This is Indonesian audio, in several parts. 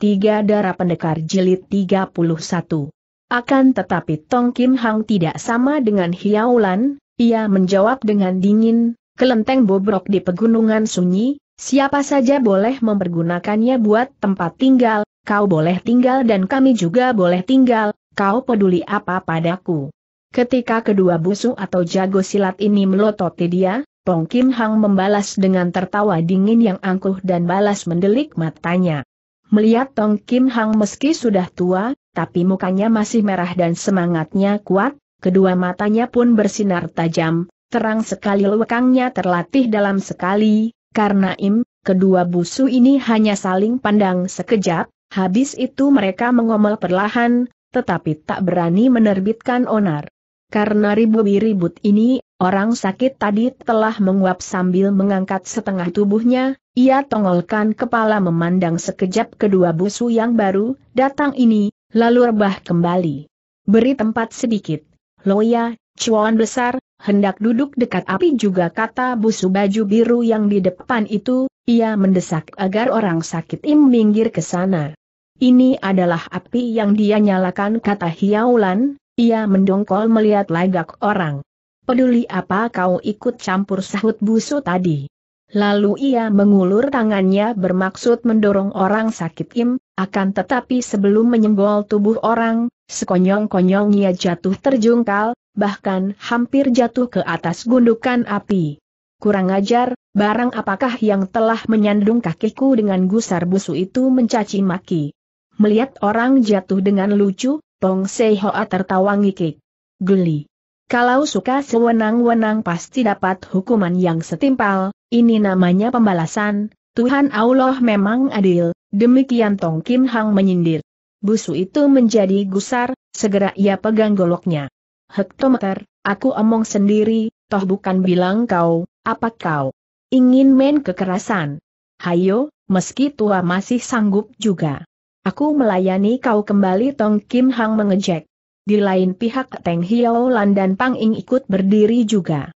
Tiga Darah Pendekar Jilid 31 Akan tetapi Tong Kim Hang tidak sama dengan Hiaulan, ia menjawab dengan dingin, kelenteng bobrok di pegunungan sunyi, siapa saja boleh mempergunakannya buat tempat tinggal, kau boleh tinggal dan kami juga boleh tinggal, kau peduli apa padaku. Ketika kedua busu atau jago silat ini melototi dia, Tong Kim Hang membalas dengan tertawa dingin yang angkuh dan balas mendelik matanya. Melihat Tong Kim Hang meski sudah tua, tapi mukanya masih merah dan semangatnya kuat, kedua matanya pun bersinar tajam, terang sekali lekangnya terlatih dalam sekali, karena Im, kedua busu ini hanya saling pandang sekejap, habis itu mereka mengomel perlahan, tetapi tak berani menerbitkan onar. Karena ribut-ribut ini, orang sakit tadi telah menguap sambil mengangkat setengah tubuhnya, ia tongolkan kepala memandang sekejap kedua busu yang baru, datang ini, lalu rebah kembali. Beri tempat sedikit. Loya, cuan besar, hendak duduk dekat api juga kata busu baju biru yang di depan itu, ia mendesak agar orang sakit im minggir ke sana. Ini adalah api yang dia nyalakan kata Hiaulan, ia mendongkol melihat lagak orang. Peduli apa kau ikut campur sahut busu tadi? Lalu ia mengulur tangannya bermaksud mendorong orang sakit im, akan tetapi sebelum menyenggol tubuh orang, sekonyong-konyong ia jatuh terjungkal, bahkan hampir jatuh ke atas gundukan api. Kurang ajar, barang apakah yang telah menyandung kakiku dengan gusar busu itu mencaci maki. Melihat orang jatuh dengan lucu, Pong Se Hoa tertawa ngikik. Geli. Kalau suka sewenang-wenang pasti dapat hukuman yang setimpal, ini namanya pembalasan, Tuhan Allah memang adil, demikian Tong Kim Hang menyindir. Busu itu menjadi gusar, segera ia pegang goloknya. Hektometer, aku omong sendiri, toh bukan bilang kau, apa kau ingin main kekerasan? Hayo, meski tua masih sanggup juga. Aku melayani kau kembali Tong Kim Hang mengejek. Di lain pihak Teng Hiao Lan dan Pang Ing ikut berdiri juga.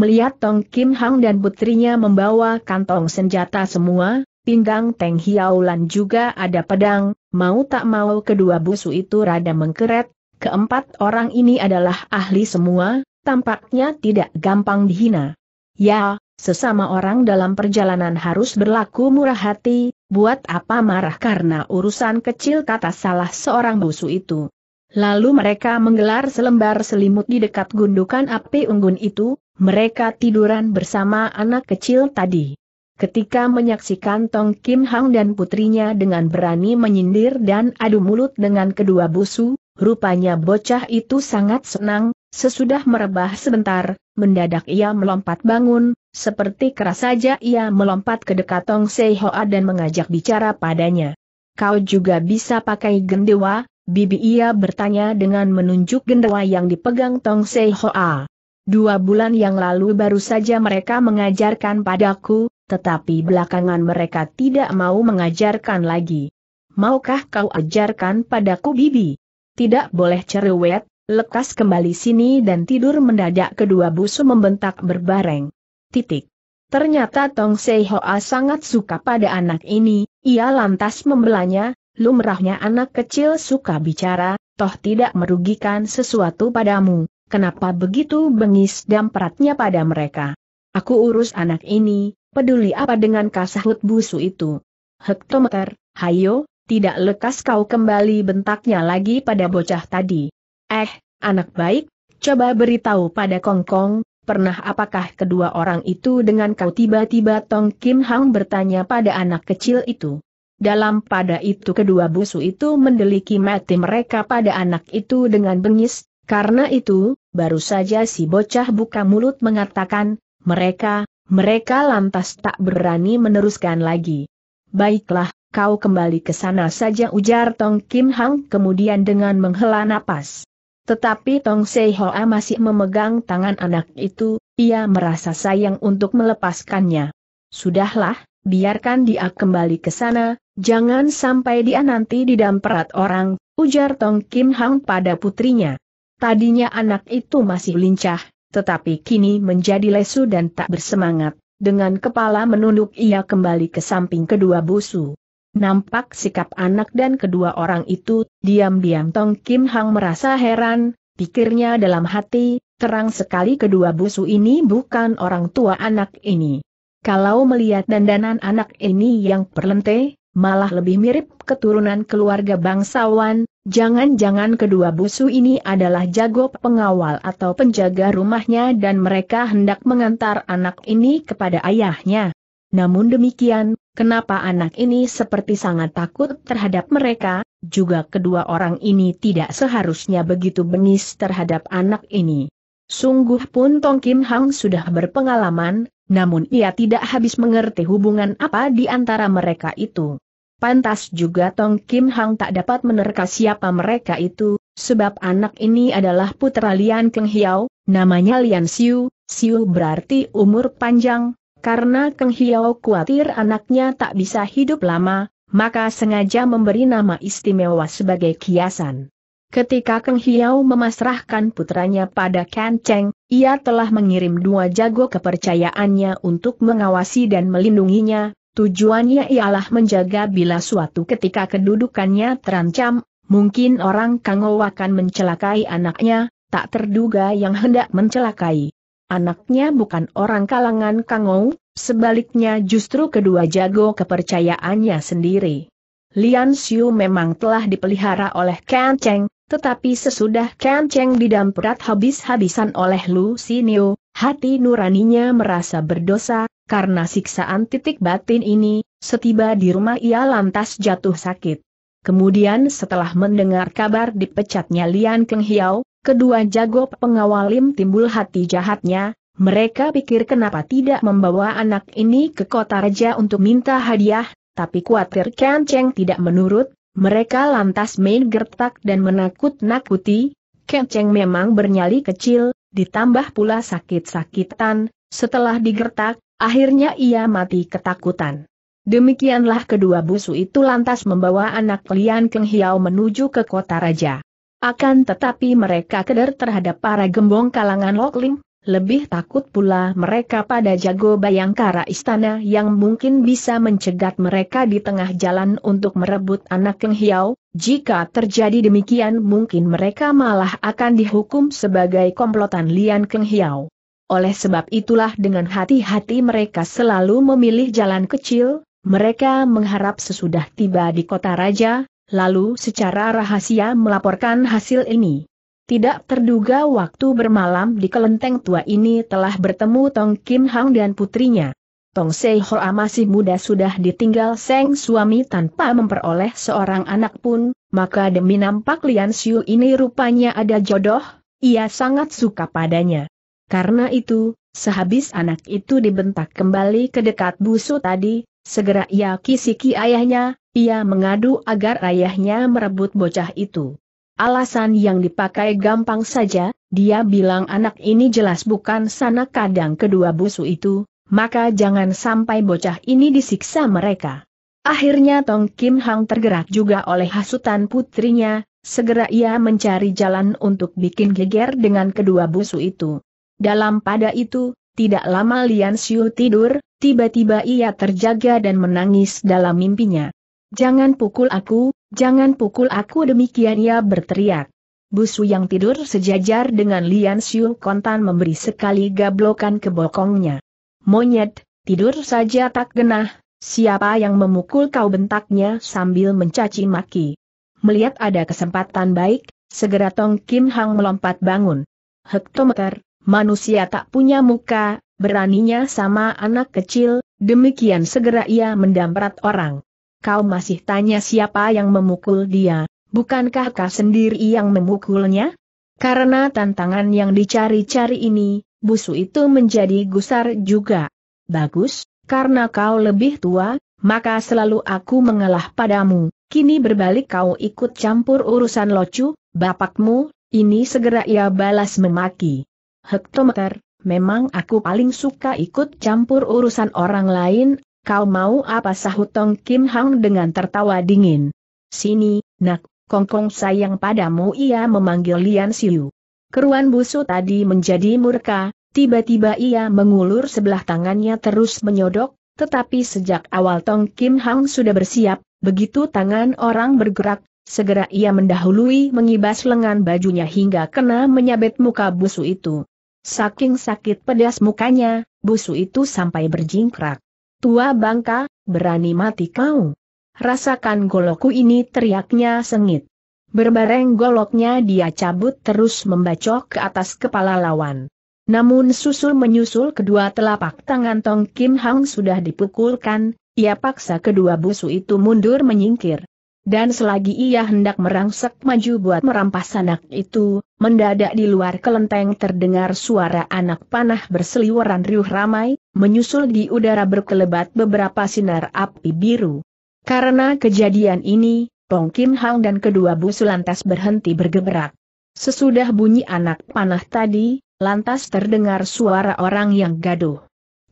Melihat Tong Kim Hang dan putrinya membawa kantong senjata semua, pinggang Teng Lan juga ada pedang, mau tak mau kedua busu itu rada mengkeret, keempat orang ini adalah ahli semua, tampaknya tidak gampang dihina. Ya, sesama orang dalam perjalanan harus berlaku murah hati, Buat apa marah karena urusan kecil kata salah seorang musuh itu. Lalu mereka menggelar selembar selimut di dekat gundukan api unggun itu, mereka tiduran bersama anak kecil tadi. Ketika menyaksikan Tong Kim Hang dan putrinya dengan berani menyindir dan adu mulut dengan kedua busu, rupanya bocah itu sangat senang, sesudah merebah sebentar, mendadak ia melompat bangun, seperti keras saja ia melompat ke dekat Tong Sei Hoa dan mengajak bicara padanya. Kau juga bisa pakai gendewa, bibi ia bertanya dengan menunjuk gendewa yang dipegang Tong Sei Hoa. Dua bulan yang lalu baru saja mereka mengajarkan padaku, tetapi belakangan mereka tidak mau mengajarkan lagi. Maukah kau ajarkan padaku bibi? Tidak boleh cerewet, lekas kembali sini dan tidur mendadak kedua busu membentak berbareng. Titik. Ternyata Tong Hoa sangat suka pada anak ini, ia lantas membelanya, lumrahnya anak kecil suka bicara, toh tidak merugikan sesuatu padamu, kenapa begitu bengis dan peratnya pada mereka. Aku urus anak ini, peduli apa dengan kasahut busu itu. Hektometer, hayo, tidak lekas kau kembali bentaknya lagi pada bocah tadi. Eh, anak baik, coba beritahu pada Kongkong, Pernah apakah kedua orang itu dengan kau tiba-tiba Tong Kim Hang bertanya pada anak kecil itu? Dalam pada itu kedua busu itu mendeliki mati mereka pada anak itu dengan bengis, karena itu, baru saja si bocah buka mulut mengatakan, mereka, mereka lantas tak berani meneruskan lagi. Baiklah, kau kembali ke sana saja ujar Tong Kim Hang kemudian dengan menghela napas. Tetapi Tong Sei Hoa masih memegang tangan anak itu, ia merasa sayang untuk melepaskannya. Sudahlah, biarkan dia kembali ke sana, jangan sampai dia nanti didamperat orang, ujar Tong Kim Hang pada putrinya. Tadinya anak itu masih lincah, tetapi kini menjadi lesu dan tak bersemangat. Dengan kepala menunduk ia kembali ke samping kedua busu. Nampak sikap anak dan kedua orang itu, diam-diam Tong Kim Hang merasa heran, pikirnya dalam hati, terang sekali kedua busu ini bukan orang tua anak ini. Kalau melihat dandanan anak ini yang perlente, malah lebih mirip keturunan keluarga bangsawan, jangan-jangan kedua busu ini adalah jago pengawal atau penjaga rumahnya dan mereka hendak mengantar anak ini kepada ayahnya. Namun demikian, kenapa anak ini seperti sangat takut terhadap mereka, juga kedua orang ini tidak seharusnya begitu benis terhadap anak ini. Sungguh pun Tong Kim Hang sudah berpengalaman, namun ia tidak habis mengerti hubungan apa di antara mereka itu. Pantas juga Tong Kim Hang tak dapat menerka siapa mereka itu, sebab anak ini adalah putra Lian Keng Hiao, namanya Lian Siu, Siu berarti umur panjang, karena Keng Hiao khawatir anaknya tak bisa hidup lama, maka sengaja memberi nama istimewa sebagai kiasan. Ketika Keng Hiao memasrahkan putranya pada Kan Cheng, ia telah mengirim dua jago kepercayaannya untuk mengawasi dan melindunginya, tujuannya ialah menjaga bila suatu ketika kedudukannya terancam, mungkin orang Kangow akan mencelakai anaknya, tak terduga yang hendak mencelakai. Anaknya bukan orang kalangan Kangou, sebaliknya justru kedua jago kepercayaannya sendiri. Lian Xiu memang telah dipelihara oleh Kan Cheng, tetapi sesudah Kan Cheng didamprat habis-habisan oleh Lu Xinyu, hati nuraninya merasa berdosa, karena siksaan titik batin ini, setiba di rumah ia lantas jatuh sakit. Kemudian setelah mendengar kabar dipecatnya Lian Keng Hiao, Kedua jago pengawalim timbul hati jahatnya, mereka pikir kenapa tidak membawa anak ini ke kota raja untuk minta hadiah, tapi khawatir Kian Cheng tidak menurut, mereka lantas main gertak dan menakut-nakuti, Kian Cheng memang bernyali kecil, ditambah pula sakit-sakitan, setelah digertak, akhirnya ia mati ketakutan. Demikianlah kedua busu itu lantas membawa anak Lian Keng Hiao menuju ke kota raja. Akan tetapi mereka keder terhadap para gembong kalangan Loklim, lebih takut pula mereka pada jago bayangkara istana yang mungkin bisa mencegat mereka di tengah jalan untuk merebut anak Keng Hiau, jika terjadi demikian mungkin mereka malah akan dihukum sebagai komplotan Lian Keng Hiau. Oleh sebab itulah dengan hati-hati mereka selalu memilih jalan kecil, mereka mengharap sesudah tiba di kota raja, lalu secara rahasia melaporkan hasil ini. Tidak terduga waktu bermalam di kelenteng tua ini telah bertemu Tong Kim Hang dan putrinya. Tong Sei Hoa masih muda sudah ditinggal Seng suami tanpa memperoleh seorang anak pun, maka demi nampak Lian Xiu ini rupanya ada jodoh, ia sangat suka padanya. Karena itu, sehabis anak itu dibentak kembali ke dekat busu tadi, segera ia kisiki ayahnya, ia mengadu agar ayahnya merebut bocah itu. Alasan yang dipakai gampang saja, dia bilang anak ini jelas bukan sanak kadang kedua busu itu, maka jangan sampai bocah ini disiksa mereka. Akhirnya Tong Kim Hang tergerak juga oleh hasutan putrinya, segera ia mencari jalan untuk bikin geger dengan kedua busu itu. Dalam pada itu, tidak lama Lian Xiu tidur, tiba-tiba ia terjaga dan menangis dalam mimpinya. Jangan pukul aku, jangan pukul aku demikian ia berteriak. Busu yang tidur sejajar dengan Lian Xiu kontan memberi sekali gablokan ke bokongnya. Monyet, tidur saja tak genah, siapa yang memukul kau bentaknya sambil mencaci maki. Melihat ada kesempatan baik, segera Tong Kim Hang melompat bangun. Hektometer, manusia tak punya muka, beraninya sama anak kecil, demikian segera ia mendamprat orang kau masih tanya siapa yang memukul dia, bukankah kau sendiri yang memukulnya? Karena tantangan yang dicari-cari ini, busu itu menjadi gusar juga. Bagus, karena kau lebih tua, maka selalu aku mengalah padamu, kini berbalik kau ikut campur urusan locu, bapakmu, ini segera ia balas memaki. Hektometer, memang aku paling suka ikut campur urusan orang lain, Kau mau apa sahut Tong Kim Hang dengan tertawa dingin. Sini, nak, kongkong sayang padamu ia memanggil Lian Siu. Keruan busu tadi menjadi murka, tiba-tiba ia mengulur sebelah tangannya terus menyodok, tetapi sejak awal Tong Kim Hang sudah bersiap, begitu tangan orang bergerak, segera ia mendahului mengibas lengan bajunya hingga kena menyabet muka busu itu. Saking sakit pedas mukanya, busu itu sampai berjingkrak. Tua bangka, berani mati kau. Rasakan goloku ini teriaknya sengit. Berbareng goloknya dia cabut terus membacok ke atas kepala lawan. Namun susul menyusul kedua telapak tangan Tong Kim Hang sudah dipukulkan, ia paksa kedua busu itu mundur menyingkir. Dan selagi ia hendak merangsek maju buat merampas anak itu, mendadak di luar kelenteng terdengar suara anak panah berseliweran riuh ramai, menyusul di udara berkelebat beberapa sinar api biru. Karena kejadian ini, Pong Kim Hang dan kedua busu lantas berhenti bergerak. Sesudah bunyi anak panah tadi, lantas terdengar suara orang yang gaduh.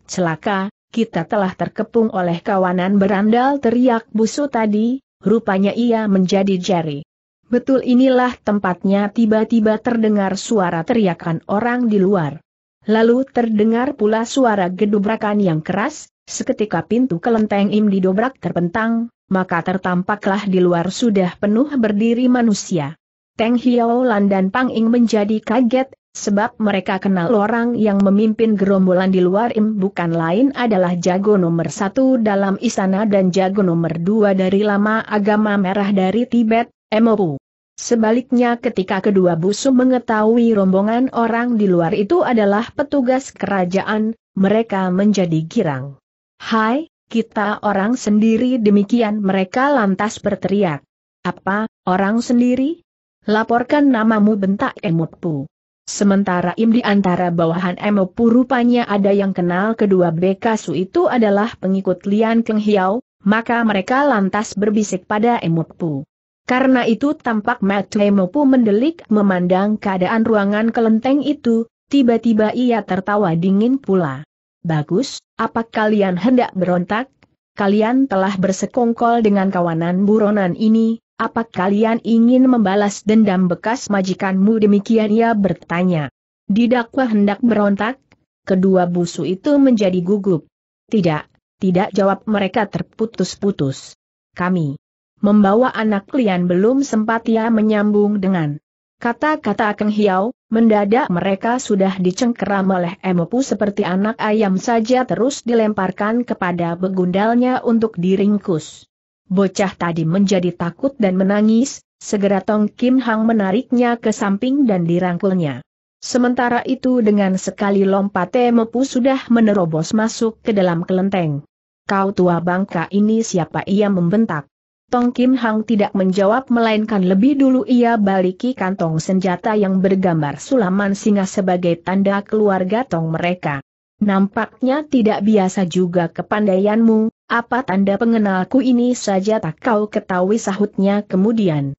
Celaka, kita telah terkepung oleh kawanan berandal teriak busu tadi, rupanya ia menjadi jari. Betul inilah tempatnya tiba-tiba terdengar suara teriakan orang di luar. Lalu terdengar pula suara gedobrakan yang keras, seketika pintu kelenteng Im didobrak terpentang, maka tertampaklah di luar sudah penuh berdiri manusia. Teng Hiaolan dan Pang Ing menjadi kaget, sebab mereka kenal orang yang memimpin gerombolan di luar Im bukan lain adalah jago nomor satu dalam istana dan jago nomor dua dari lama agama merah dari Tibet, Emopu. Sebaliknya ketika kedua busu mengetahui rombongan orang di luar itu adalah petugas kerajaan, mereka menjadi girang. Hai, kita orang sendiri demikian mereka lantas berteriak. Apa, orang sendiri? Laporkan namamu bentak Emutpu. Sementara im di antara bawahan Emopu rupanya ada yang kenal kedua Bekasu itu adalah pengikut Lian Keng Hiao, maka mereka lantas berbisik pada Emopu. Karena itu tampak Matthew Matemopu mendelik memandang keadaan ruangan kelenteng itu, tiba-tiba ia tertawa dingin pula. Bagus, apa kalian hendak berontak? Kalian telah bersekongkol dengan kawanan buronan ini, apa kalian ingin membalas dendam bekas majikanmu demikian ia bertanya. Didakwa hendak berontak? Kedua busu itu menjadi gugup. Tidak, tidak jawab mereka terputus-putus. Kami, membawa anak klien belum sempat ia menyambung dengan kata-kata Kang hiau, mendadak mereka sudah dicengkeram oleh Emopu seperti anak ayam saja terus dilemparkan kepada begundalnya untuk diringkus. Bocah tadi menjadi takut dan menangis, segera Tong Kim Hang menariknya ke samping dan dirangkulnya. Sementara itu dengan sekali lompat Temepu sudah menerobos masuk ke dalam kelenteng. Kau tua bangka ini siapa ia membentak. Tong Kim Hang tidak menjawab melainkan lebih dulu ia baliki kantong senjata yang bergambar sulaman singa sebagai tanda keluarga Tong mereka. Nampaknya tidak biasa juga kepandaianmu, apa tanda pengenalku ini saja tak kau ketahui sahutnya kemudian.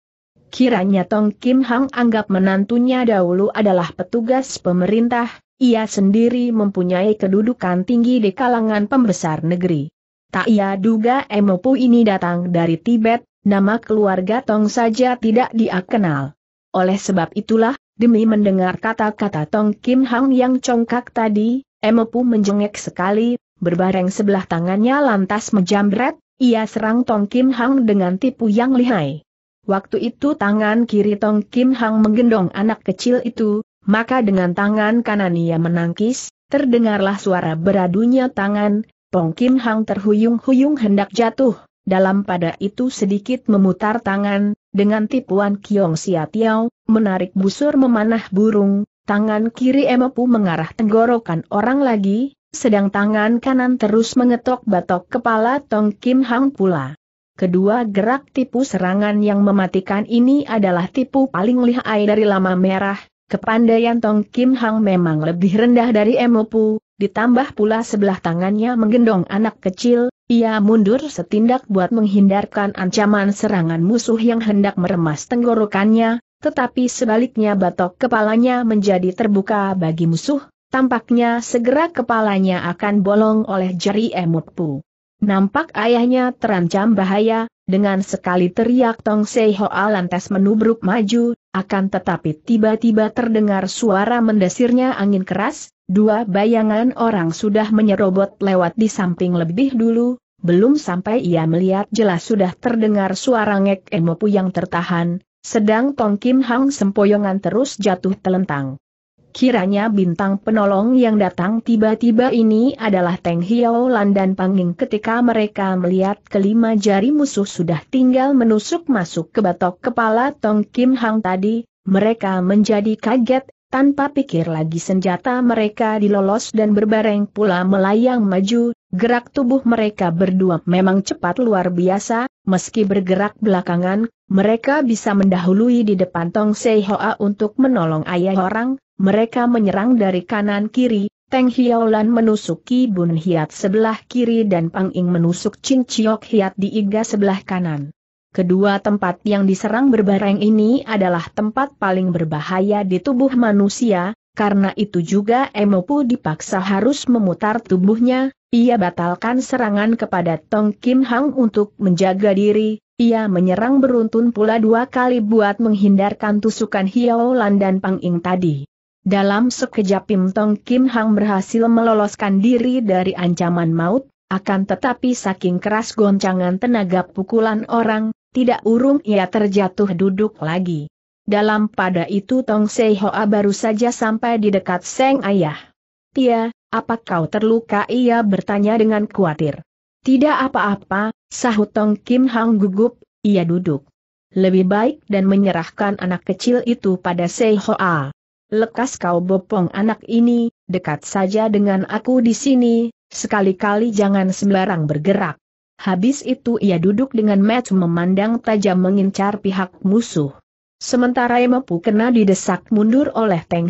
Kiranya Tong Kim Hang anggap menantunya dahulu adalah petugas pemerintah, ia sendiri mempunyai kedudukan tinggi di kalangan pembesar negeri. Tak ia duga Emopu ini datang dari Tibet, nama keluarga Tong saja tidak dia kenal. Oleh sebab itulah, demi mendengar kata-kata Tong Kim Hang yang congkak tadi, Emopu menjengek sekali, berbareng sebelah tangannya lantas menjambret, ia serang Tong Kim Hang dengan tipu yang lihai. Waktu itu tangan kiri Tong Kim Hang menggendong anak kecil itu, maka dengan tangan kanan ia menangkis, terdengarlah suara beradunya tangan, Tong Kim Hang terhuyung-huyung hendak jatuh, dalam pada itu sedikit memutar tangan, dengan tipuan Kiong Sia Tiao, menarik busur memanah burung, tangan kiri Emepu mengarah tenggorokan orang lagi, sedang tangan kanan terus mengetok batok kepala Tong Kim Hang pula. Kedua gerak tipu serangan yang mematikan ini adalah tipu paling lihai dari lama merah, kepandaian Tong Kim Hang memang lebih rendah dari Emepu, ditambah pula sebelah tangannya menggendong anak kecil, ia mundur setindak buat menghindarkan ancaman serangan musuh yang hendak meremas tenggorokannya, tetapi sebaliknya batok kepalanya menjadi terbuka bagi musuh, tampaknya segera kepalanya akan bolong oleh jari emutpu. Nampak ayahnya terancam bahaya, dengan sekali teriak Tong Seihoa lantas menubruk maju, akan tetapi tiba-tiba terdengar suara mendesirnya angin keras, Dua bayangan orang sudah menyerobot lewat di samping lebih dulu, belum sampai ia melihat jelas sudah terdengar suara ngek emopu yang tertahan, sedang Tong Kim Hang sempoyongan terus jatuh telentang. Kiranya bintang penolong yang datang tiba-tiba ini adalah Teng Hiao Lan dan Panging ketika mereka melihat kelima jari musuh sudah tinggal menusuk masuk ke batok kepala Tong Kim Hang tadi, mereka menjadi kaget, tanpa pikir lagi senjata mereka dilolos dan berbareng pula melayang maju, gerak tubuh mereka berdua memang cepat luar biasa, meski bergerak belakangan, mereka bisa mendahului di depan Tong Sei Hoa untuk menolong ayah orang, mereka menyerang dari kanan kiri, Teng Hiaolan menusuk Bun Hiat sebelah kiri dan Pang Ing menusuk Chin Chiok Hiat di iga sebelah kanan. Kedua tempat yang diserang berbareng ini adalah tempat paling berbahaya di tubuh manusia, karena itu juga Emopu dipaksa harus memutar tubuhnya, ia batalkan serangan kepada Tong Kim Hang untuk menjaga diri, ia menyerang beruntun pula dua kali buat menghindarkan tusukan Hiao Lan dan Pang Ing tadi. Dalam sekejap Im Tong Kim Hang berhasil meloloskan diri dari ancaman maut, akan tetapi saking keras goncangan tenaga pukulan orang, tidak urung ia terjatuh duduk lagi. Dalam pada itu Tong Sei Hoa baru saja sampai di dekat Seng Ayah. Tia, apa kau terluka? Ia bertanya dengan khawatir. Tidak apa-apa, sahut Tong Kim Hang gugup, ia duduk. Lebih baik dan menyerahkan anak kecil itu pada Sei Hoa. Lekas kau bopong anak ini, dekat saja dengan aku di sini, sekali-kali jangan sembarang bergerak. Habis itu ia duduk dengan Mat memandang tajam mengincar pihak musuh. Sementara mampu kena didesak mundur oleh Teng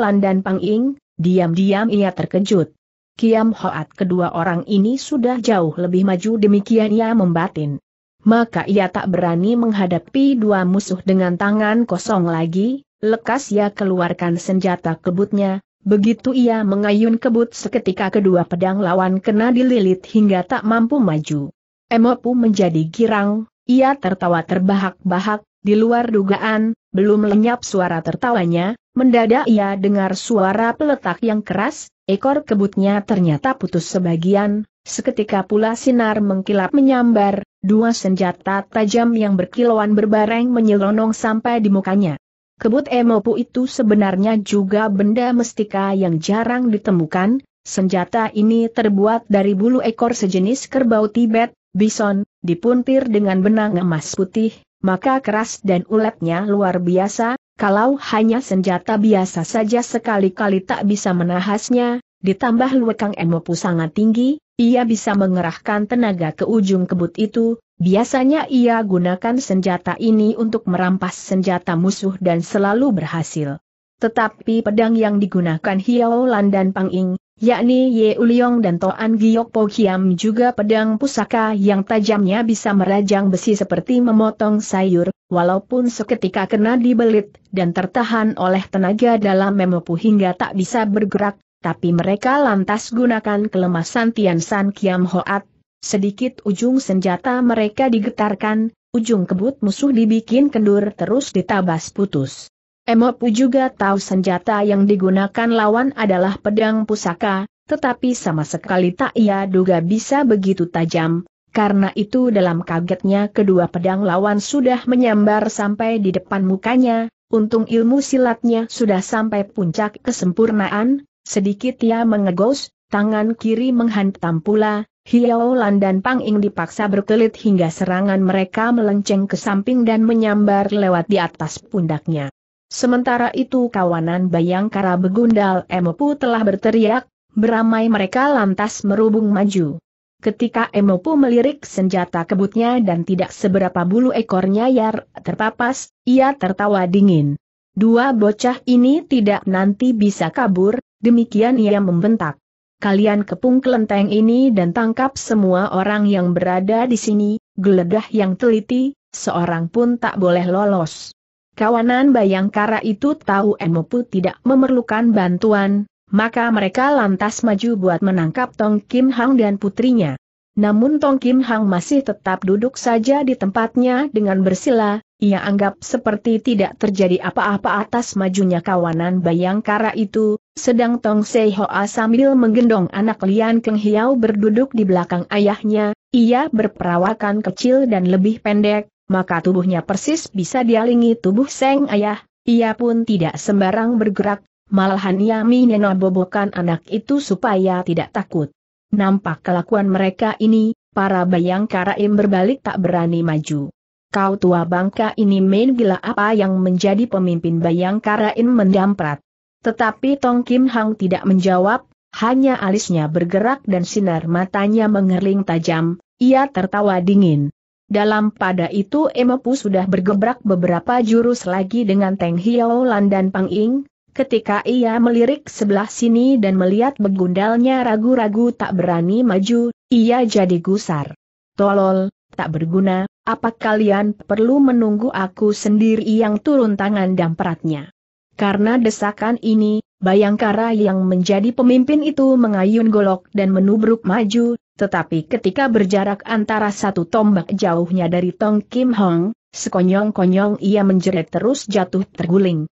Lan dan Pang Ing, diam-diam ia terkejut. Kiam Hoat kedua orang ini sudah jauh lebih maju demikian ia membatin. Maka ia tak berani menghadapi dua musuh dengan tangan kosong lagi, lekas ia keluarkan senjata kebutnya, Begitu ia mengayun kebut seketika kedua pedang lawan kena dililit hingga tak mampu maju. Emopu menjadi girang, ia tertawa terbahak-bahak, di luar dugaan, belum lenyap suara tertawanya, mendadak ia dengar suara peletak yang keras, ekor kebutnya ternyata putus sebagian, seketika pula sinar mengkilap menyambar, dua senjata tajam yang berkilauan berbareng menyelonong sampai di mukanya. Kebut emopu itu sebenarnya juga benda mestika yang jarang ditemukan, senjata ini terbuat dari bulu ekor sejenis kerbau Tibet, bison, dipuntir dengan benang emas putih, maka keras dan uletnya luar biasa, kalau hanya senjata biasa saja sekali-kali tak bisa menahasnya, Ditambah Luekang Emopu sangat tinggi, ia bisa mengerahkan tenaga ke ujung kebut itu, biasanya ia gunakan senjata ini untuk merampas senjata musuh dan selalu berhasil. Tetapi pedang yang digunakan Hiao Lan dan Pang Ing, yakni Ye Uliong dan Toan Giok Po Kiam juga pedang pusaka yang tajamnya bisa merajang besi seperti memotong sayur, walaupun seketika kena dibelit dan tertahan oleh tenaga dalam memupu hingga tak bisa bergerak, tapi mereka lantas gunakan kelemasan Tian San Kiam Hoat. Sedikit ujung senjata mereka digetarkan, ujung kebut musuh dibikin kendur terus ditabas putus. Emopu juga tahu senjata yang digunakan lawan adalah pedang pusaka, tetapi sama sekali tak ia duga bisa begitu tajam, karena itu dalam kagetnya kedua pedang lawan sudah menyambar sampai di depan mukanya, untung ilmu silatnya sudah sampai puncak kesempurnaan, Sedikit ia mengegos, tangan kiri menghantam pula, Hiao Lan dan Pang Ing dipaksa berkelit hingga serangan mereka melenceng ke samping dan menyambar lewat di atas pundaknya. Sementara itu kawanan Bayangkara Begundal Emopu telah berteriak, beramai mereka lantas merubung maju. Ketika Emopu melirik senjata kebutnya dan tidak seberapa bulu ekornya Yar terpapas, ia tertawa dingin. Dua bocah ini tidak nanti bisa kabur, Demikian ia membentak. Kalian kepung kelenteng ini dan tangkap semua orang yang berada di sini, geledah yang teliti, seorang pun tak boleh lolos. Kawanan Bayangkara itu tahu Emopu tidak memerlukan bantuan, maka mereka lantas maju buat menangkap Tong Kim Hang dan putrinya. Namun Tong Kim Hang masih tetap duduk saja di tempatnya dengan bersila, ia anggap seperti tidak terjadi apa-apa atas majunya kawanan Bayangkara itu, sedang Tong Sei Hoa sambil menggendong anak Lian Keng Hiao berduduk di belakang ayahnya, ia berperawakan kecil dan lebih pendek, maka tubuhnya persis bisa dialingi tubuh Seng Ayah, ia pun tidak sembarang bergerak, malahan ia bobokan anak itu supaya tidak takut. Nampak kelakuan mereka ini, para Bayangkara im berbalik tak berani maju kau tua bangka ini main gila apa yang menjadi pemimpin bayangkara in mendamprat. Tetapi Tong Kim Hang tidak menjawab, hanya alisnya bergerak dan sinar matanya mengerling tajam, ia tertawa dingin. Dalam pada itu Emepu sudah bergebrak beberapa jurus lagi dengan Teng Hiao Lan dan Pang Ing, ketika ia melirik sebelah sini dan melihat begundalnya ragu-ragu tak berani maju, ia jadi gusar. Tolol, tak berguna, apa kalian perlu menunggu aku sendiri yang turun tangan dan peratnya? Karena desakan ini, Bayangkara yang menjadi pemimpin itu mengayun golok dan menubruk maju, tetapi ketika berjarak antara satu tombak jauhnya dari Tong Kim Hong, sekonyong-konyong ia menjerit terus jatuh terguling.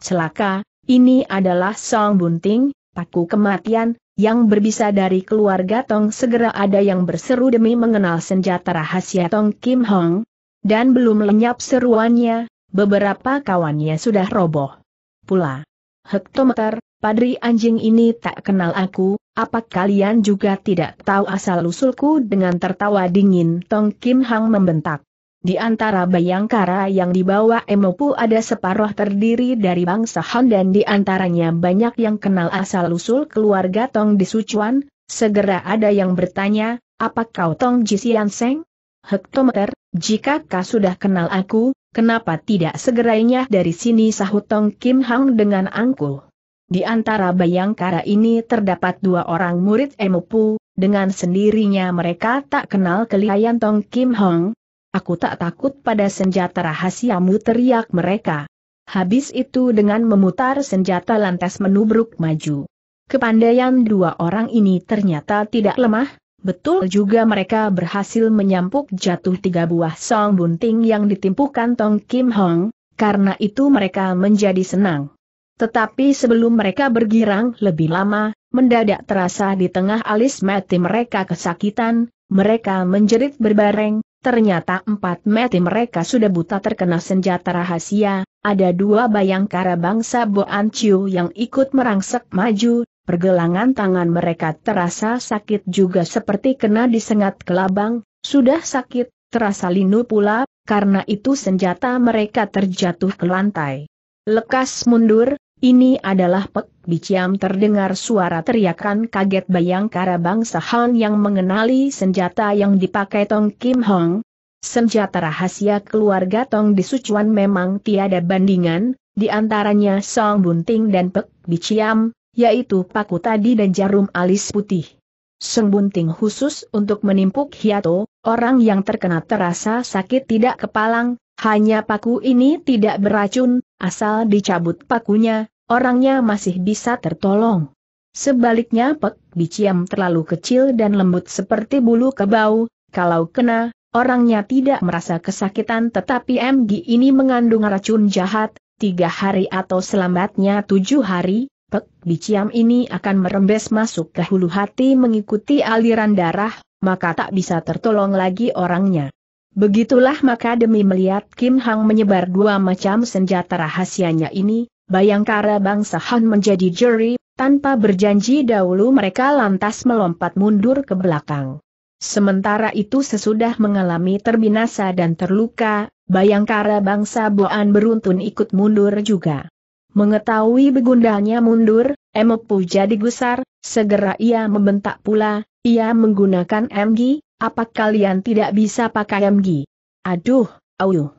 Celaka, ini adalah Song Bunting, paku kematian, yang berbisa dari keluarga Tong segera ada yang berseru demi mengenal senjata rahasia Tong Kim Hong. Dan belum lenyap seruannya, beberapa kawannya sudah roboh. Pula. Hektometer, padri anjing ini tak kenal aku, apa kalian juga tidak tahu asal-usulku dengan tertawa dingin Tong Kim Hong membentak. Di antara Bayangkara yang dibawa Emopu ada separuh terdiri dari bangsa Han dan di antaranya banyak yang kenal asal-usul keluarga Tong di Sichuan. segera ada yang bertanya, apa kau Tong Jisian Seng? Hektometer, jika kau sudah kenal aku, kenapa tidak segerainya dari sini sahut Tong Kim Hang dengan angkuh. Di antara Bayangkara ini terdapat dua orang murid Emopu, dengan sendirinya mereka tak kenal kelihayan Tong Kim Hong, Aku tak takut pada senjata rahasiamu teriak mereka. Habis itu dengan memutar senjata lantas menubruk maju. Kepandaian dua orang ini ternyata tidak lemah, betul juga mereka berhasil menyampuk jatuh tiga buah song bunting yang ditimpukan Tong Kim Hong, karena itu mereka menjadi senang. Tetapi sebelum mereka bergirang lebih lama, mendadak terasa di tengah alis mati mereka kesakitan, mereka menjerit berbareng, Ternyata empat mati mereka sudah buta terkena senjata rahasia, ada dua bayangkara bangsa Boan Chiu yang ikut merangsek maju, pergelangan tangan mereka terasa sakit juga seperti kena disengat kelabang, sudah sakit, terasa linu pula, karena itu senjata mereka terjatuh ke lantai. Lekas mundur, ini adalah Pek Biciam terdengar suara teriakan kaget Bayangkara Bangsa Han yang mengenali senjata yang dipakai Tong Kim Hong. Senjata rahasia keluarga Tong di Sichuan memang tiada bandingan, di antaranya Song Bunting dan Pek Biciam, yaitu paku tadi dan jarum alis putih. Song Bunting khusus untuk menimpuk Hiato, orang yang terkena terasa sakit tidak kepalang, hanya paku ini tidak beracun, asal dicabut pakunya, orangnya masih bisa tertolong. Sebaliknya Pek Biciam terlalu kecil dan lembut seperti bulu kebau, kalau kena, orangnya tidak merasa kesakitan tetapi MG ini mengandung racun jahat, tiga hari atau selambatnya tujuh hari, Pek Biciam ini akan merembes masuk ke hulu hati mengikuti aliran darah, maka tak bisa tertolong lagi orangnya. Begitulah maka demi melihat Kim Hang menyebar dua macam senjata rahasianya ini, Bayangkara bangsa Han menjadi juri, tanpa berjanji dahulu mereka lantas melompat mundur ke belakang. Sementara itu sesudah mengalami terbinasa dan terluka, Bayangkara bangsa Boan beruntun ikut mundur juga. Mengetahui begundalnya mundur, Emepu jadi gusar, segera ia membentak pula, ia menggunakan MG, apa kalian tidak bisa pakai MG? Aduh, ayo.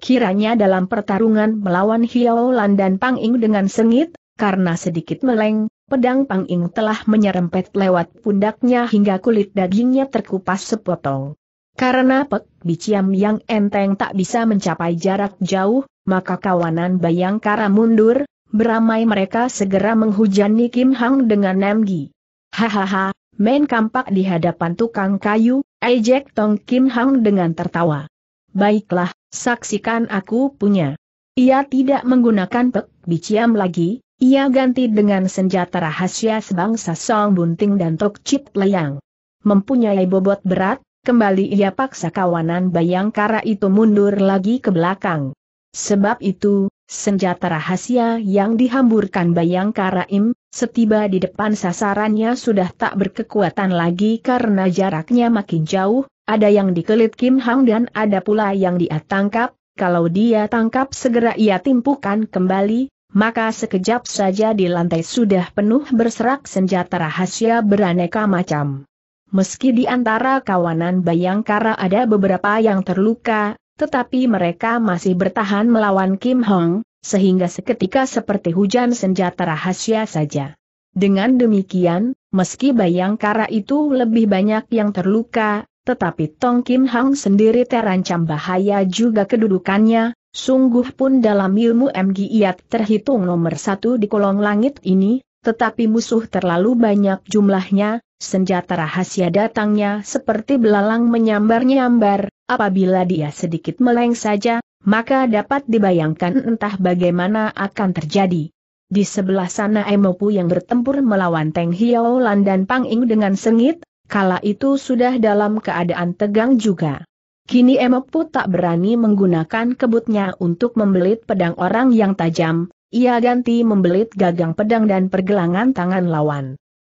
Kiranya dalam pertarungan melawan Lan dan Pang Ing dengan sengit, karena sedikit meleng, pedang Pang Ing telah menyerempet lewat pundaknya hingga kulit dagingnya terkupas sepotong. Karena pek biciam yang enteng tak bisa mencapai jarak jauh, maka kawanan Bayangkara mundur, beramai mereka segera menghujani Kim Hang dengan Namgi. Hahaha, Main kampak di hadapan tukang kayu, ejek Tong Kim Hang dengan tertawa. Baiklah, saksikan aku punya. Ia tidak menggunakan pek biciam lagi, ia ganti dengan senjata rahasia sebangsa song bunting dan tok chip leyang. Mempunyai bobot berat, kembali ia paksa kawanan bayangkara itu mundur lagi ke belakang. Sebab itu, senjata rahasia yang dihamburkan bayangkara im, Setiba di depan sasarannya sudah tak berkekuatan lagi karena jaraknya makin jauh, ada yang dikelit Kim Hang dan ada pula yang dia tangkap, kalau dia tangkap segera ia timpukan kembali, maka sekejap saja di lantai sudah penuh berserak senjata rahasia beraneka macam. Meski di antara kawanan Bayangkara ada beberapa yang terluka, tetapi mereka masih bertahan melawan Kim Hong, sehingga seketika seperti hujan senjata rahasia saja. Dengan demikian, meski Bayangkara itu lebih banyak yang terluka, tetapi Tong Kim Hang sendiri terancam bahaya juga kedudukannya, sungguh pun dalam ilmu MGIAT terhitung nomor satu di kolong langit ini, tetapi musuh terlalu banyak jumlahnya, senjata rahasia datangnya seperti belalang menyambar-nyambar, apabila dia sedikit meleng saja, maka dapat dibayangkan entah bagaimana akan terjadi. Di sebelah sana Emopu yang bertempur melawan Teng Hiaolan dan Pang Ing dengan sengit, kala itu sudah dalam keadaan tegang juga. Kini Emopu tak berani menggunakan kebutnya untuk membelit pedang orang yang tajam, ia ganti membelit gagang pedang dan pergelangan tangan lawan.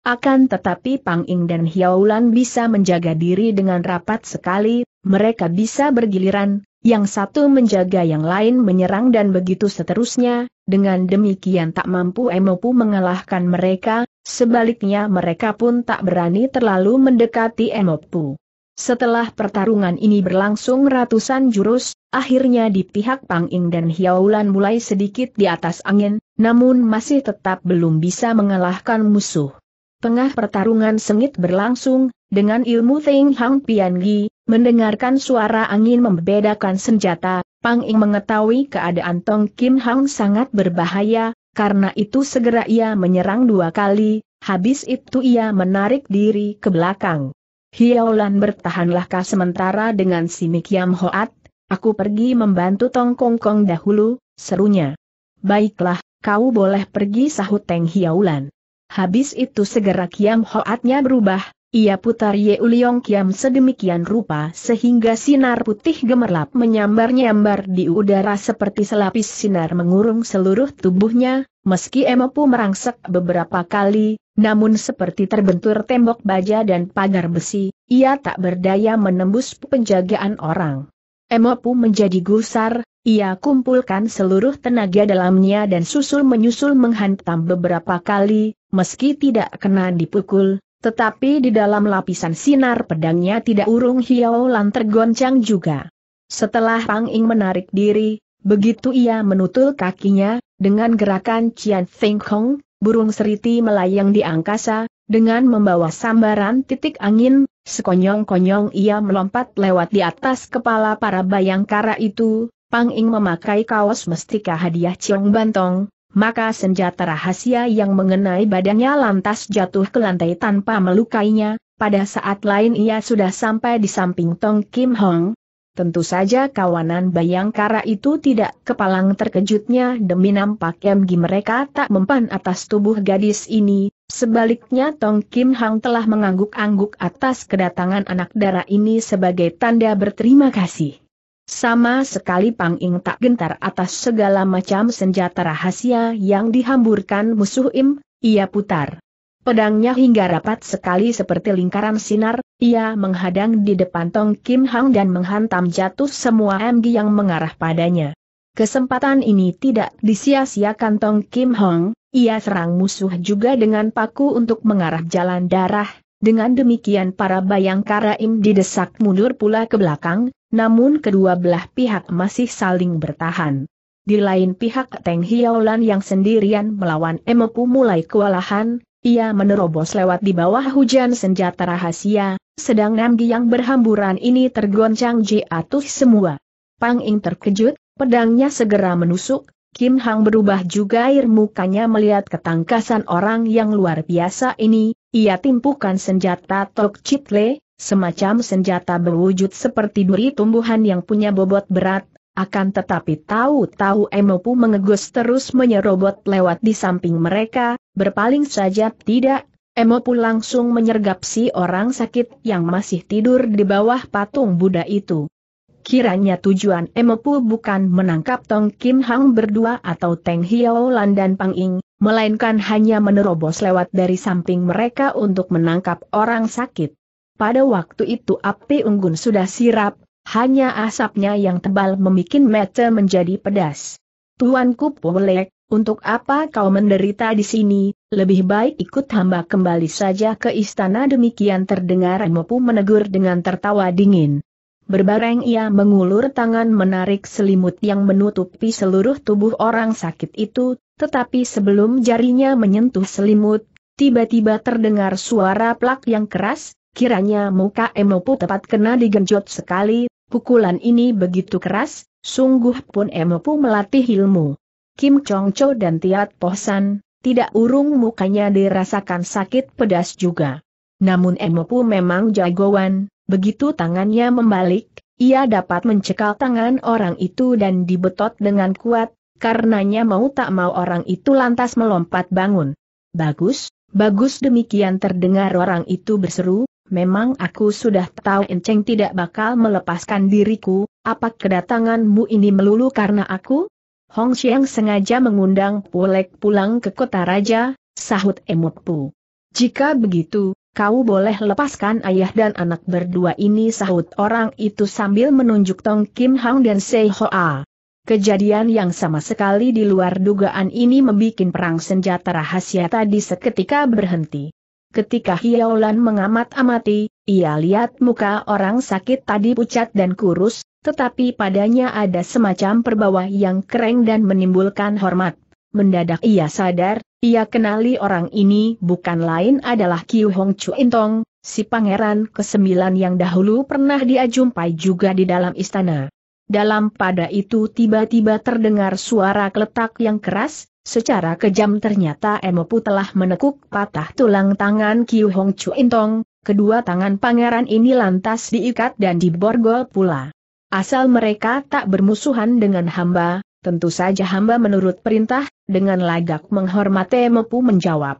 Akan tetapi Pang Ing dan Hiaulan bisa menjaga diri dengan rapat sekali, mereka bisa bergiliran, yang satu menjaga yang lain menyerang dan begitu seterusnya, dengan demikian tak mampu Emopu mengalahkan mereka, sebaliknya mereka pun tak berani terlalu mendekati Emopu. Setelah pertarungan ini berlangsung ratusan jurus, akhirnya di pihak Pang Ing dan Hiaulan mulai sedikit di atas angin, namun masih tetap belum bisa mengalahkan musuh. Tengah pertarungan sengit berlangsung, dengan ilmu Ting Hang Piangi, mendengarkan suara angin membedakan senjata, Pang Ing mengetahui keadaan Tong Kim Hang sangat berbahaya, karena itu segera ia menyerang dua kali, habis itu ia menarik diri ke belakang. Hiaulan bertahanlah kah sementara dengan si Mikiam Hoat, aku pergi membantu Tong Kong Kong dahulu, serunya. Baiklah, kau boleh pergi sahut Teng Hiaulan. Habis itu segera Kiam Hoatnya berubah, ia putar Uliong Kiam sedemikian rupa sehingga sinar putih gemerlap menyambar-nyambar di udara seperti selapis sinar mengurung seluruh tubuhnya, meski Emopu merangsek beberapa kali, namun seperti terbentur tembok baja dan pagar besi, ia tak berdaya menembus penjagaan orang. Emopu menjadi gusar, ia kumpulkan seluruh tenaga dalamnya dan susul-menyusul menghantam beberapa kali, meski tidak kena dipukul, tetapi di dalam lapisan sinar pedangnya tidak urung hiau lan tergoncang juga. Setelah Pang Ing menarik diri, begitu ia menutul kakinya, dengan gerakan Cian Feng Hong, burung seriti melayang di angkasa, dengan membawa sambaran titik angin, sekonyong-konyong ia melompat lewat di atas kepala para bayangkara itu, Pang Ing memakai kaos mestika hadiah Ciong Bantong, maka senjata rahasia yang mengenai badannya lantas jatuh ke lantai tanpa melukainya, pada saat lain ia sudah sampai di samping Tong Kim Hong. Tentu saja kawanan Bayangkara itu tidak kepalang terkejutnya demi nampak emgi mereka tak mempan atas tubuh gadis ini, Sebaliknya Tong Kim Hang telah mengangguk-angguk atas kedatangan anak darah ini sebagai tanda berterima kasih. Sama sekali Pang Ing tak gentar atas segala macam senjata rahasia yang dihamburkan musuh Im, ia putar. Pedangnya hingga rapat sekali seperti lingkaran sinar, ia menghadang di depan Tong Kim Hang dan menghantam jatuh semua MG yang mengarah padanya. Kesempatan ini tidak disia-siakan Tong Kim Hong, ia serang musuh juga dengan paku untuk mengarah jalan darah, dengan demikian para bayangkara Im didesak mundur pula ke belakang, namun kedua belah pihak masih saling bertahan. Di lain pihak Teng Hiaulan yang sendirian melawan Emopu mulai kewalahan, ia menerobos lewat di bawah hujan senjata rahasia, sedang Namgi yang berhamburan ini tergoncang jatuh semua. Pang Ing terkejut, pedangnya segera menusuk, Kim Hang berubah juga air mukanya melihat ketangkasan orang yang luar biasa ini, ia timpukan senjata Tok Le, semacam senjata berwujud seperti duri tumbuhan yang punya bobot berat, akan tetapi tahu-tahu Emopu mengegus terus menyerobot lewat di samping mereka, berpaling saja tidak, Emopu langsung menyergap si orang sakit yang masih tidur di bawah patung Buddha itu. Kiranya tujuan Emopu bukan menangkap Tong Kim Hang berdua atau Teng Hiao Lan dan Pang Ing, melainkan hanya menerobos lewat dari samping mereka untuk menangkap orang sakit. Pada waktu itu api unggun sudah sirap, hanya asapnya yang tebal membuat mata menjadi pedas. Tuanku Polek, untuk apa kau menderita di sini, lebih baik ikut hamba kembali saja ke istana demikian terdengar Mopu menegur dengan tertawa dingin. Berbareng ia mengulur tangan menarik selimut yang menutupi seluruh tubuh orang sakit itu, tetapi sebelum jarinya menyentuh selimut, tiba-tiba terdengar suara plak yang keras, Kiranya muka Emopu tepat kena digenjot sekali, pukulan ini begitu keras, sungguh pun Emopu melatih ilmu. Kim Chong Cho dan Tiat Pohsan, tidak urung mukanya dirasakan sakit pedas juga. Namun Emopu memang jagoan, begitu tangannya membalik, ia dapat mencekal tangan orang itu dan dibetot dengan kuat, karenanya mau tak mau orang itu lantas melompat bangun. Bagus, bagus demikian terdengar orang itu berseru, memang aku sudah tahu Enceng tidak bakal melepaskan diriku, apa kedatanganmu ini melulu karena aku? Hong Xiang sengaja mengundang Pulek pulang ke kota raja, sahut Emutpu. Jika begitu, kau boleh lepaskan ayah dan anak berdua ini sahut orang itu sambil menunjuk Tong Kim Hang dan Sei Hoa. Kejadian yang sama sekali di luar dugaan ini membuat perang senjata rahasia tadi seketika berhenti. Ketika Hiaulan mengamat-amati, ia lihat muka orang sakit tadi pucat dan kurus, tetapi padanya ada semacam perbawa yang kering dan menimbulkan hormat. Mendadak ia sadar, ia kenali orang ini bukan lain adalah Kiu Hong Chu Intong, si pangeran kesembilan yang dahulu pernah dia jumpai juga di dalam istana. Dalam pada itu tiba-tiba terdengar suara keletak yang keras, Secara kejam ternyata Emopu telah menekuk patah tulang tangan Kiu Hong Chu Intong, kedua tangan pangeran ini lantas diikat dan diborgol pula. Asal mereka tak bermusuhan dengan hamba, tentu saja hamba menurut perintah, dengan lagak menghormati Emopu menjawab.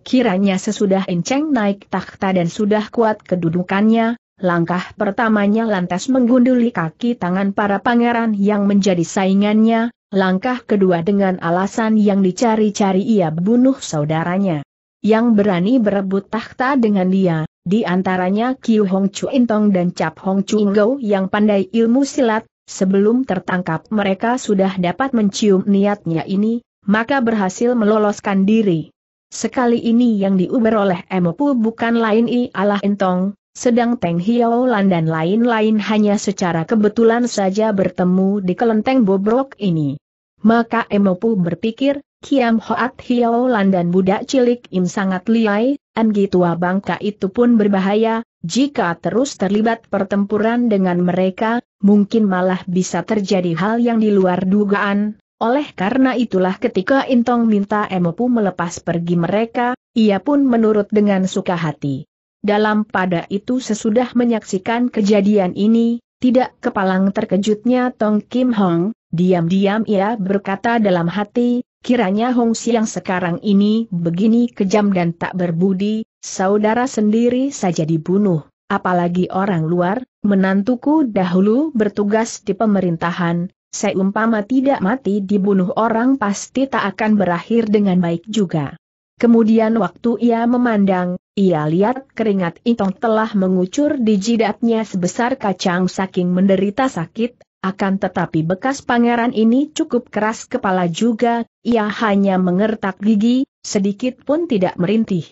Kiranya sesudah Enceng naik takhta dan sudah kuat kedudukannya, langkah pertamanya lantas menggunduli kaki tangan para pangeran yang menjadi saingannya, Langkah kedua dengan alasan yang dicari-cari ia bunuh saudaranya. Yang berani berebut takhta dengan dia, di antaranya Kiu Hong Chu Intong dan Cap Hong Chu Go yang pandai ilmu silat, sebelum tertangkap mereka sudah dapat mencium niatnya ini, maka berhasil meloloskan diri. Sekali ini yang diuber oleh Emopu bukan lain ialah Intong, sedang Teng Hiaolan dan lain-lain hanya secara kebetulan saja bertemu di kelenteng bobrok ini. Maka Emopu berpikir, Kiam Hoat Hiaolan dan budak cilik Im sangat liai, Anggi tua bangka itu pun berbahaya, jika terus terlibat pertempuran dengan mereka, mungkin malah bisa terjadi hal yang di luar dugaan. Oleh karena itulah ketika Intong minta Emopu melepas pergi mereka, ia pun menurut dengan suka hati. Dalam pada itu sesudah menyaksikan kejadian ini, tidak kepalang terkejutnya Tong Kim Hong, diam-diam ia berkata dalam hati, kiranya Hong Siang sekarang ini begini kejam dan tak berbudi, saudara sendiri saja dibunuh, apalagi orang luar, menantuku dahulu bertugas di pemerintahan, seumpama tidak mati dibunuh orang pasti tak akan berakhir dengan baik juga. Kemudian waktu ia memandang, ia lihat keringat Itong telah mengucur di jidatnya sebesar kacang saking menderita sakit, akan tetapi bekas pangeran ini cukup keras kepala juga, ia hanya mengertak gigi, sedikit pun tidak merintih.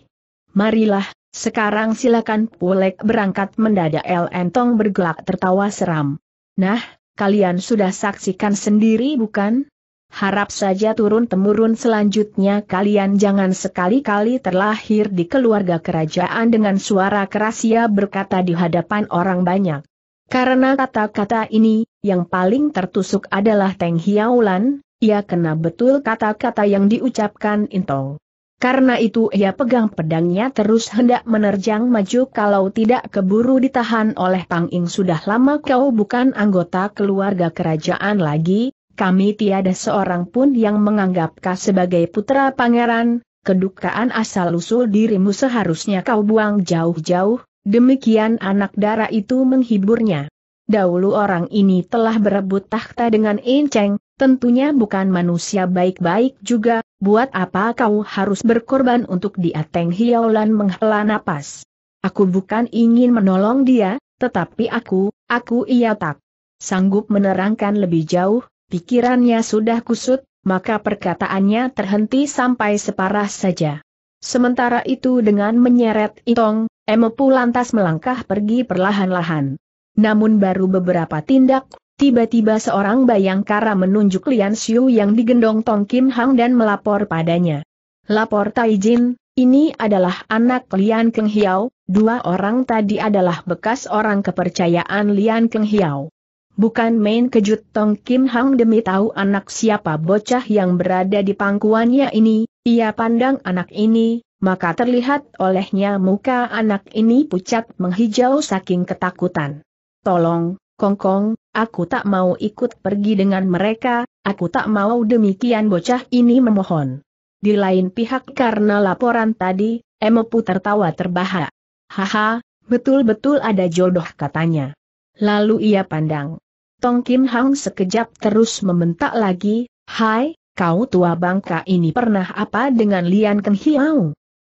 Marilah, sekarang silakan Pulek berangkat mendadak El Entong bergelak tertawa seram. Nah, kalian sudah saksikan sendiri bukan? harap saja turun-temurun selanjutnya kalian jangan sekali-kali terlahir di keluarga kerajaan dengan suara keras ia berkata di hadapan orang banyak. Karena kata-kata ini, yang paling tertusuk adalah Teng Hiaulan, ia kena betul kata-kata yang diucapkan Intong. Karena itu ia pegang pedangnya terus hendak menerjang maju kalau tidak keburu ditahan oleh Pang Ing sudah lama kau bukan anggota keluarga kerajaan lagi, kami tiada seorang pun yang menganggap kau sebagai putra pangeran, kedukaan asal-usul dirimu seharusnya kau buang jauh-jauh, demikian anak darah itu menghiburnya. Dahulu orang ini telah berebut tahta dengan Inceng, tentunya bukan manusia baik-baik juga, buat apa kau harus berkorban untuk dia Teng hiaulan menghela napas. Aku bukan ingin menolong dia, tetapi aku, aku ia tak sanggup menerangkan lebih jauh, pikirannya sudah kusut, maka perkataannya terhenti sampai separah saja. Sementara itu dengan menyeret Itong, Emepu lantas melangkah pergi perlahan-lahan. Namun baru beberapa tindak, tiba-tiba seorang bayangkara menunjuk Lian Xiu yang digendong Tong Kim Hang dan melapor padanya. Lapor Taijin, ini adalah anak Lian Keng Hiao, dua orang tadi adalah bekas orang kepercayaan Lian Keng Hiao. Bukan main kejut Tong Kim Hang demi tahu anak siapa bocah yang berada di pangkuannya ini, ia pandang anak ini, maka terlihat olehnya muka anak ini pucat menghijau saking ketakutan. Tolong, Kongkong, -kong, aku tak mau ikut pergi dengan mereka, aku tak mau demikian bocah ini memohon. Di lain pihak karena laporan tadi, Emopu tertawa terbahak. Haha, betul-betul ada jodoh katanya. Lalu ia pandang. Tong Kim Hang sekejap terus membentak lagi, Hai, kau tua bangka ini pernah apa dengan Lian Keng Hiau?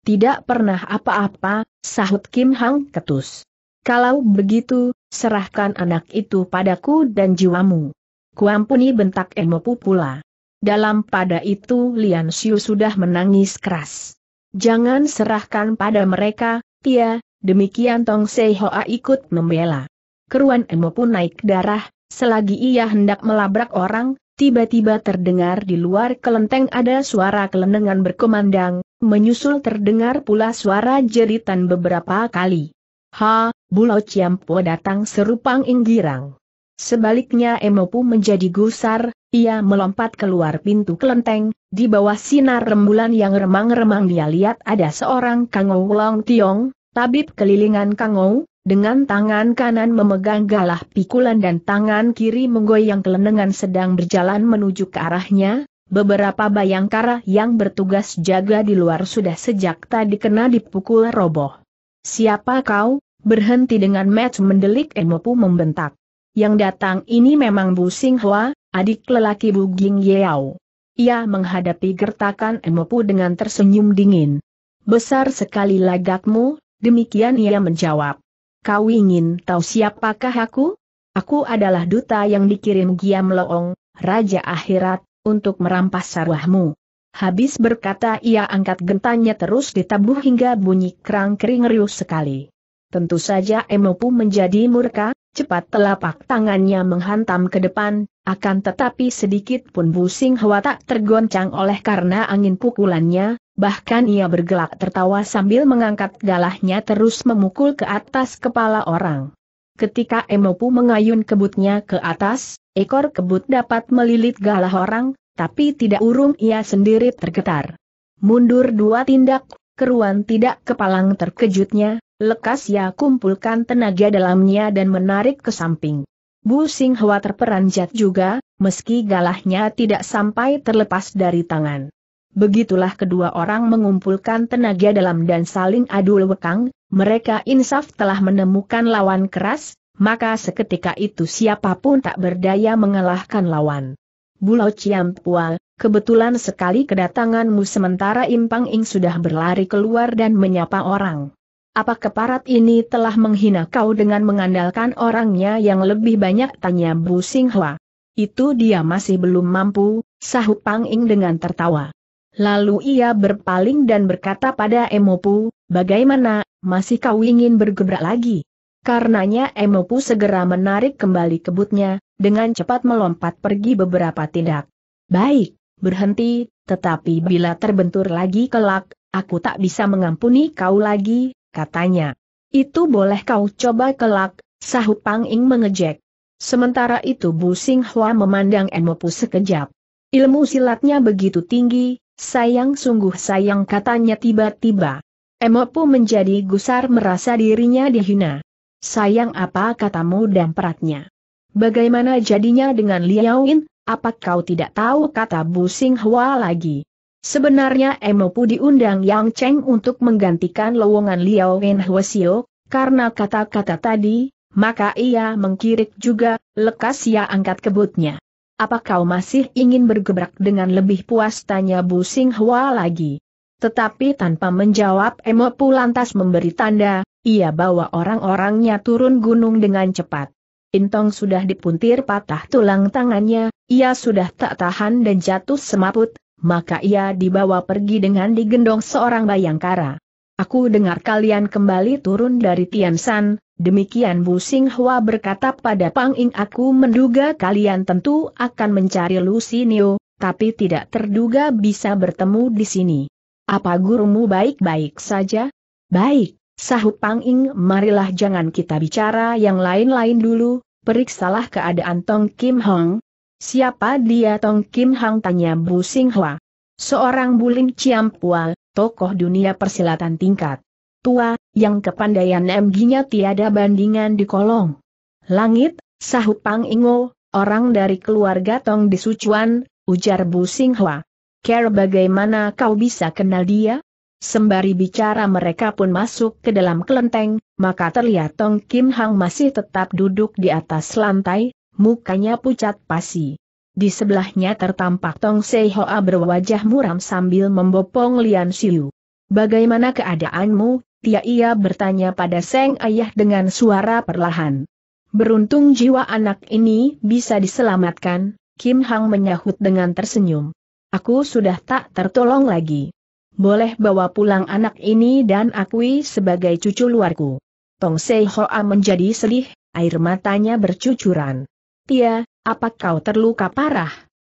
Tidak pernah apa-apa, sahut Kim Hang ketus. Kalau begitu, serahkan anak itu padaku dan jiwamu. Kuampuni bentak Emopu pula. Dalam pada itu Lian Xiu sudah menangis keras. Jangan serahkan pada mereka, Tia, demikian Tong Sei Hoa ikut membela. Keruan Emo naik darah, Selagi ia hendak melabrak orang, tiba-tiba terdengar di luar kelenteng ada suara kelenengan berkumandang, menyusul terdengar pula suara jeritan beberapa kali. Ha, Bulau Ciampo datang serupang inggirang. Sebaliknya Emopu menjadi gusar, ia melompat keluar pintu kelenteng, di bawah sinar rembulan yang remang-remang dia lihat ada seorang Kangou Long Tiong, tabib kelilingan Kangou, dengan tangan kanan memegang galah pikulan dan tangan kiri menggoyang kelenengan sedang berjalan menuju ke arahnya, beberapa bayangkara yang bertugas jaga di luar sudah sejak tadi kena dipukul roboh. Siapa kau? Berhenti dengan match mendelik Emopu membentak. Yang datang ini memang Bu Singhua, adik lelaki Bu Ging Yeao. Ia menghadapi gertakan Emopu dengan tersenyum dingin. Besar sekali lagakmu, demikian ia menjawab. Kau ingin tahu siapakah aku? Aku adalah duta yang dikirim Giam Loong, Raja Akhirat, untuk merampas sarwahmu. Habis berkata ia angkat gentanya terus ditabuh hingga bunyi kerang kering riuh sekali. Tentu saja Emopu menjadi murka, Cepat telapak tangannya menghantam ke depan, akan tetapi sedikit pun Busing Hwa tak tergoncang oleh karena angin pukulannya, bahkan ia bergelak tertawa sambil mengangkat galahnya terus memukul ke atas kepala orang. Ketika Emopu mengayun kebutnya ke atas, ekor kebut dapat melilit galah orang, tapi tidak urung ia sendiri tergetar. Mundur dua tindak, keruan tidak kepalang terkejutnya, Lekas ia kumpulkan tenaga dalamnya dan menarik ke samping. Bu Sing Hwa terperanjat juga, meski galahnya tidak sampai terlepas dari tangan. Begitulah kedua orang mengumpulkan tenaga dalam dan saling adu lekang, mereka insaf telah menemukan lawan keras, maka seketika itu siapapun tak berdaya mengalahkan lawan. Bulau Ciampual, kebetulan sekali kedatanganmu sementara Impang Ing sudah berlari keluar dan menyapa orang. Apa keparat ini telah menghina kau dengan mengandalkan orangnya yang lebih banyak tanya Bu Singhua. Itu dia masih belum mampu, sahut Pang Ing dengan tertawa. Lalu ia berpaling dan berkata pada Emopu, bagaimana, masih kau ingin bergebrak lagi? Karenanya Emopu segera menarik kembali kebutnya, dengan cepat melompat pergi beberapa tindak. Baik, berhenti, tetapi bila terbentur lagi kelak, aku tak bisa mengampuni kau lagi, katanya. Itu boleh kau coba kelak, sahut Pang Ing mengejek. Sementara itu Bu Sing Hua memandang Enmopu sekejap. Ilmu silatnya begitu tinggi, sayang sungguh sayang katanya tiba-tiba. Emopu menjadi gusar merasa dirinya dihina. Sayang apa katamu dan peratnya. Bagaimana jadinya dengan Liaoin, apa kau tidak tahu kata Bu Sing Hua lagi. Sebenarnya Emopu diundang Yang Cheng untuk menggantikan lowongan Liao Wen Hwasio, karena kata-kata tadi, maka ia mengkirik juga, lekas ia ya angkat kebutnya. Apa kau masih ingin bergebrak dengan lebih puas tanya Bu Sing Hua lagi? Tetapi tanpa menjawab Emopu lantas memberi tanda, ia bawa orang-orangnya turun gunung dengan cepat. Intong sudah dipuntir patah tulang tangannya, ia sudah tak tahan dan jatuh semaput, maka ia dibawa pergi dengan digendong seorang bayangkara. Aku dengar kalian kembali turun dari Tiansan, demikian Bu Hua berkata pada Pang Ing aku menduga kalian tentu akan mencari Neo, tapi tidak terduga bisa bertemu di sini. Apa gurumu baik-baik saja? Baik, sahut Pang Ing marilah jangan kita bicara yang lain-lain dulu, periksalah keadaan Tong Kim Hong, Siapa dia Tong Kim Hang tanya Bu Singhua. Seorang bulim Pua, tokoh dunia persilatan tingkat tua, yang kepandaian MG-nya tiada bandingan di kolong. Langit, sahup Pang Ingo, orang dari keluarga Tong di Sucuan, ujar Bu Singhua. Care bagaimana kau bisa kenal dia? Sembari bicara mereka pun masuk ke dalam kelenteng, maka terlihat Tong Kim Hang masih tetap duduk di atas lantai, mukanya pucat pasi. Di sebelahnya tertampak Tong Sei Hoa berwajah muram sambil membopong Lian Siu. Bagaimana keadaanmu? Tia ia bertanya pada Seng Ayah dengan suara perlahan. Beruntung jiwa anak ini bisa diselamatkan, Kim Hang menyahut dengan tersenyum. Aku sudah tak tertolong lagi. Boleh bawa pulang anak ini dan akui sebagai cucu luarku. Tong Sei Hoa menjadi sedih, air matanya bercucuran. Tia, apa kau terluka parah?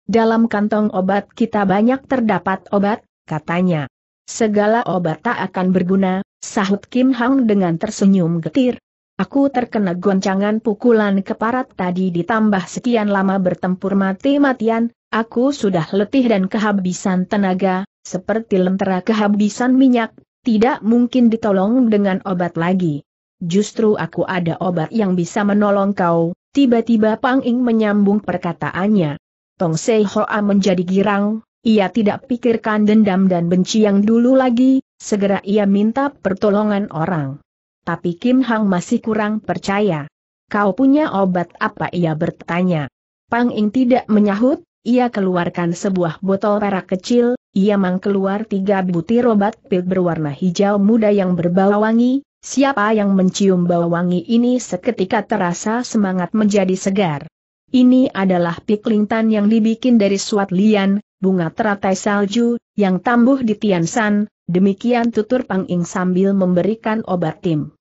Dalam kantong obat kita banyak terdapat obat, katanya. Segala obat tak akan berguna, sahut Kim Hang dengan tersenyum getir. Aku terkena goncangan pukulan keparat tadi ditambah sekian lama bertempur mati-matian, aku sudah letih dan kehabisan tenaga, seperti lentera kehabisan minyak, tidak mungkin ditolong dengan obat lagi. Justru aku ada obat yang bisa menolong kau, Tiba-tiba Pang Ing menyambung perkataannya. Tong Sei Hoa menjadi girang, ia tidak pikirkan dendam dan benci yang dulu lagi, segera ia minta pertolongan orang. Tapi Kim Hang masih kurang percaya. Kau punya obat apa ia bertanya. Pang Ing tidak menyahut, ia keluarkan sebuah botol perak kecil, ia mang keluar tiga butir obat pil berwarna hijau muda yang berbau wangi, Siapa yang mencium bau wangi ini seketika terasa semangat menjadi segar. Ini adalah piklingtan yang dibikin dari suat lian, bunga teratai salju, yang tambuh di Tiansan, demikian tutur Pang Ing sambil memberikan obat tim.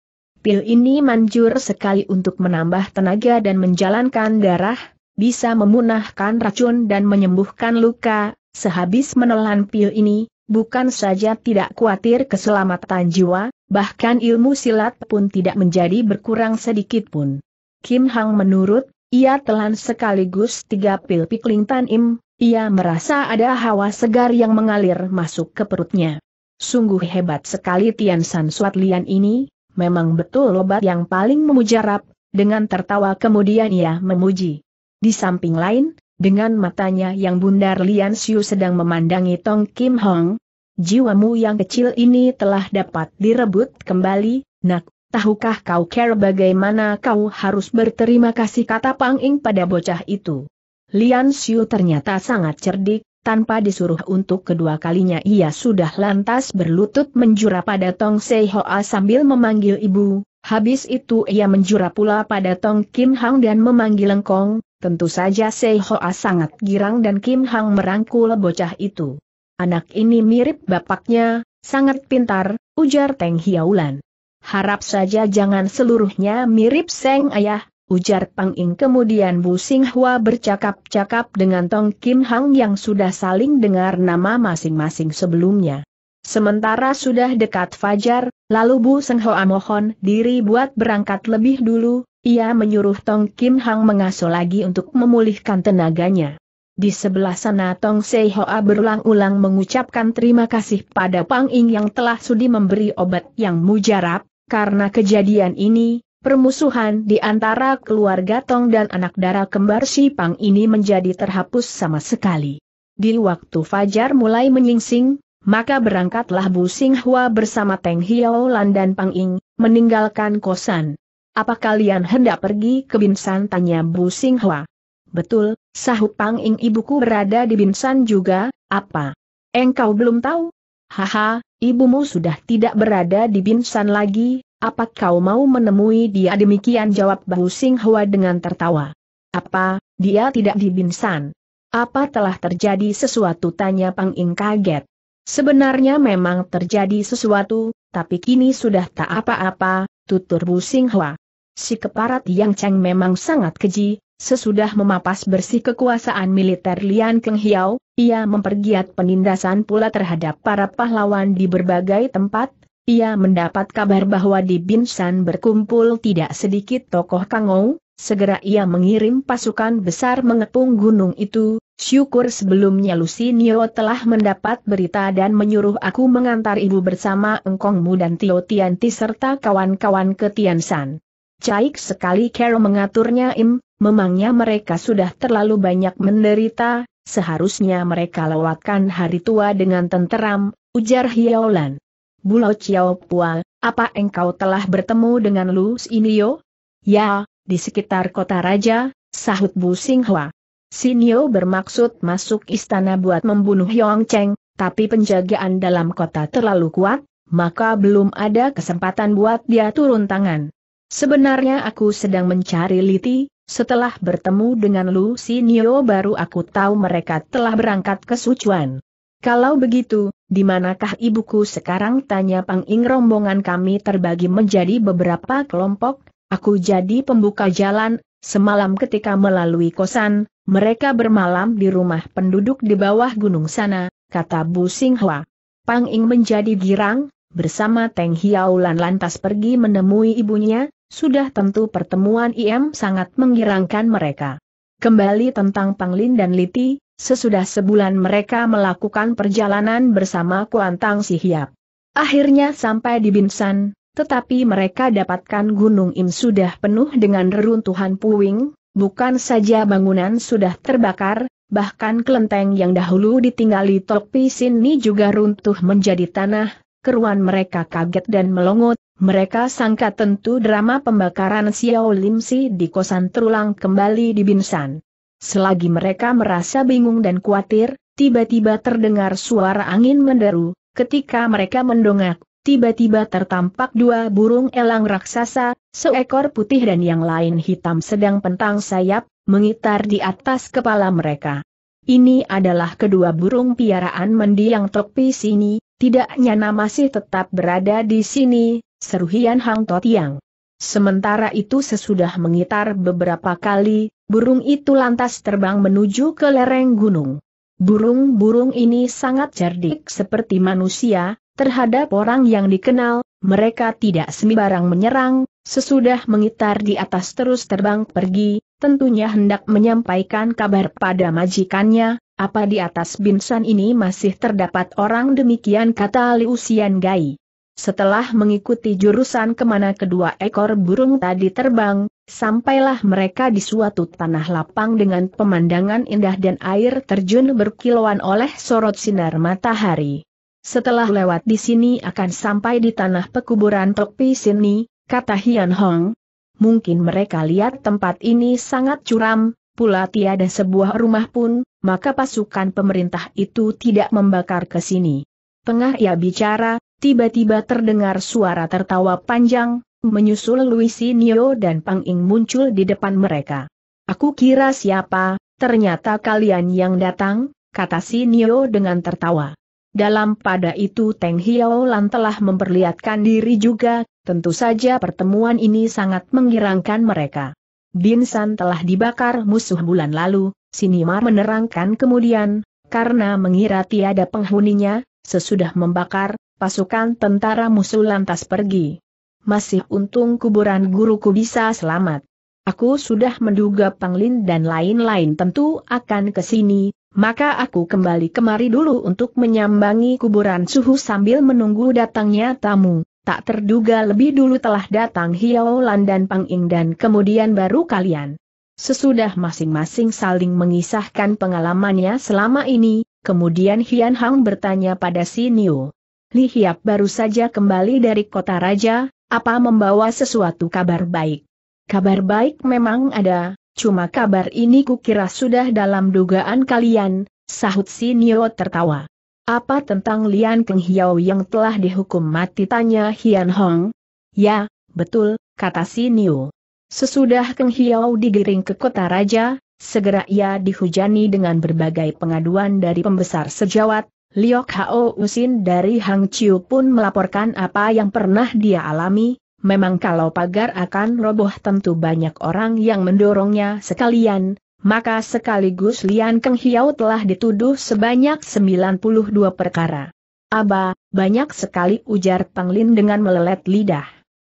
Pil ini manjur sekali untuk menambah tenaga dan menjalankan darah, bisa memunahkan racun dan menyembuhkan luka, sehabis menelan pil ini, bukan saja tidak khawatir keselamatan jiwa, bahkan ilmu silat pun tidak menjadi berkurang sedikit pun. Kim Hang menurut, ia telan sekaligus tiga pil pikling Tan Im, ia merasa ada hawa segar yang mengalir masuk ke perutnya. Sungguh hebat sekali Tian San Suat Lian ini, memang betul obat yang paling memujarab, dengan tertawa kemudian ia memuji. Di samping lain, dengan matanya yang bundar Lian Xiu sedang memandangi Tong Kim Hong, jiwamu yang kecil ini telah dapat direbut kembali, nak, tahukah kau care bagaimana kau harus berterima kasih kata Pang Ing pada bocah itu. Lian Xiu ternyata sangat cerdik, tanpa disuruh untuk kedua kalinya ia sudah lantas berlutut menjura pada Tong Sei Hoa sambil memanggil ibu, habis itu ia menjura pula pada Tong Kim Hang dan memanggil Lengkong, Tentu saja Sei Hoa sangat girang dan Kim Hang merangkul bocah itu. Anak ini mirip bapaknya, sangat pintar, ujar Teng Hiaulan. Harap saja jangan seluruhnya mirip Seng Ayah, ujar Pang Ing kemudian Bu Singhua bercakap-cakap dengan Tong Kim Hang yang sudah saling dengar nama masing-masing sebelumnya. Sementara sudah dekat Fajar, lalu Bu Hoa mohon diri buat berangkat lebih dulu, ia menyuruh Tong Kim Hang mengasuh lagi untuk memulihkan tenaganya. Di sebelah sana Tong Sei Hoa berulang-ulang mengucapkan terima kasih pada Pang Ing yang telah sudi memberi obat yang mujarab, karena kejadian ini, permusuhan di antara keluarga Tong dan anak darah kembar Si Pang ini menjadi terhapus sama sekali. Di waktu fajar mulai menyingsing, maka berangkatlah Bu Sing Hua bersama Teng Hiao Lan dan Pang Ing, meninggalkan kosan. Apa kalian hendak pergi ke Binsan? Tanya Bu Singhua. Betul, sahut Pang Ing ibuku berada di Binsan juga, apa? Engkau belum tahu? Haha, ibumu sudah tidak berada di Binsan lagi, apa kau mau menemui dia? Demikian jawab Bu Singhua dengan tertawa. Apa, dia tidak di Binsan? Apa telah terjadi sesuatu? Tanya Pang Ing kaget. Sebenarnya memang terjadi sesuatu, tapi kini sudah tak apa-apa, tutur Bu Singhua. Si keparat Yang Cheng memang sangat keji, sesudah memapas bersih kekuasaan militer Lian Keng Hiao, ia mempergiat penindasan pula terhadap para pahlawan di berbagai tempat, ia mendapat kabar bahwa di Binsan berkumpul tidak sedikit tokoh Kangou, segera ia mengirim pasukan besar mengepung gunung itu, syukur sebelumnya Lucy Nio telah mendapat berita dan menyuruh aku mengantar ibu bersama engkongmu dan Tio Tianti serta kawan-kawan ke Tiansan. Caik sekali Carol mengaturnya Im, memangnya mereka sudah terlalu banyak menderita, seharusnya mereka lewatkan hari tua dengan tenteram, ujar Hiaolan. Bulau Chiao Pua, apa engkau telah bertemu dengan Lu Sinio? Ya, di sekitar kota raja, sahut Bu Singhua. Sinio bermaksud masuk istana buat membunuh Yong Cheng, tapi penjagaan dalam kota terlalu kuat, maka belum ada kesempatan buat dia turun tangan. Sebenarnya aku sedang mencari Liti, setelah bertemu dengan Lu Nio baru aku tahu mereka telah berangkat ke Sucuan. Kalau begitu, di manakah ibuku sekarang tanya Pang Ing rombongan kami terbagi menjadi beberapa kelompok, aku jadi pembuka jalan, semalam ketika melalui kosan, mereka bermalam di rumah penduduk di bawah gunung sana, kata Bu Singhua. Pang Ing menjadi girang, bersama Teng Hiaulan lantas pergi menemui ibunya, sudah tentu pertemuan IM sangat menggirangkan mereka. Kembali tentang Panglin dan Liti, sesudah sebulan mereka melakukan perjalanan bersama Kuantang Sihiap. Akhirnya sampai di Binsan, tetapi mereka dapatkan Gunung Im sudah penuh dengan reruntuhan puing, bukan saja bangunan sudah terbakar, bahkan kelenteng yang dahulu ditinggali Tok Pisin ini juga runtuh menjadi tanah, keruan mereka kaget dan melongot, mereka sangka tentu drama pembakaran Xiao Limsi di kosan terulang kembali di Binsan. Selagi mereka merasa bingung dan khawatir, tiba-tiba terdengar suara angin menderu, ketika mereka mendongak, tiba-tiba tertampak dua burung elang raksasa, seekor putih dan yang lain hitam sedang pentang sayap, mengitar di atas kepala mereka. Ini adalah kedua burung piaraan mendiang topi sini, tidak nyana masih tetap berada di sini, seru Hian Hang Totiang. Sementara itu sesudah mengitar beberapa kali, burung itu lantas terbang menuju ke lereng gunung. Burung-burung ini sangat cerdik seperti manusia, terhadap orang yang dikenal, mereka tidak sembarang menyerang, sesudah mengitar di atas terus terbang pergi, tentunya hendak menyampaikan kabar pada majikannya, apa di atas Binsan ini masih terdapat orang demikian kata Liu Gai. Setelah mengikuti jurusan kemana kedua ekor burung tadi terbang, sampailah mereka di suatu tanah lapang dengan pemandangan indah dan air terjun berkilauan oleh sorot sinar matahari. Setelah lewat di sini akan sampai di tanah pekuburan Tokpi sini, kata Hian Hong. Mungkin mereka lihat tempat ini sangat curam, pula tiada sebuah rumah pun, maka pasukan pemerintah itu tidak membakar ke sini. Tengah ia bicara, tiba-tiba terdengar suara tertawa panjang, menyusul Luisi Nio dan Pang Ing muncul di depan mereka. Aku kira siapa, ternyata kalian yang datang, kata si Nio dengan tertawa. Dalam pada itu Teng Hiao Lan telah memperlihatkan diri juga, tentu saja pertemuan ini sangat mengirangkan mereka. Binsan telah dibakar musuh bulan lalu, Sinimar menerangkan kemudian, karena mengira tiada penghuninya, sesudah membakar, pasukan tentara musuh lantas pergi. Masih untung kuburan guruku bisa selamat. Aku sudah menduga Panglin dan lain-lain tentu akan ke sini, maka aku kembali kemari dulu untuk menyambangi kuburan suhu sambil menunggu datangnya tamu. Tak terduga lebih dulu telah datang Hiao Lan dan Pang Ing dan kemudian baru kalian. Sesudah masing-masing saling mengisahkan pengalamannya selama ini, kemudian Hian Hang bertanya pada si Niu. Li Hiap baru saja kembali dari kota raja, apa membawa sesuatu kabar baik? Kabar baik memang ada, cuma kabar ini kukira sudah dalam dugaan kalian, sahut si Niu tertawa. Apa tentang Lian Keng Hiao yang telah dihukum mati tanya Hian Hong? Ya, betul, kata si Niu. Sesudah Keng Hiao digiring ke kota raja, segera ia dihujani dengan berbagai pengaduan dari pembesar sejawat, Liok Hao Usin dari Hang Chiu pun melaporkan apa yang pernah dia alami, memang kalau pagar akan roboh tentu banyak orang yang mendorongnya sekalian, maka sekaligus Lian Keng Hiau telah dituduh sebanyak 92 perkara. Aba, banyak sekali ujar Panglin dengan melelet lidah.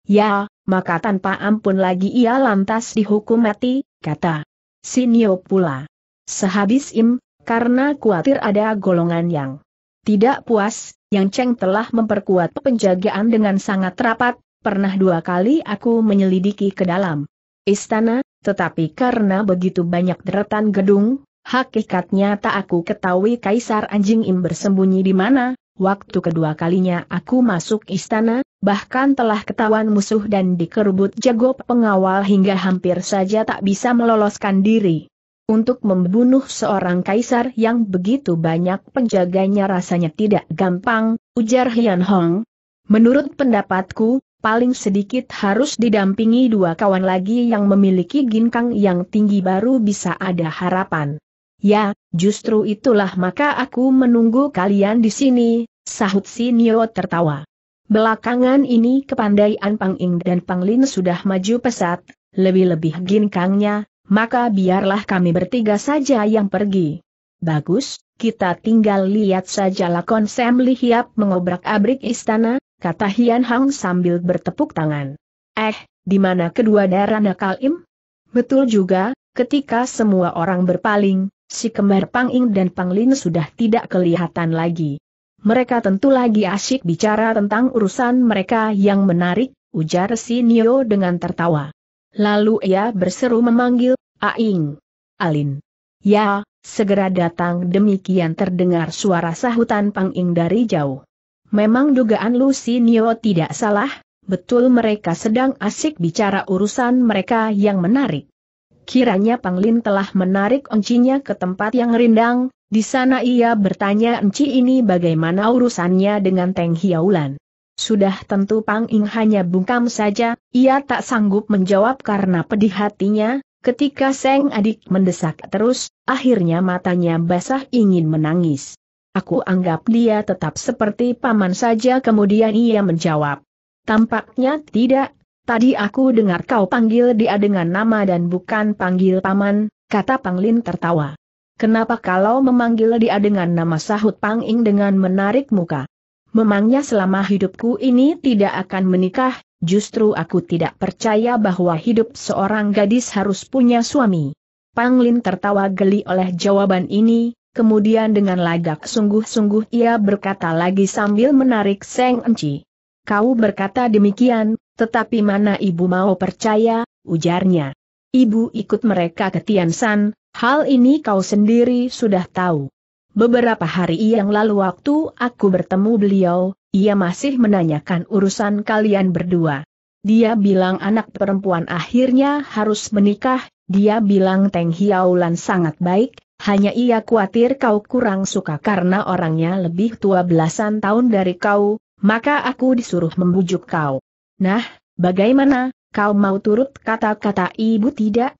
Ya, maka tanpa ampun lagi ia lantas dihukum mati, kata Sinio pula. Sehabis im, karena kuatir ada golongan yang tidak puas, yang Cheng telah memperkuat penjagaan dengan sangat rapat, pernah dua kali aku menyelidiki ke dalam istana, tetapi karena begitu banyak deretan gedung, hakikatnya tak aku ketahui Kaisar Anjing Im bersembunyi di mana, Waktu kedua kalinya aku masuk istana, bahkan telah ketahuan musuh dan dikerubut jago pengawal hingga hampir saja tak bisa meloloskan diri. Untuk membunuh seorang kaisar yang begitu banyak penjaganya rasanya tidak gampang, ujar Hian Hong. Menurut pendapatku, paling sedikit harus didampingi dua kawan lagi yang memiliki ginkang yang tinggi baru bisa ada harapan. Ya, justru itulah maka aku menunggu kalian di sini, sahut si Nio tertawa. Belakangan ini kepandaian Pang Ing dan Pang Lin sudah maju pesat, lebih-lebih ginkangnya, maka biarlah kami bertiga saja yang pergi. Bagus, kita tinggal lihat saja Sam Li hiap mengobrak-abrik istana, kata Hian Hang sambil bertepuk tangan. Eh, di mana kedua darah nakal im? Betul juga, ketika semua orang berpaling, si kembar Pang Ing dan Pang Lin sudah tidak kelihatan lagi. Mereka tentu lagi asyik bicara tentang urusan mereka yang menarik, ujar si Nio dengan tertawa. Lalu ia berseru memanggil, Aing. Alin. Ya, Segera datang demikian terdengar suara sahutan Pang Ing dari jauh. Memang dugaan Lucy Nio tidak salah, betul mereka sedang asik bicara urusan mereka yang menarik. Kiranya Pang Lin telah menarik encinya ke tempat yang rindang, di sana ia bertanya enci ini bagaimana urusannya dengan Teng Hiaulan. Sudah tentu Pang Ing hanya bungkam saja, ia tak sanggup menjawab karena pedih hatinya, Ketika Seng adik mendesak terus, akhirnya matanya basah ingin menangis. Aku anggap dia tetap seperti paman saja kemudian ia menjawab. Tampaknya tidak, tadi aku dengar kau panggil dia dengan nama dan bukan panggil paman, kata Panglin tertawa. Kenapa kalau memanggil dia dengan nama sahut Pang Ing dengan menarik muka? Memangnya selama hidupku ini tidak akan menikah, Justru aku tidak percaya bahwa hidup seorang gadis harus punya suami. Panglin tertawa geli oleh jawaban ini, kemudian dengan lagak sungguh-sungguh ia berkata lagi sambil menarik Seng Enci. Kau berkata demikian, tetapi mana ibu mau percaya, ujarnya. Ibu ikut mereka ke Tiansan, hal ini kau sendiri sudah tahu. Beberapa hari yang lalu waktu aku bertemu beliau, ia masih menanyakan urusan kalian berdua. Dia bilang anak perempuan akhirnya harus menikah, dia bilang Teng Hiaulan sangat baik, hanya ia khawatir kau kurang suka karena orangnya lebih tua belasan tahun dari kau, maka aku disuruh membujuk kau. Nah, bagaimana, kau mau turut kata-kata ibu tidak?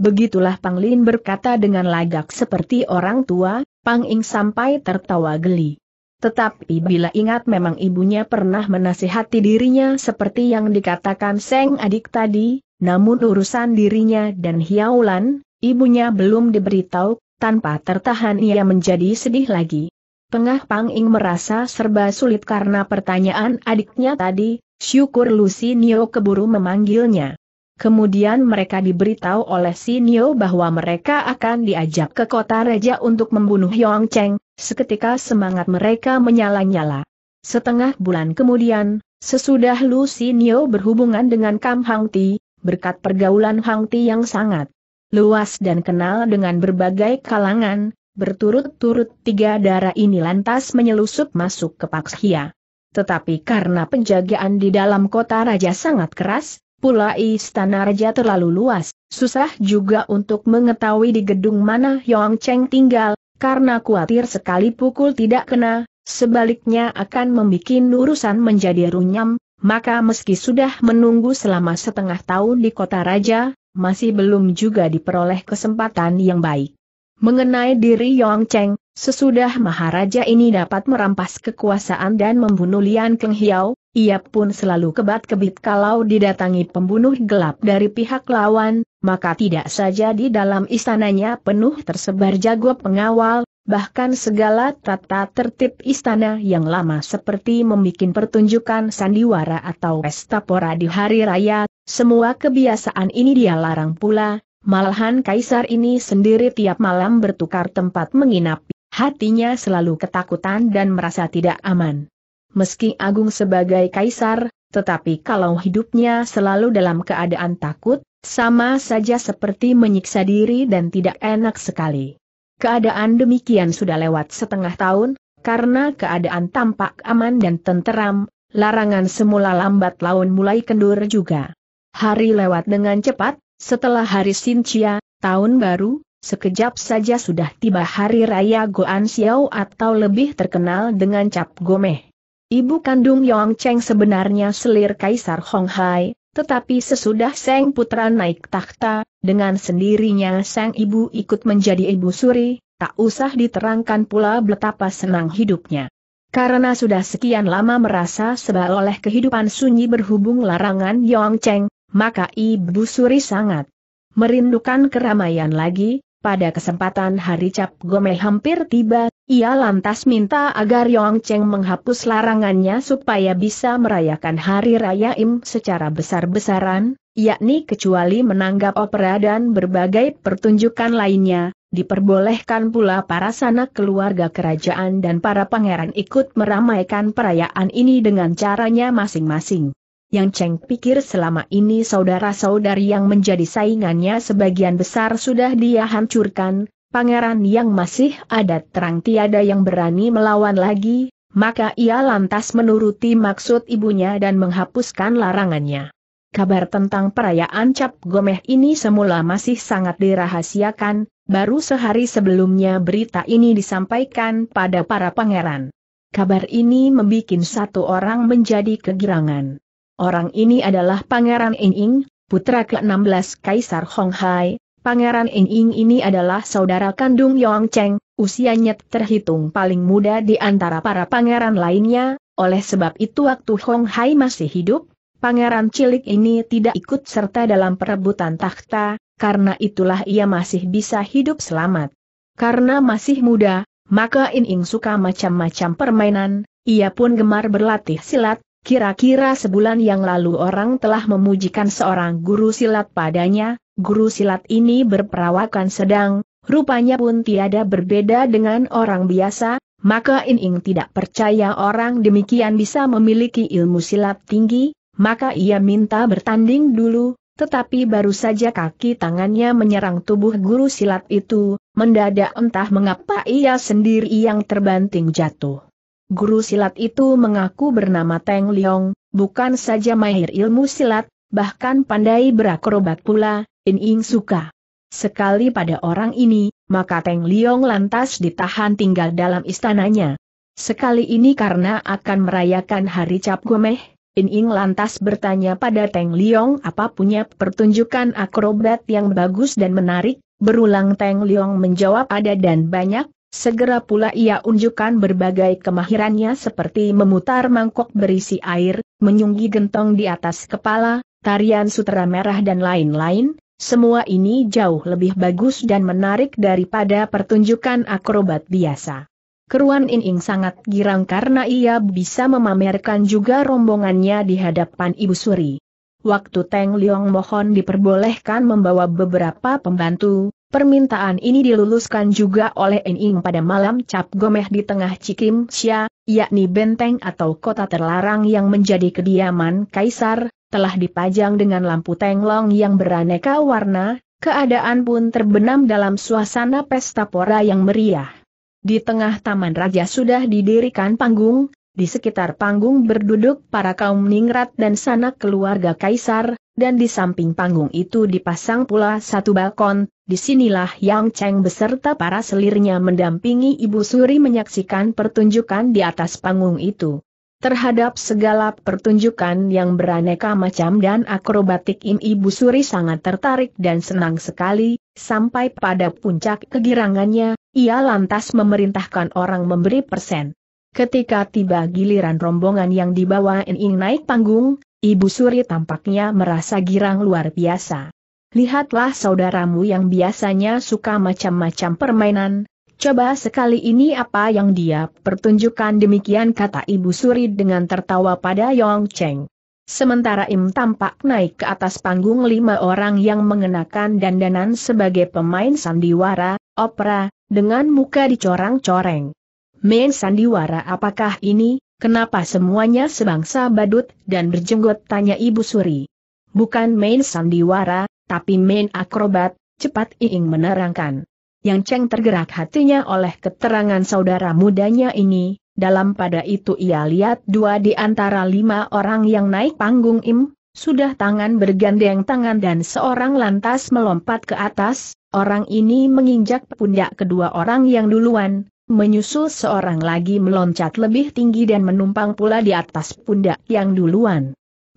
Begitulah Pang Lin berkata dengan lagak seperti orang tua, Pang Ing sampai tertawa geli. Tetapi bila ingat memang ibunya pernah menasihati dirinya seperti yang dikatakan Seng adik tadi, namun urusan dirinya dan Hiaulan, ibunya belum diberitahu, tanpa tertahan ia menjadi sedih lagi. Pengah Pang Ing merasa serba sulit karena pertanyaan adiknya tadi, syukur Nio keburu memanggilnya. Kemudian mereka diberitahu oleh Nio bahwa mereka akan diajak ke kota raja untuk membunuh Yong Cheng, Seketika semangat mereka menyala-nyala. Setengah bulan kemudian, sesudah Lucy Neo berhubungan dengan Kam Hang Ti, berkat pergaulan Hang Ti yang sangat luas dan kenal dengan berbagai kalangan, berturut-turut tiga darah ini lantas menyelusup masuk ke Pakskia. Tetapi karena penjagaan di dalam kota raja sangat keras, pula istana raja terlalu luas, susah juga untuk mengetahui di gedung mana Yong Cheng tinggal, karena khawatir sekali pukul tidak kena, sebaliknya akan membuat urusan menjadi runyam, maka meski sudah menunggu selama setengah tahun di kota raja, masih belum juga diperoleh kesempatan yang baik. Mengenai diri Yong Cheng, Sesudah Maharaja ini dapat merampas kekuasaan dan membunuh Lian Keng Hiao, ia pun selalu kebat-kebit kalau didatangi pembunuh gelap dari pihak lawan, maka tidak saja di dalam istananya penuh tersebar jago pengawal, bahkan segala tata tertib istana yang lama seperti membuat pertunjukan sandiwara atau pesta pora di hari raya, semua kebiasaan ini dia larang pula, malahan kaisar ini sendiri tiap malam bertukar tempat menginap Hatinya selalu ketakutan dan merasa tidak aman. Meski agung sebagai kaisar, tetapi kalau hidupnya selalu dalam keadaan takut, sama saja seperti menyiksa diri dan tidak enak sekali. Keadaan demikian sudah lewat setengah tahun, karena keadaan tampak aman dan tenteram, larangan semula lambat laun mulai kendur juga. Hari lewat dengan cepat, setelah hari Sinchia, tahun baru, Sekejap saja sudah tiba hari raya Goan Xiao atau lebih terkenal dengan Cap Gomeh. Ibu kandung Yong Cheng sebenarnya selir Kaisar Hong Hai, tetapi sesudah Seng Putra naik takhta, dengan sendirinya Sang Ibu ikut menjadi Ibu Suri, tak usah diterangkan pula betapa senang hidupnya. Karena sudah sekian lama merasa sebal oleh kehidupan sunyi berhubung larangan Yong Cheng, maka Ibu Suri sangat merindukan keramaian lagi, pada kesempatan hari Cap Gome hampir tiba, ia lantas minta agar Yong Cheng menghapus larangannya supaya bisa merayakan Hari Raya Im secara besar-besaran, yakni kecuali menanggap opera dan berbagai pertunjukan lainnya, diperbolehkan pula para sanak keluarga kerajaan dan para pangeran ikut meramaikan perayaan ini dengan caranya masing-masing yang Cheng pikir selama ini saudara-saudari yang menjadi saingannya sebagian besar sudah dia hancurkan, pangeran yang masih ada terang tiada yang berani melawan lagi, maka ia lantas menuruti maksud ibunya dan menghapuskan larangannya. Kabar tentang perayaan Cap Gomeh ini semula masih sangat dirahasiakan, baru sehari sebelumnya berita ini disampaikan pada para pangeran. Kabar ini membuat satu orang menjadi kegirangan. Orang ini adalah Pangeran Inying, putra ke-16 Kaisar Honghai. Pangeran Inying ini adalah saudara kandung Yong Cheng, usianya terhitung paling muda di antara para pangeran lainnya, oleh sebab itu waktu Honghai masih hidup, pangeran cilik ini tidak ikut serta dalam perebutan takhta, karena itulah ia masih bisa hidup selamat. Karena masih muda, maka Inying suka macam-macam permainan, ia pun gemar berlatih silat, Kira-kira sebulan yang lalu orang telah memujikan seorang guru silat padanya, guru silat ini berperawakan sedang, rupanya pun tiada berbeda dengan orang biasa, maka Ining tidak percaya orang demikian bisa memiliki ilmu silat tinggi, maka ia minta bertanding dulu, tetapi baru saja kaki tangannya menyerang tubuh guru silat itu, mendadak entah mengapa ia sendiri yang terbanting jatuh. Guru silat itu mengaku bernama Teng Liong, bukan saja mahir ilmu silat, bahkan pandai berakrobat pula, In Ing suka. Sekali pada orang ini, maka Teng Liong lantas ditahan tinggal dalam istananya. Sekali ini karena akan merayakan hari Cap Gomeh, In Ing lantas bertanya pada Teng Liong apa punya pertunjukan akrobat yang bagus dan menarik, berulang Teng Liong menjawab ada dan banyak, Segera pula ia unjukkan berbagai kemahirannya seperti memutar mangkok berisi air, menyunggi gentong di atas kepala, tarian sutera merah dan lain-lain, semua ini jauh lebih bagus dan menarik daripada pertunjukan akrobat biasa. Keruan Ining sangat girang karena ia bisa memamerkan juga rombongannya di hadapan Ibu Suri. Waktu Teng Liong mohon diperbolehkan membawa beberapa pembantu, Permintaan ini diluluskan juga oleh Ening pada malam Cap Gomeh di tengah Cikim Sya, yakni benteng atau kota terlarang yang menjadi kediaman Kaisar, telah dipajang dengan lampu tenglong yang beraneka warna, keadaan pun terbenam dalam suasana pesta pora yang meriah. Di tengah taman raja sudah didirikan panggung, di sekitar panggung berduduk para kaum ningrat dan sanak keluarga Kaisar, dan di samping panggung itu dipasang pula satu balkon, disinilah Yang Cheng beserta para selirnya mendampingi Ibu Suri menyaksikan pertunjukan di atas panggung itu. Terhadap segala pertunjukan yang beraneka macam dan akrobatik Im Ibu Suri sangat tertarik dan senang sekali, sampai pada puncak kegirangannya, ia lantas memerintahkan orang memberi persen. Ketika tiba giliran rombongan yang dibawa Ening naik panggung, Ibu Suri tampaknya merasa girang luar biasa. Lihatlah saudaramu yang biasanya suka macam-macam permainan, coba sekali ini apa yang dia pertunjukkan demikian kata Ibu Suri dengan tertawa pada Yong Cheng. Sementara Im tampak naik ke atas panggung lima orang yang mengenakan dandanan sebagai pemain sandiwara, opera, dengan muka dicorang-coreng. Main sandiwara apakah ini? Kenapa semuanya sebangsa badut dan berjenggot tanya Ibu Suri. Bukan main sandiwara, tapi main akrobat, cepat Iing menerangkan. Yang Cheng tergerak hatinya oleh keterangan saudara mudanya ini, dalam pada itu ia lihat dua di antara lima orang yang naik panggung Im, sudah tangan bergandeng tangan dan seorang lantas melompat ke atas, orang ini menginjak pundak kedua orang yang duluan, menyusul seorang lagi meloncat lebih tinggi dan menumpang pula di atas pundak yang duluan.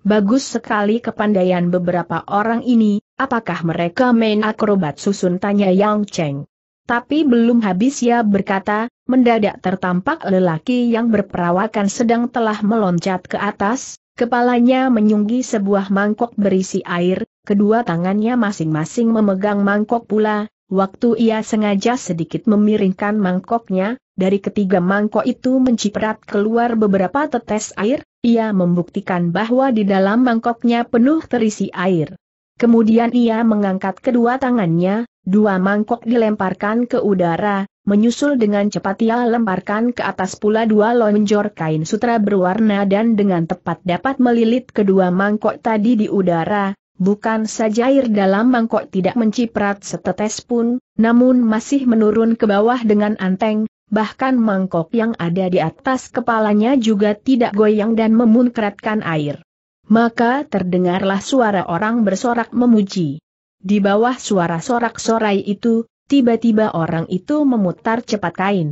Bagus sekali kepandaian beberapa orang ini, apakah mereka main akrobat susun tanya Yang Cheng. Tapi belum habis ia berkata, mendadak tertampak lelaki yang berperawakan sedang telah meloncat ke atas, kepalanya menyunggi sebuah mangkok berisi air, kedua tangannya masing-masing memegang mangkok pula, Waktu ia sengaja sedikit memiringkan mangkoknya, dari ketiga mangkok itu menciprat keluar beberapa tetes air, ia membuktikan bahwa di dalam mangkoknya penuh terisi air. Kemudian ia mengangkat kedua tangannya, dua mangkok dilemparkan ke udara, menyusul dengan cepat ia lemparkan ke atas pula dua lonjor kain sutra berwarna dan dengan tepat dapat melilit kedua mangkok tadi di udara, Bukan saja air dalam mangkok tidak menciprat setetes pun, namun masih menurun ke bawah dengan anteng, bahkan mangkok yang ada di atas kepalanya juga tidak goyang dan memunkratkan air. Maka terdengarlah suara orang bersorak memuji. Di bawah suara sorak-sorai itu, tiba-tiba orang itu memutar cepat kain.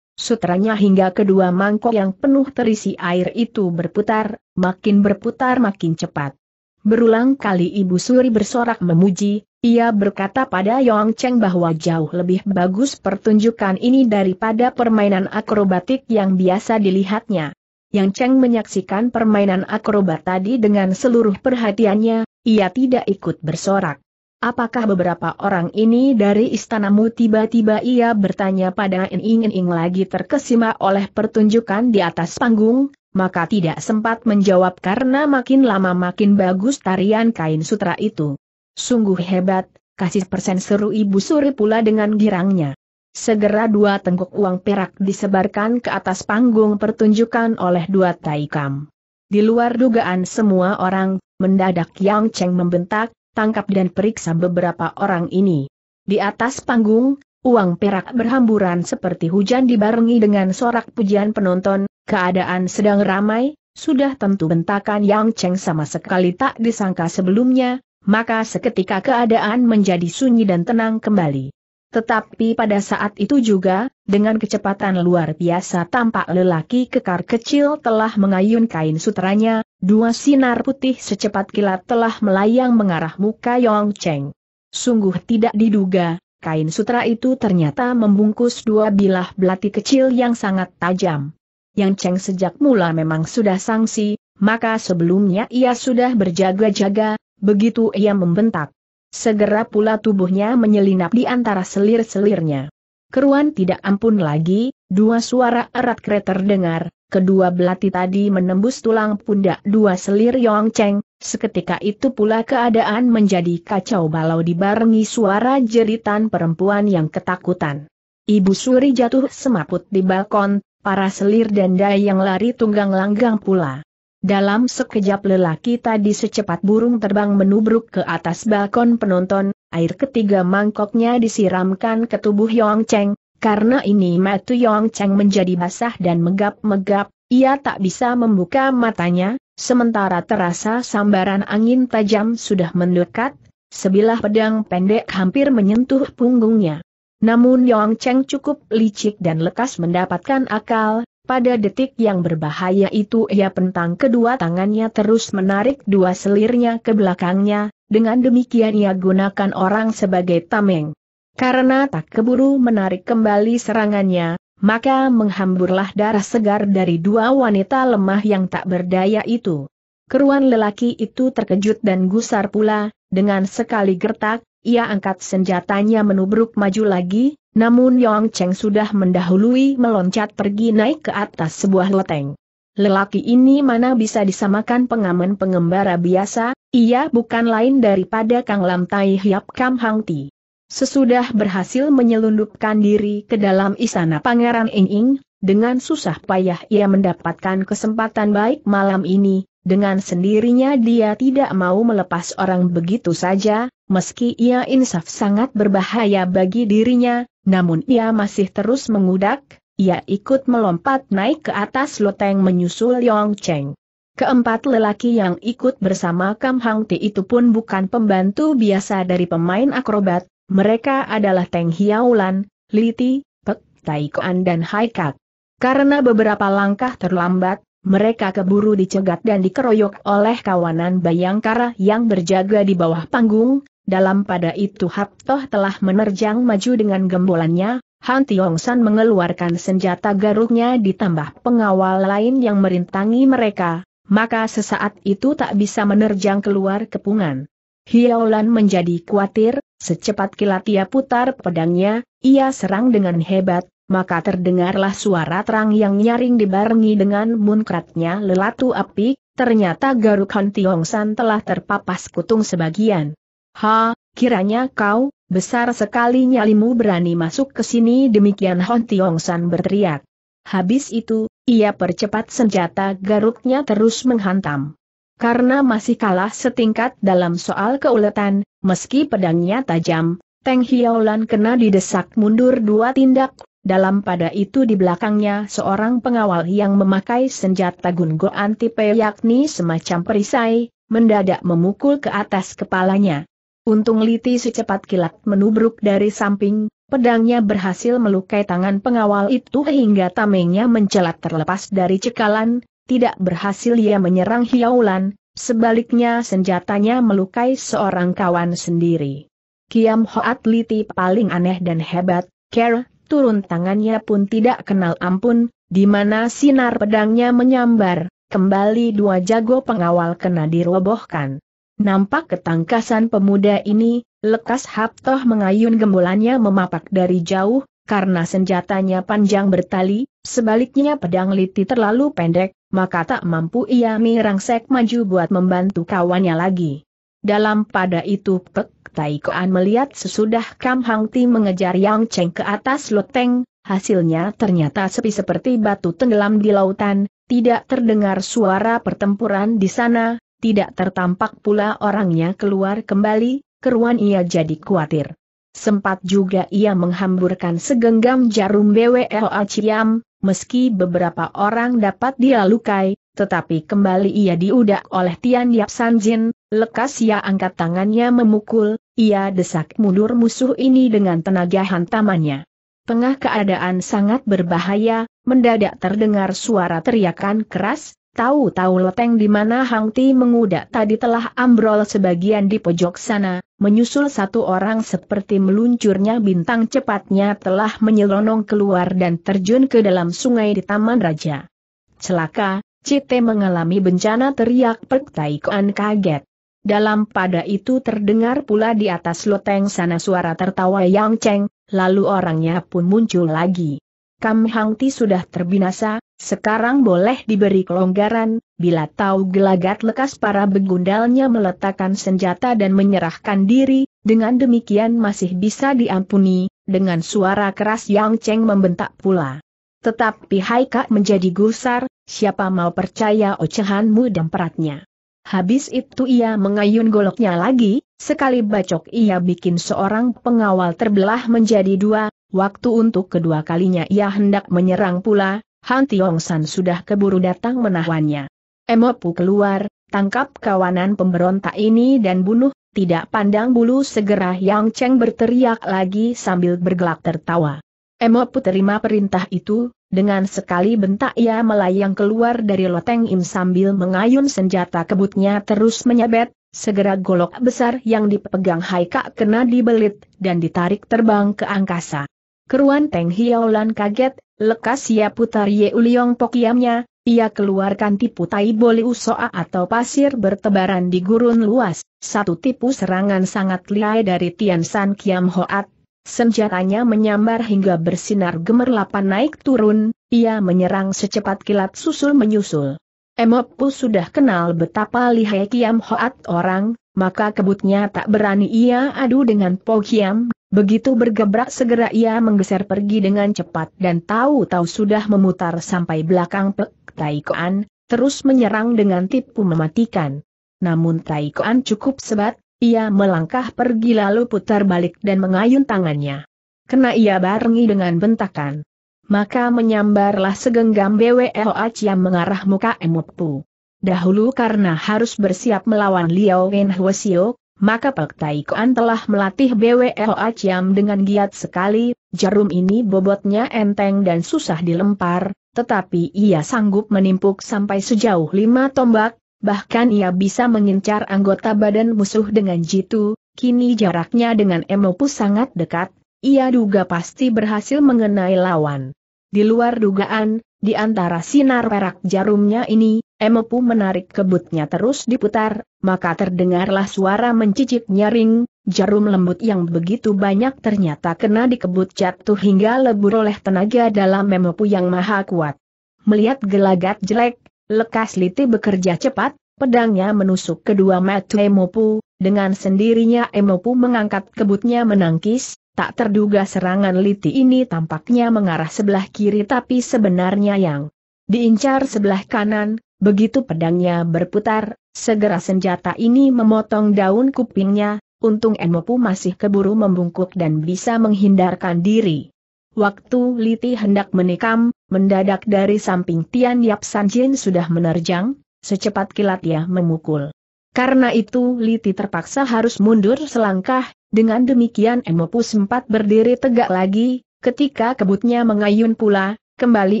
Sutranya hingga kedua mangkok yang penuh terisi air itu berputar, makin berputar makin cepat. Berulang kali Ibu Suri bersorak memuji, ia berkata pada Yong Cheng bahwa jauh lebih bagus pertunjukan ini daripada permainan akrobatik yang biasa dilihatnya. Yang Cheng menyaksikan permainan akrobat tadi dengan seluruh perhatiannya, ia tidak ikut bersorak. Apakah beberapa orang ini dari istanamu tiba-tiba ia bertanya pada Ing Ing lagi terkesima oleh pertunjukan di atas panggung, maka tidak sempat menjawab karena makin lama makin bagus tarian kain sutra itu. Sungguh hebat, kasih persen seru ibu suri pula dengan girangnya. Segera dua tengkuk uang perak disebarkan ke atas panggung pertunjukan oleh dua taikam. Di luar dugaan semua orang, mendadak Yang Cheng membentak, tangkap dan periksa beberapa orang ini. Di atas panggung, uang perak berhamburan seperti hujan dibarengi dengan sorak pujian penonton, keadaan sedang ramai, sudah tentu bentakan Yang Cheng sama sekali tak disangka sebelumnya, maka seketika keadaan menjadi sunyi dan tenang kembali. Tetapi pada saat itu juga, dengan kecepatan luar biasa tampak lelaki kekar kecil telah mengayun kain sutranya, dua sinar putih secepat kilat telah melayang mengarah muka Yong Cheng. Sungguh tidak diduga, kain sutra itu ternyata membungkus dua bilah belati kecil yang sangat tajam yang Cheng sejak mula memang sudah sangsi, maka sebelumnya ia sudah berjaga-jaga, begitu ia membentak. Segera pula tubuhnya menyelinap di antara selir-selirnya. Keruan tidak ampun lagi, dua suara erat kereta terdengar, kedua belati tadi menembus tulang pundak dua selir Yong Cheng, seketika itu pula keadaan menjadi kacau balau dibarengi suara jeritan perempuan yang ketakutan. Ibu Suri jatuh semaput di balkon, para selir dai yang lari tunggang langgang pula. Dalam sekejap lelaki tadi secepat burung terbang menubruk ke atas balkon penonton, air ketiga mangkoknya disiramkan ke tubuh Yong Cheng, karena ini matu Yong Cheng menjadi basah dan megap-megap, ia tak bisa membuka matanya, sementara terasa sambaran angin tajam sudah mendekat, sebilah pedang pendek hampir menyentuh punggungnya. Namun Yong Cheng cukup licik dan lekas mendapatkan akal, pada detik yang berbahaya itu ia pentang kedua tangannya terus menarik dua selirnya ke belakangnya, dengan demikian ia gunakan orang sebagai tameng. Karena tak keburu menarik kembali serangannya, maka menghamburlah darah segar dari dua wanita lemah yang tak berdaya itu. Keruan lelaki itu terkejut dan gusar pula, dengan sekali gertak, ia angkat senjatanya menubruk maju lagi, namun Yong Cheng sudah mendahului meloncat pergi naik ke atas sebuah loteng. Lelaki ini mana bisa disamakan pengamen pengembara biasa, ia bukan lain daripada Kang Lam Tai Hiap Kam Hang Ti. Sesudah berhasil menyelundupkan diri ke dalam istana Pangeran Ing Ing, dengan susah payah ia mendapatkan kesempatan baik malam ini, dengan sendirinya dia tidak mau melepas orang begitu saja, meski ia insaf sangat berbahaya bagi dirinya, namun ia masih terus mengudak, ia ikut melompat naik ke atas loteng menyusul Yong Cheng. Keempat lelaki yang ikut bersama Kam Hang Ti itu pun bukan pembantu biasa dari pemain akrobat, mereka adalah Teng Hiaulan, Liti, Pek, Tai Koan dan Hai Kak. Karena beberapa langkah terlambat, mereka keburu dicegat dan dikeroyok oleh kawanan Bayangkara yang berjaga di bawah panggung, dalam pada itu Haptoh telah menerjang maju dengan gembolannya, Han Tiong San mengeluarkan senjata garuknya, ditambah pengawal lain yang merintangi mereka, maka sesaat itu tak bisa menerjang keluar kepungan. Hiaolan menjadi khawatir, secepat kilat ia putar pedangnya, ia serang dengan hebat, maka terdengarlah suara terang yang nyaring dibarengi dengan munkratnya lelatu api, ternyata Garuk Han Tiong San telah terpapas kutung sebagian. Ha, kiranya kau, besar sekali nyalimu berani masuk ke sini demikian Hon Tiong San berteriak. Habis itu, ia percepat senjata garuknya terus menghantam. Karena masih kalah setingkat dalam soal keuletan, meski pedangnya tajam, Teng Hiaolan kena didesak mundur dua tindak dalam pada itu di belakangnya seorang pengawal yang memakai senjata gungo antipe yakni semacam perisai, mendadak memukul ke atas kepalanya. Untung Liti secepat kilat menubruk dari samping, pedangnya berhasil melukai tangan pengawal itu hingga tamengnya mencelat terlepas dari cekalan, tidak berhasil ia menyerang Hiaulan, sebaliknya senjatanya melukai seorang kawan sendiri. Kiam Hoat Liti paling aneh dan hebat, Ker, turun tangannya pun tidak kenal ampun, di mana sinar pedangnya menyambar, kembali dua jago pengawal kena dirobohkan. Nampak ketangkasan pemuda ini, lekas Haptoh mengayun gembolannya memapak dari jauh, karena senjatanya panjang bertali, sebaliknya pedang liti terlalu pendek, maka tak mampu ia mirangsek maju buat membantu kawannya lagi. Dalam pada itu pek, Tai Koan melihat sesudah Kam Hang Ti mengejar Yang Cheng ke atas loteng, hasilnya ternyata sepi seperti batu tenggelam di lautan, tidak terdengar suara pertempuran di sana, tidak tertampak pula orangnya keluar kembali, keruan ia jadi khawatir. Sempat juga ia menghamburkan segenggam jarum BWLA Ciam, meski beberapa orang dapat dia lukai, tetapi kembali ia diudak oleh Tian Yap Jin, lekas ia angkat tangannya memukul, ia desak mundur musuh ini dengan tenaga hantamannya. Tengah keadaan sangat berbahaya, mendadak terdengar suara teriakan keras, tahu-tahu leteng di mana Hang Ti mengudak tadi telah ambrol sebagian di pojok sana, menyusul satu orang seperti meluncurnya bintang cepatnya telah menyelonong keluar dan terjun ke dalam sungai di Taman Raja. Celaka, Cite mengalami bencana teriak Pek Tai kaget. Dalam pada itu terdengar pula di atas loteng sana suara tertawa Yang Cheng, lalu orangnya pun muncul lagi. Kam Hang Ti sudah terbinasa, sekarang boleh diberi kelonggaran, bila tahu gelagat lekas para begundalnya meletakkan senjata dan menyerahkan diri, dengan demikian masih bisa diampuni, dengan suara keras Yang Cheng membentak pula. Tetapi Haika menjadi gusar, siapa mau percaya ocehanmu dan peratnya. Habis itu ia mengayun goloknya lagi, sekali bacok ia bikin seorang pengawal terbelah menjadi dua, waktu untuk kedua kalinya ia hendak menyerang pula, Han Tiong San sudah keburu datang menahannya. Emopu keluar, tangkap kawanan pemberontak ini dan bunuh, tidak pandang bulu segera Yang Cheng berteriak lagi sambil bergelak tertawa. Emopu terima perintah itu, dengan sekali bentak ia melayang keluar dari loteng im sambil mengayun senjata kebutnya terus menyabet, segera golok besar yang dipegang Haika kena dibelit, dan ditarik terbang ke angkasa. Keruan Teng hiaulan kaget, lekas ia ya putar Ye Uliong pokiamnya, ia keluarkan tipu tai boli usoa atau pasir bertebaran di gurun luas, satu tipu serangan sangat liar dari Tian San Kiam Hoat, Senjatanya menyambar hingga bersinar gemerlapan naik turun, ia menyerang secepat kilat susul menyusul. Emopu sudah kenal betapa lihai Kiam Hoat orang, maka kebutnya tak berani ia adu dengan Po Kiam, begitu bergebrak segera ia menggeser pergi dengan cepat dan tahu-tahu sudah memutar sampai belakang Pek Taikoan, terus menyerang dengan tipu mematikan. Namun Taikoan cukup sebat, ia melangkah pergi lalu putar balik dan mengayun tangannya. Kena ia barengi dengan bentakan. Maka menyambarlah segenggam BWLH yang mengarah muka Emupu. Dahulu karena harus bersiap melawan Liao Wen Huosio, maka Pak Kuan telah melatih BWL Aciam dengan giat sekali, jarum ini bobotnya enteng dan susah dilempar, tetapi ia sanggup menimpuk sampai sejauh lima tombak, bahkan ia bisa mengincar anggota badan musuh dengan jitu, kini jaraknya dengan Emopu sangat dekat, ia duga pasti berhasil mengenai lawan. Di luar dugaan, di antara sinar perak jarumnya ini, Emopu menarik kebutnya terus diputar, maka terdengarlah suara mencicik nyaring, jarum lembut yang begitu banyak ternyata kena dikebut jatuh hingga lebur oleh tenaga dalam Emopu yang maha kuat. Melihat gelagat jelek, Lekas Liti bekerja cepat, pedangnya menusuk kedua mata Emopu, dengan sendirinya Emopu mengangkat kebutnya menangkis, tak terduga serangan Liti ini tampaknya mengarah sebelah kiri tapi sebenarnya yang diincar sebelah kanan, begitu pedangnya berputar, segera senjata ini memotong daun kupingnya, untung Emopu masih keburu membungkuk dan bisa menghindarkan diri. Waktu Liti hendak menikam, mendadak dari samping Tian Yap San Jin sudah menerjang, secepat kilat ia memukul. Karena itu Liti terpaksa harus mundur selangkah, dengan demikian Emopu sempat berdiri tegak lagi, ketika kebutnya mengayun pula, kembali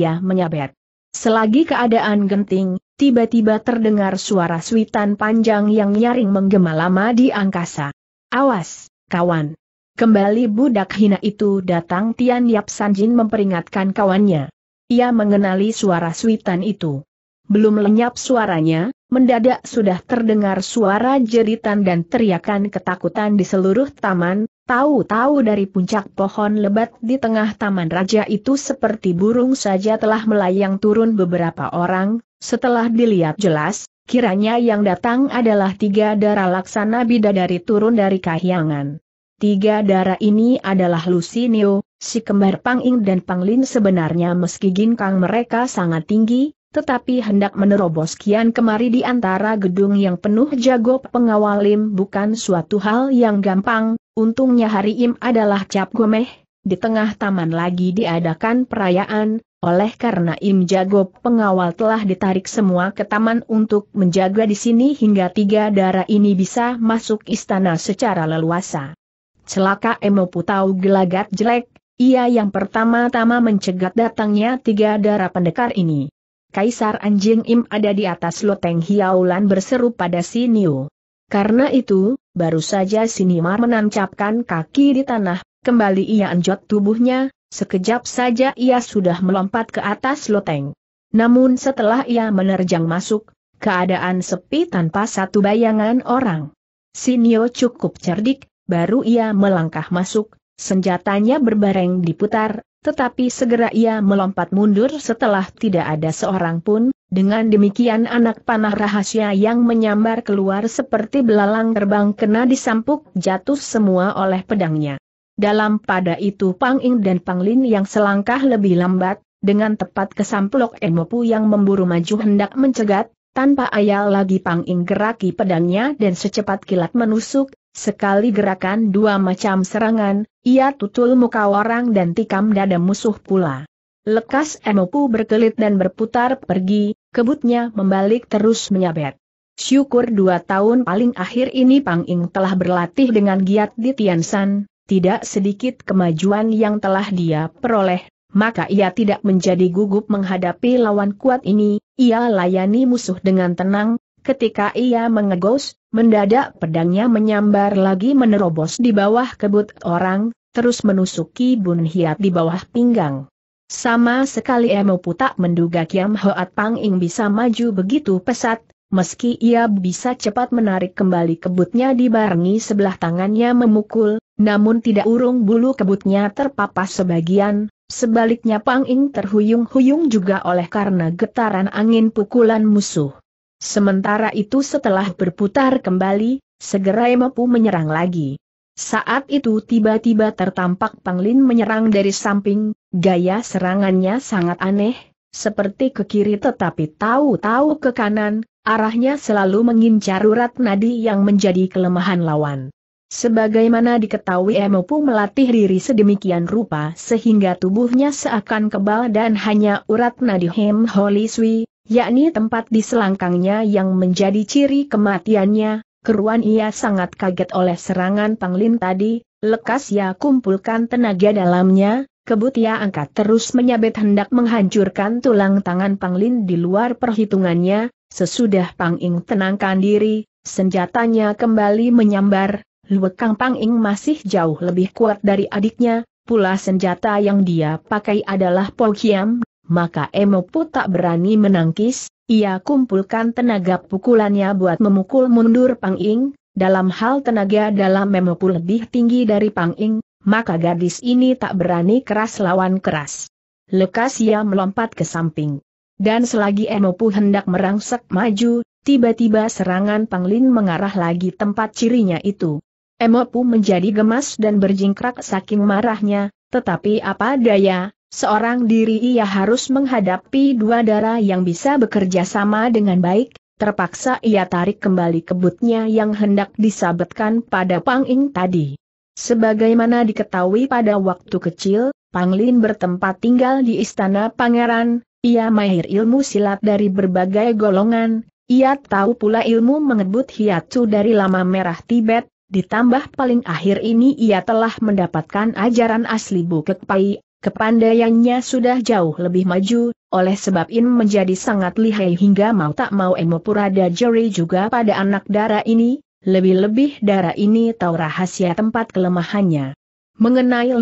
ia menyabet. Selagi keadaan genting, tiba-tiba terdengar suara suitan panjang yang nyaring menggema lama di angkasa. Awas, kawan! Kembali budak hina itu datang Tian Yap Sanjin memperingatkan kawannya. Ia mengenali suara suitan itu. Belum lenyap suaranya, mendadak sudah terdengar suara jeritan dan teriakan ketakutan di seluruh taman, tahu-tahu dari puncak pohon lebat di tengah taman raja itu seperti burung saja telah melayang turun beberapa orang, setelah dilihat jelas, kiranya yang datang adalah tiga darah laksana bidadari turun dari kahyangan. Tiga darah ini adalah Lusinio, si kembar Panging dan Panglin sebenarnya meski ginkang mereka sangat tinggi, tetapi hendak menerobos kian kemari di antara gedung yang penuh jago pengawalim bukan suatu hal yang gampang, untungnya hari im adalah cap gomeh, di tengah taman lagi diadakan perayaan, oleh karena im jago pengawal telah ditarik semua ke taman untuk menjaga di sini hingga tiga darah ini bisa masuk istana secara leluasa celaka Emopu tahu gelagat jelek, ia yang pertama-tama mencegat datangnya tiga darah pendekar ini. Kaisar Anjing Im ada di atas loteng Hiaulan berseru pada si Niu. Karena itu, baru saja Sinimar menancapkan kaki di tanah, kembali ia anjot tubuhnya, sekejap saja ia sudah melompat ke atas loteng. Namun setelah ia menerjang masuk, keadaan sepi tanpa satu bayangan orang. Sinio cukup cerdik, baru ia melangkah masuk, senjatanya berbareng diputar, tetapi segera ia melompat mundur setelah tidak ada seorang pun, dengan demikian anak panah rahasia yang menyambar keluar seperti belalang terbang kena disampuk jatuh semua oleh pedangnya. Dalam pada itu Pang Ing dan Pang Lin yang selangkah lebih lambat, dengan tepat kesamplok Emopu yang memburu maju hendak mencegat, tanpa ayal lagi Pang Ing geraki pedangnya dan secepat kilat menusuk, Sekali gerakan dua macam serangan, ia tutul muka orang dan tikam dada musuh pula. Lekas Emopu berkelit dan berputar pergi, kebutnya membalik terus menyabet. Syukur dua tahun paling akhir ini Pang Ing telah berlatih dengan giat di Tiansan, tidak sedikit kemajuan yang telah dia peroleh, maka ia tidak menjadi gugup menghadapi lawan kuat ini, ia layani musuh dengan tenang, Ketika ia mengegos, mendadak pedangnya menyambar lagi menerobos di bawah kebut orang, terus menusuki Bun Hiat di bawah pinggang. Sama sekali Emo Putak menduga Kiam Hoat Pang Ing bisa maju begitu pesat, meski ia bisa cepat menarik kembali kebutnya dibarengi sebelah tangannya memukul, namun tidak urung bulu kebutnya terpapas sebagian, sebaliknya Pang Ing terhuyung-huyung juga oleh karena getaran angin pukulan musuh. Sementara itu setelah berputar kembali, segera Emopu menyerang lagi. Saat itu tiba-tiba tertampak Panglin menyerang dari samping, gaya serangannya sangat aneh, seperti ke kiri tetapi tahu-tahu ke kanan, arahnya selalu mengincar urat nadi yang menjadi kelemahan lawan. Sebagaimana diketahui Emopu melatih diri sedemikian rupa sehingga tubuhnya seakan kebal dan hanya urat nadi Hem Holy Sui, yakni tempat di selangkangnya yang menjadi ciri kematiannya, keruan ia sangat kaget oleh serangan Panglin tadi, lekas ia kumpulkan tenaga dalamnya, kebut ia angkat terus menyabet hendak menghancurkan tulang tangan Panglin di luar perhitungannya, sesudah Panging tenangkan diri, senjatanya kembali menyambar, Luekang Panging masih jauh lebih kuat dari adiknya, pula senjata yang dia pakai adalah Pokiam maka Emopu tak berani menangkis, ia kumpulkan tenaga pukulannya buat memukul mundur Pang Ing, dalam hal tenaga dalam Emopu lebih tinggi dari Pang Ing, maka gadis ini tak berani keras lawan keras. Lekas ia melompat ke samping. Dan selagi Emopu hendak merangsek maju, tiba-tiba serangan Pang Lin mengarah lagi tempat cirinya itu. Emopu menjadi gemas dan berjingkrak saking marahnya, tetapi apa daya, Seorang diri ia harus menghadapi dua darah yang bisa bekerja sama dengan baik, terpaksa ia tarik kembali kebutnya yang hendak disabetkan pada Panging tadi. Sebagaimana diketahui pada waktu kecil, Panglin bertempat tinggal di istana pangeran, ia mahir ilmu silat dari berbagai golongan, ia tahu pula ilmu mengebut hiatus dari lama merah Tibet, ditambah paling akhir ini ia telah mendapatkan ajaran asli Bukit Pai Kepandaiannya sudah jauh lebih maju, oleh sebab ini menjadi sangat lihai hingga mau tak mau Emo Purada Jerry juga pada anak darah ini, lebih-lebih darah ini tahu rahasia tempat kelemahannya. Mengenai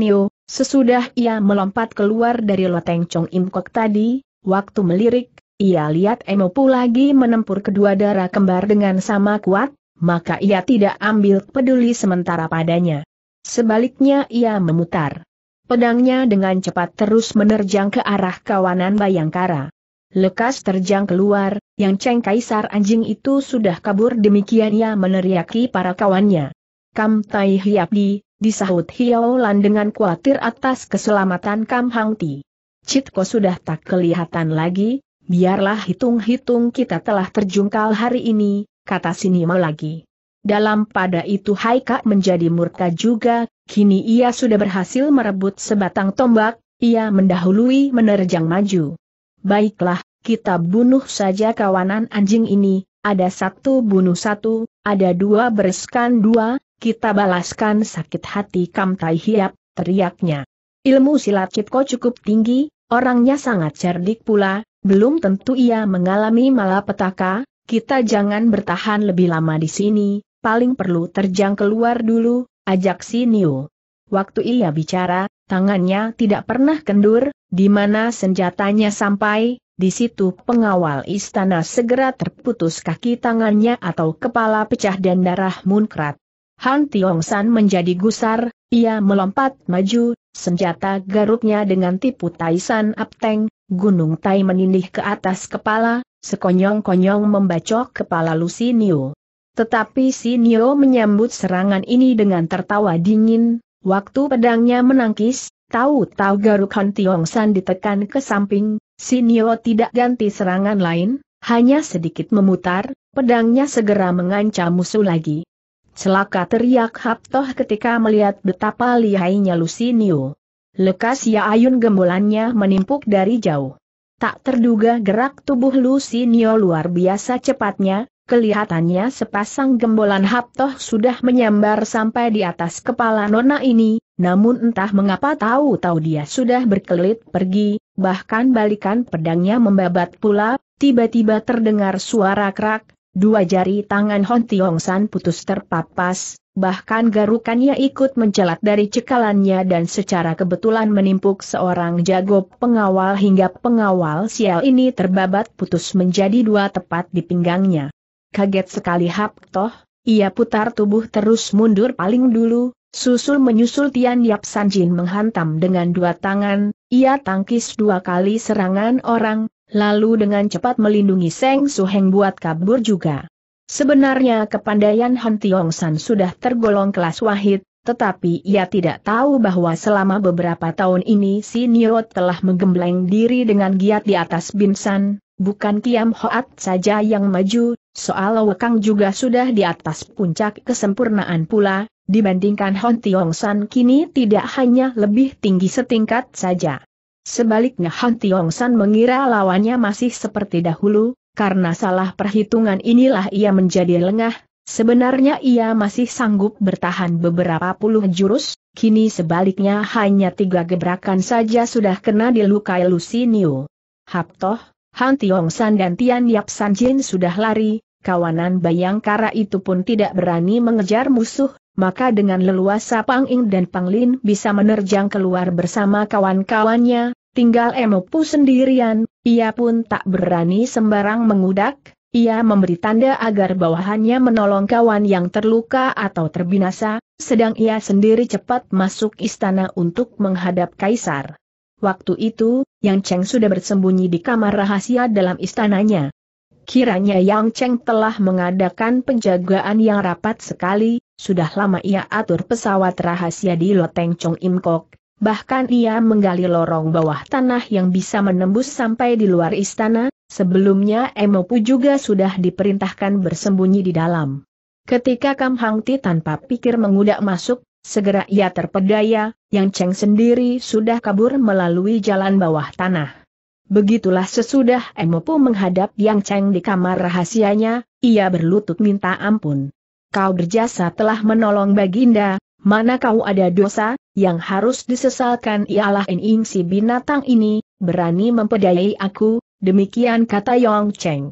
Neo, sesudah ia melompat keluar dari loteng Chong Im Kok tadi, waktu melirik, ia lihat Emo Pu lagi menempur kedua darah kembar dengan sama kuat, maka ia tidak ambil peduli sementara padanya. Sebaliknya ia memutar Pedangnya dengan cepat terus menerjang ke arah kawanan Bayangkara. Lekas terjang keluar, yang Ceng Kaisar anjing itu sudah kabur demikian ia meneriaki para kawannya. Kam Tai di, disahut Hiao Lan dengan khawatir atas keselamatan Kam Hang Ti. Citko sudah tak kelihatan lagi, biarlah hitung-hitung kita telah terjungkal hari ini, kata Sinima lagi. Dalam pada itu Haika menjadi murka juga, Kini ia sudah berhasil merebut sebatang tombak, ia mendahului menerjang maju. Baiklah, kita bunuh saja kawanan anjing ini, ada satu bunuh satu, ada dua bereskan dua, kita balaskan sakit hati Kam Tai Hiap, teriaknya. Ilmu silat Cipko cukup tinggi, orangnya sangat cerdik pula, belum tentu ia mengalami malapetaka, kita jangan bertahan lebih lama di sini, paling perlu terjang keluar dulu, Ajak si Niu. Waktu ia bicara, tangannya tidak pernah kendur, di mana senjatanya sampai, di situ pengawal istana segera terputus kaki tangannya atau kepala pecah dan darah munkrat. Han Tiong San menjadi gusar, ia melompat maju, senjata garuknya dengan tipu Taisan Apteng, Gunung Tai menindih ke atas kepala, sekonyong-konyong membacok kepala Niu. Tetapi Nio menyambut serangan ini dengan tertawa dingin, waktu pedangnya menangkis, tahu-tahu Garuk Han Tiong San ditekan ke samping, Nio tidak ganti serangan lain, hanya sedikit memutar, pedangnya segera mengancam musuh lagi. Celaka teriak Haptoh ketika melihat betapa lihainya Lusinio. Lekas ya ayun gembolannya menimpuk dari jauh. Tak terduga gerak tubuh Lusinio luar biasa cepatnya, Kelihatannya sepasang gembolan haptoh sudah menyambar sampai di atas kepala nona ini, namun entah mengapa tahu-tahu dia sudah berkelit pergi, bahkan balikan pedangnya membabat pula, tiba-tiba terdengar suara kerak, dua jari tangan Hon Tiong San putus terpapas, bahkan garukannya ikut mencelat dari cekalannya dan secara kebetulan menimpuk seorang jago pengawal hingga pengawal sial ini terbabat putus menjadi dua tepat di pinggangnya. Kaget sekali Hap Toh, ia putar tubuh terus mundur paling dulu, susul menyusul Tian Yap Sanjin menghantam dengan dua tangan, ia tangkis dua kali serangan orang, lalu dengan cepat melindungi Seng Su Heng buat kabur juga. Sebenarnya kepandaian Han Tiong San sudah tergolong kelas wahid, tetapi ia tidak tahu bahwa selama beberapa tahun ini si Niot telah menggembleng diri dengan giat di atas San, Bukan Kiam Hoat saja yang maju, soal Wekang juga sudah di atas puncak kesempurnaan pula, dibandingkan Hon Tiong San kini tidak hanya lebih tinggi setingkat saja. Sebaliknya Han Tiong San mengira lawannya masih seperti dahulu, karena salah perhitungan inilah ia menjadi lengah, sebenarnya ia masih sanggup bertahan beberapa puluh jurus, kini sebaliknya hanya tiga gebrakan saja sudah kena dilukai Lusinio. Haptoh, Han Tiong San dan Tian Yap San Jin sudah lari, kawanan Bayangkara itu pun tidak berani mengejar musuh, maka dengan leluasa Pang Ing dan Pang Lin bisa menerjang keluar bersama kawan-kawannya, tinggal Emopu sendirian, ia pun tak berani sembarang mengudak, ia memberi tanda agar bawahannya menolong kawan yang terluka atau terbinasa, sedang ia sendiri cepat masuk istana untuk menghadap kaisar. Waktu itu, Yang Cheng sudah bersembunyi di kamar rahasia dalam istananya. Kiranya Yang Cheng telah mengadakan penjagaan yang rapat sekali, sudah lama ia atur pesawat rahasia di Loteng Chong Im Kok. bahkan ia menggali lorong bawah tanah yang bisa menembus sampai di luar istana, sebelumnya Emopu juga sudah diperintahkan bersembunyi di dalam. Ketika Kam Hang Ti tanpa pikir mengudak masuk, Segera ia terpedaya, yang Cheng sendiri sudah kabur melalui jalan bawah tanah. Begitulah sesudah Emopo menghadap Yang Cheng di kamar rahasianya, ia berlutut minta ampun. Kau berjasa telah menolong Baginda, mana kau ada dosa, yang harus disesalkan ialah Ening si binatang ini, berani mempedayai aku, demikian kata Yang Cheng.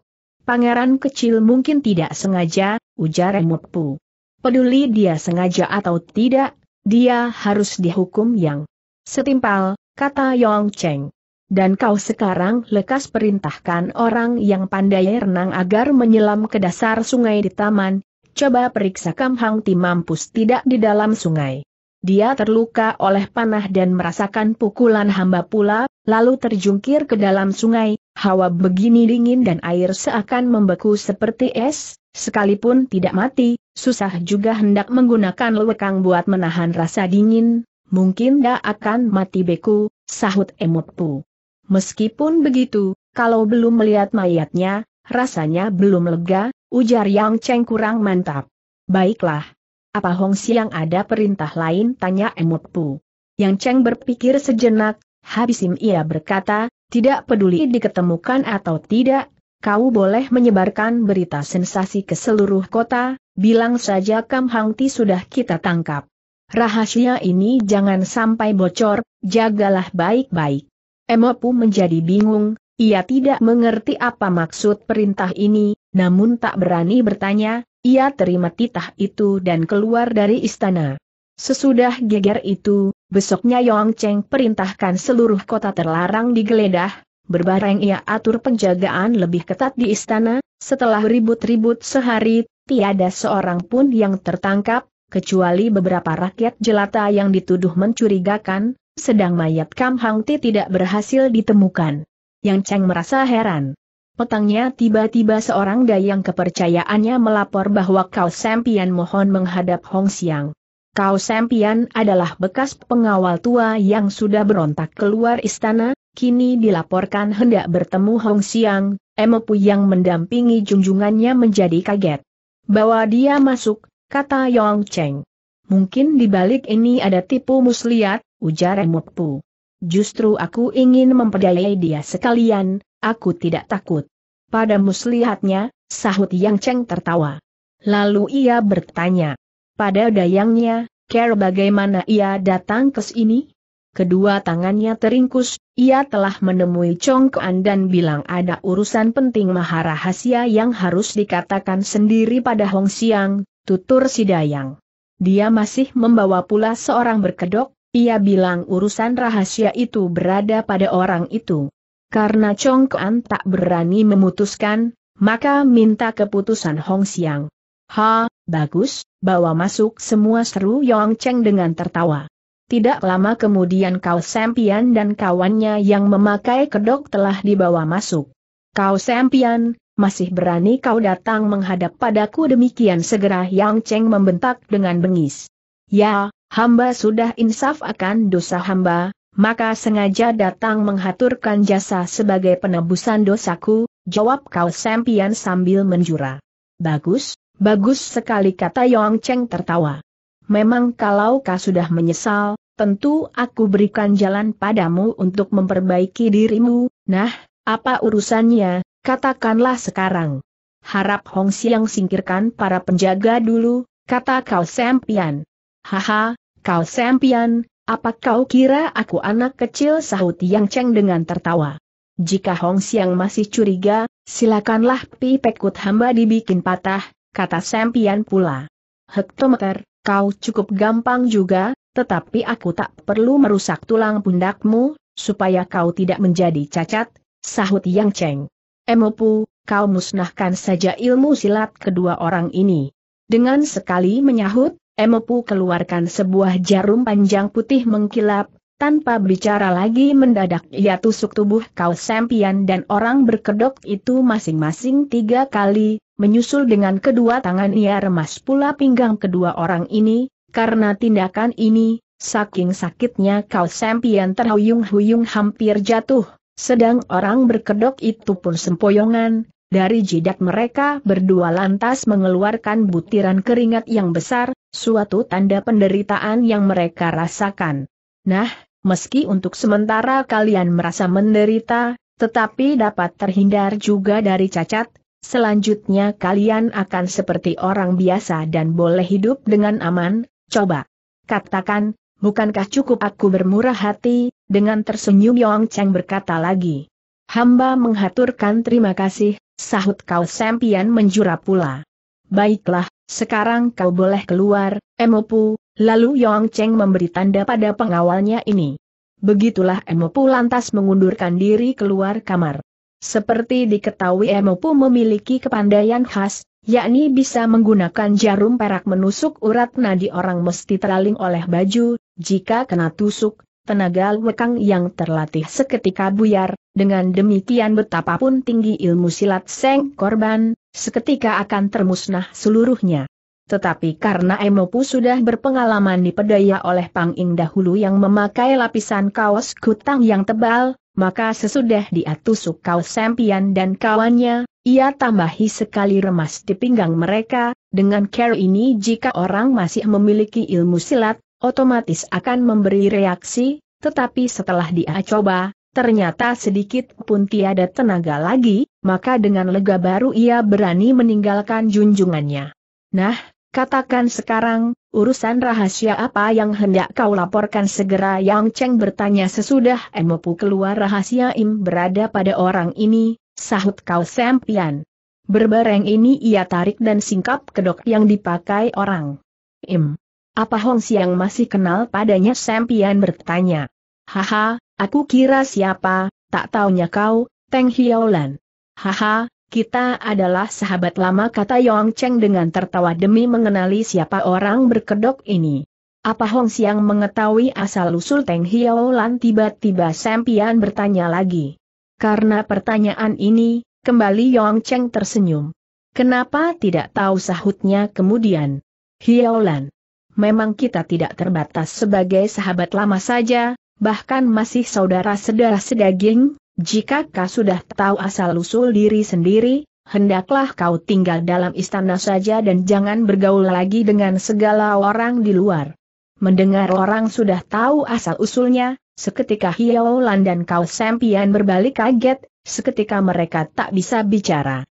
Pangeran kecil mungkin tidak sengaja, ujar Emopo. Peduli dia sengaja atau tidak, dia harus dihukum yang setimpal, kata Yong Cheng. Dan kau sekarang lekas perintahkan orang yang pandai renang agar menyelam ke dasar sungai di taman, coba periksa Kam Hang Ti mampus tidak di dalam sungai. Dia terluka oleh panah dan merasakan pukulan hamba pula, lalu terjungkir ke dalam sungai, hawa begini dingin dan air seakan membeku seperti es, sekalipun tidak mati, Susah juga hendak menggunakan lewekang buat menahan rasa dingin, mungkin dia akan mati beku, sahut Emotpu. Meskipun begitu, kalau belum melihat mayatnya, rasanya belum lega, ujar Yang Cheng kurang mantap. Baiklah. Apa Hong Siang ada perintah lain? Tanya Emutpu. Yang Cheng berpikir sejenak, habisim ia berkata, tidak peduli diketemukan atau tidak, kau boleh menyebarkan berita sensasi ke seluruh kota, Bilang saja Kam Hang sudah kita tangkap. Rahasia ini jangan sampai bocor, jagalah baik-baik. Emopu menjadi bingung, ia tidak mengerti apa maksud perintah ini, namun tak berani bertanya, ia terima titah itu dan keluar dari istana. Sesudah geger itu, besoknya Yong Cheng perintahkan seluruh kota terlarang digeledah, berbareng ia atur penjagaan lebih ketat di istana, setelah ribut-ribut sehari tiada seorang pun yang tertangkap, kecuali beberapa rakyat jelata yang dituduh mencurigakan, sedang mayat Kam Hang Ti tidak berhasil ditemukan. Yang Cheng merasa heran. Petangnya tiba-tiba seorang dayang kepercayaannya melapor bahwa Kau Sempian mohon menghadap Hong Siang. Kau Sempian adalah bekas pengawal tua yang sudah berontak keluar istana, kini dilaporkan hendak bertemu Hong Siang, Emopu yang mendampingi junjungannya menjadi kaget. Bawa dia masuk, kata Yong Cheng. Mungkin di balik ini ada tipu muslihat, ujar Emokpu. Justru aku ingin memperdayai dia sekalian, aku tidak takut. Pada muslihatnya, sahut Yang Cheng tertawa. Lalu ia bertanya. Pada dayangnya, Care bagaimana ia datang ke sini? kedua tangannya teringkus, ia telah menemui Chong Kuan dan bilang ada urusan penting maharahasia yang harus dikatakan sendiri pada Hong Xiang, tutur si Dayang. Dia masih membawa pula seorang berkedok, ia bilang urusan rahasia itu berada pada orang itu. Karena Chong Kuan tak berani memutuskan, maka minta keputusan Hong Xiang. Ha, bagus, bawa masuk semua seru Yong Cheng dengan tertawa. Tidak lama kemudian Kau Sempian dan kawannya yang memakai kedok telah dibawa masuk. Kau Sempian, masih berani kau datang menghadap padaku demikian segera Yang Cheng membentak dengan bengis. Ya, hamba sudah insaf akan dosa hamba, maka sengaja datang menghaturkan jasa sebagai penebusan dosaku, jawab Kau Sempian sambil menjura. Bagus, bagus sekali kata Yang Cheng tertawa memang kalau kau sudah menyesal, tentu aku berikan jalan padamu untuk memperbaiki dirimu, nah, apa urusannya, katakanlah sekarang. Harap Hong Siang singkirkan para penjaga dulu, kata kau Sempian. Haha, kau Sempian, apa kau kira aku anak kecil sahut Yang Cheng dengan tertawa. Jika Hong Siang masih curiga, silakanlah pipikut hamba dibikin patah, kata Sempian pula. Hektometer, Kau cukup gampang juga, tetapi aku tak perlu merusak tulang pundakmu, supaya kau tidak menjadi cacat, sahut Yang Cheng. Emopu, kau musnahkan saja ilmu silat kedua orang ini. Dengan sekali menyahut, Emopu keluarkan sebuah jarum panjang putih mengkilap, tanpa bicara lagi mendadak ia tusuk tubuh kau sempian dan orang berkedok itu masing-masing tiga kali, menyusul dengan kedua tangan ia remas pula pinggang kedua orang ini, karena tindakan ini, saking sakitnya kau sempian terhuyung-huyung hampir jatuh, sedang orang berkedok itu pun sempoyongan, dari jidat mereka berdua lantas mengeluarkan butiran keringat yang besar, suatu tanda penderitaan yang mereka rasakan. Nah, meski untuk sementara kalian merasa menderita, tetapi dapat terhindar juga dari cacat, selanjutnya kalian akan seperti orang biasa dan boleh hidup dengan aman, coba. Katakan, bukankah cukup aku bermurah hati, dengan tersenyum Yong Cheng berkata lagi. Hamba menghaturkan terima kasih, sahut kau Sempian menjura pula. Baiklah, sekarang kau boleh keluar, Emopu, Lalu Yong Cheng memberi tanda pada pengawalnya ini. Begitulah Emopu lantas mengundurkan diri keluar kamar. Seperti diketahui Emopu memiliki kepandaian khas, yakni bisa menggunakan jarum perak menusuk urat nadi orang mesti teraling oleh baju, jika kena tusuk, tenaga wekang yang terlatih seketika buyar, dengan demikian betapapun tinggi ilmu silat seng korban, seketika akan termusnah seluruhnya. Tetapi karena Emopu sudah berpengalaman dipedaya oleh Pang Ing dahulu yang memakai lapisan kaos kutang yang tebal, maka sesudah dia tusuk kaos Sempian dan kawannya, ia tambahi sekali remas di pinggang mereka, dengan care ini jika orang masih memiliki ilmu silat, otomatis akan memberi reaksi, tetapi setelah dia coba, ternyata sedikit pun tiada tenaga lagi, maka dengan lega baru ia berani meninggalkan junjungannya. Nah, Katakan sekarang, urusan rahasia apa yang hendak kau laporkan segera Yang Cheng bertanya sesudah Emopu keluar rahasia Im berada pada orang ini, sahut kau Sempian. Berbareng ini ia tarik dan singkap kedok yang dipakai orang. Im. Apa Hong Siang masih kenal padanya Sempian bertanya. Haha, aku kira siapa, tak taunya kau, Teng Hiolan. Haha, kita adalah sahabat lama kata Yong Cheng dengan tertawa demi mengenali siapa orang berkedok ini. Apa Hong Siang mengetahui asal-usul Teng Hiao Lan tiba-tiba Sempian bertanya lagi. Karena pertanyaan ini, kembali Yong Cheng tersenyum. Kenapa tidak tahu sahutnya kemudian? Hiao Lan. Memang kita tidak terbatas sebagai sahabat lama saja, bahkan masih saudara sedara sedaging, jika kau sudah tahu asal-usul diri sendiri, hendaklah kau tinggal dalam istana saja dan jangan bergaul lagi dengan segala orang di luar. Mendengar orang sudah tahu asal-usulnya, seketika Hiaolan dan kau Sempian berbalik kaget, seketika mereka tak bisa bicara.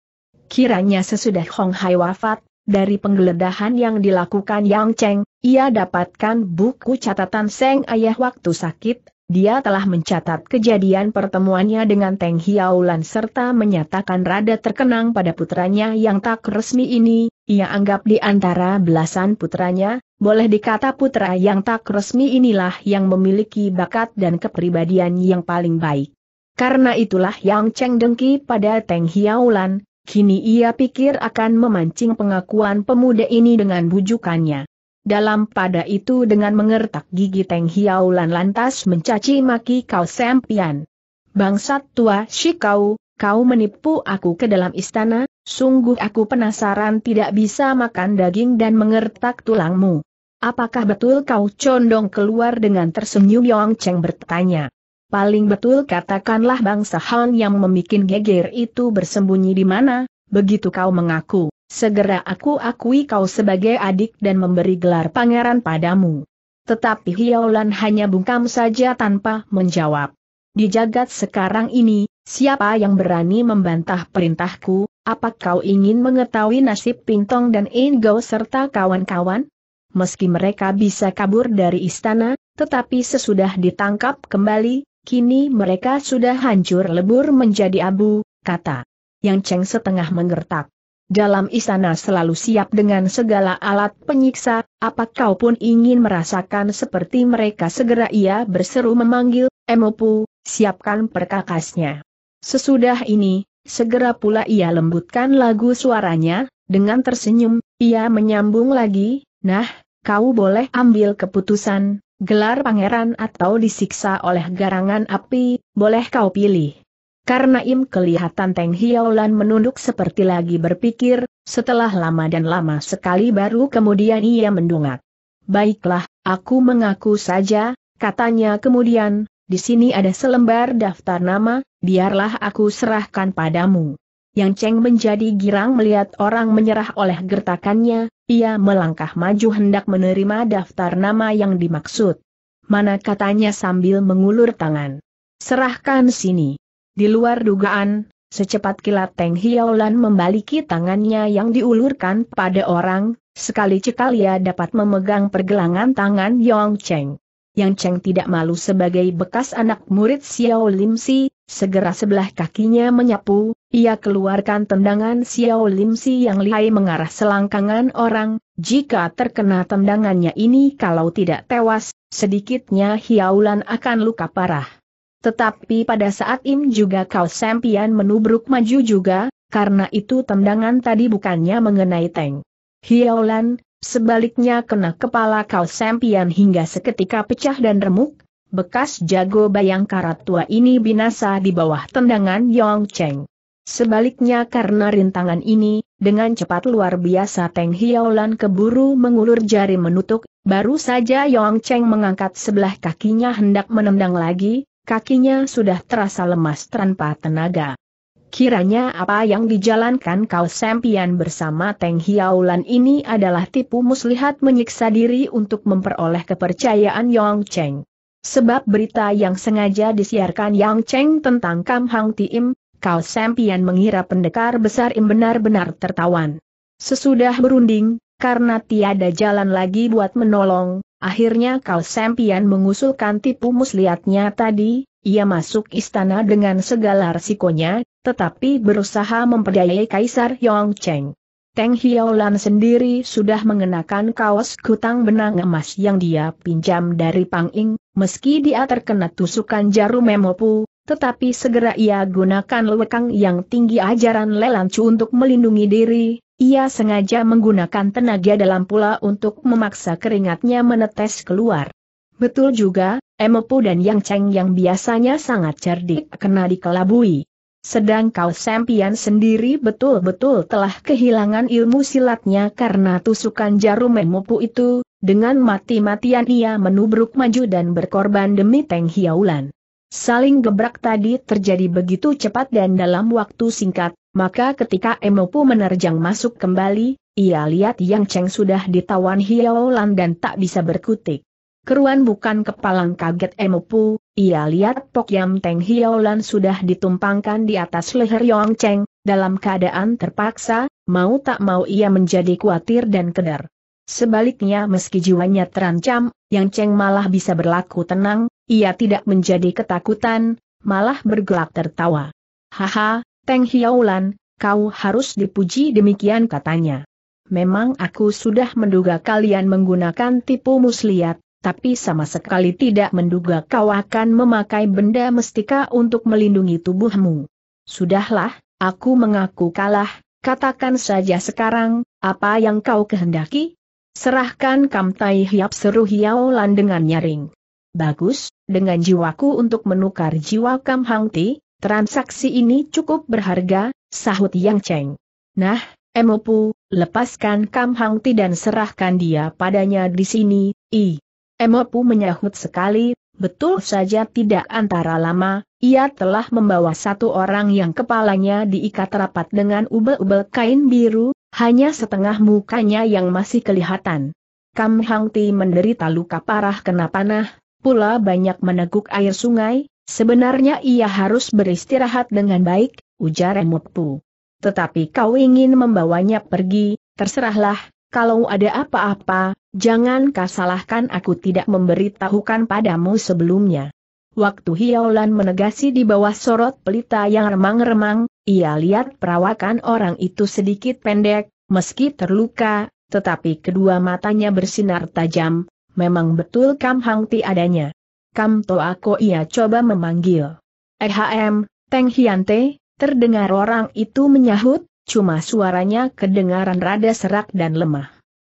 Kiranya sesudah Hong Hai wafat, dari penggeledahan yang dilakukan Yang Cheng, ia dapatkan buku catatan Seng Ayah waktu sakit, dia telah mencatat kejadian pertemuannya dengan Teng Hiaulan serta menyatakan rada terkenang pada putranya yang tak resmi ini, ia anggap di antara belasan putranya, boleh dikata putra yang tak resmi inilah yang memiliki bakat dan kepribadian yang paling baik. Karena itulah yang Cheng dengki pada Teng Hiaulan, kini ia pikir akan memancing pengakuan pemuda ini dengan bujukannya. Dalam pada itu dengan mengertak gigi Teng Hiaulan lantas mencaci maki kau sempian. Bangsat tua si kau, kau menipu aku ke dalam istana, sungguh aku penasaran tidak bisa makan daging dan mengertak tulangmu. Apakah betul kau condong keluar dengan tersenyum Yong Cheng bertanya. Paling betul katakanlah bangsa Han yang memikin geger itu bersembunyi di mana, begitu kau mengaku, segera aku akui kau sebagai adik dan memberi gelar pangeran padamu. Tetapi Hiaulan hanya bungkam saja tanpa menjawab. Di jagat sekarang ini, siapa yang berani membantah perintahku, apa kau ingin mengetahui nasib Pintong dan Ingo serta kawan-kawan? Meski mereka bisa kabur dari istana, tetapi sesudah ditangkap kembali, kini mereka sudah hancur lebur menjadi abu, kata yang Cheng setengah mengertak. Dalam istana selalu siap dengan segala alat penyiksa, apa kau pun ingin merasakan seperti mereka segera ia berseru memanggil, Emopu, siapkan perkakasnya. Sesudah ini, segera pula ia lembutkan lagu suaranya, dengan tersenyum, ia menyambung lagi, nah, kau boleh ambil keputusan, gelar pangeran atau disiksa oleh garangan api, boleh kau pilih. Karena Im kelihatan Teng Hiaulan menunduk seperti lagi berpikir, setelah lama dan lama sekali baru kemudian ia mendongak. Baiklah, aku mengaku saja, katanya kemudian, di sini ada selembar daftar nama, biarlah aku serahkan padamu. Yang Cheng menjadi girang melihat orang menyerah oleh gertakannya, ia melangkah maju hendak menerima daftar nama yang dimaksud. Mana katanya sambil mengulur tangan. Serahkan sini. Di luar dugaan, secepat kilat Teng Hiaolan membaliki tangannya yang diulurkan pada orang, sekali cekal ia dapat memegang pergelangan tangan Yong Cheng. Yang Cheng tidak malu sebagai bekas anak murid Xiao Lim Si, segera sebelah kakinya menyapu, ia keluarkan tendangan Xiao Lim Si yang lihai mengarah selangkangan orang, jika terkena tendangannya ini kalau tidak tewas, sedikitnya Hiaulan akan luka parah. Tetapi pada saat Im juga kau sempian menubruk maju juga, karena itu tendangan tadi bukannya mengenai Teng. Hiaulan, sebaliknya kena kepala kau sempian hingga seketika pecah dan remuk, bekas jago bayang karat tua ini binasa di bawah tendangan Yong Cheng. Sebaliknya karena rintangan ini, dengan cepat luar biasa Teng Hiaulan keburu mengulur jari menutup, baru saja Yong Cheng mengangkat sebelah kakinya hendak menendang lagi, kakinya sudah terasa lemas tanpa tenaga. Kiranya apa yang dijalankan kau sempian bersama Teng Hiaulan ini adalah tipu muslihat menyiksa diri untuk memperoleh kepercayaan Yong Cheng. Sebab berita yang sengaja disiarkan Yang Cheng tentang Kam Hang Tim, kau sempian mengira pendekar besar Im benar-benar tertawan. Sesudah berunding, karena tiada jalan lagi buat menolong, akhirnya Kau Sempian mengusulkan tipu muslihatnya tadi, ia masuk istana dengan segala resikonya, tetapi berusaha memperdayai Kaisar Yong Cheng. Teng Hiaolan sendiri sudah mengenakan kaos kutang benang emas yang dia pinjam dari Pang Ing, meski dia terkena tusukan jarum memopu, tetapi segera ia gunakan lewekang yang tinggi ajaran lelancu untuk melindungi diri, ia sengaja menggunakan tenaga dalam pula untuk memaksa keringatnya menetes keluar. Betul juga, Emopo dan Yang Cheng yang biasanya sangat cerdik kena dikelabui. Sedang Kau Sempian sendiri betul-betul telah kehilangan ilmu silatnya karena tusukan jarum Emopo itu, dengan mati-matian ia menubruk maju dan berkorban demi Teng Hiaulan. Saling gebrak tadi terjadi begitu cepat dan dalam waktu singkat, maka ketika Emopu menerjang masuk kembali, ia lihat Yang Cheng sudah ditawan Hiaolan dan tak bisa berkutik. Keruan bukan kepalang kaget Emopu, ia lihat Pok Yam Teng Hiaolan sudah ditumpangkan di atas leher Yong Cheng, dalam keadaan terpaksa, mau tak mau ia menjadi khawatir dan kedar. Sebaliknya meski jiwanya terancam, Yang Cheng malah bisa berlaku tenang, ia tidak menjadi ketakutan, malah bergelak tertawa. Haha, Teng Hiaulan, kau harus dipuji demikian katanya. Memang aku sudah menduga kalian menggunakan tipu muslihat, tapi sama sekali tidak menduga kau akan memakai benda mestika untuk melindungi tubuhmu. Sudahlah, aku mengaku kalah, katakan saja sekarang, apa yang kau kehendaki? Serahkan Kam Tai Hiap seru Hiao Lan dengan nyaring. Bagus, dengan jiwaku untuk menukar jiwa Kam Hang Ti, transaksi ini cukup berharga, sahut Yang Cheng. Nah, Emopu, lepaskan Kam Hang Ti dan serahkan dia padanya di sini, i. Emopu menyahut sekali, betul saja tidak antara lama, ia telah membawa satu orang yang kepalanya diikat rapat dengan ubel-ubel kain biru, hanya setengah mukanya yang masih kelihatan. Kam Hang Ti menderita luka parah kena panah, pula banyak meneguk air sungai, sebenarnya ia harus beristirahat dengan baik, ujar Emutpu. Tetapi kau ingin membawanya pergi, terserahlah, kalau ada apa-apa, jangan kau aku tidak memberitahukan padamu sebelumnya. Waktu Hiaolan menegasi di bawah sorot pelita yang remang-remang, ia lihat perawakan orang itu sedikit pendek, meski terluka, tetapi kedua matanya bersinar tajam, memang betul Kam Hang Ti adanya. Kam To Ako ia coba memanggil. Ehm, Teng Hiante, terdengar orang itu menyahut, cuma suaranya kedengaran rada serak dan lemah.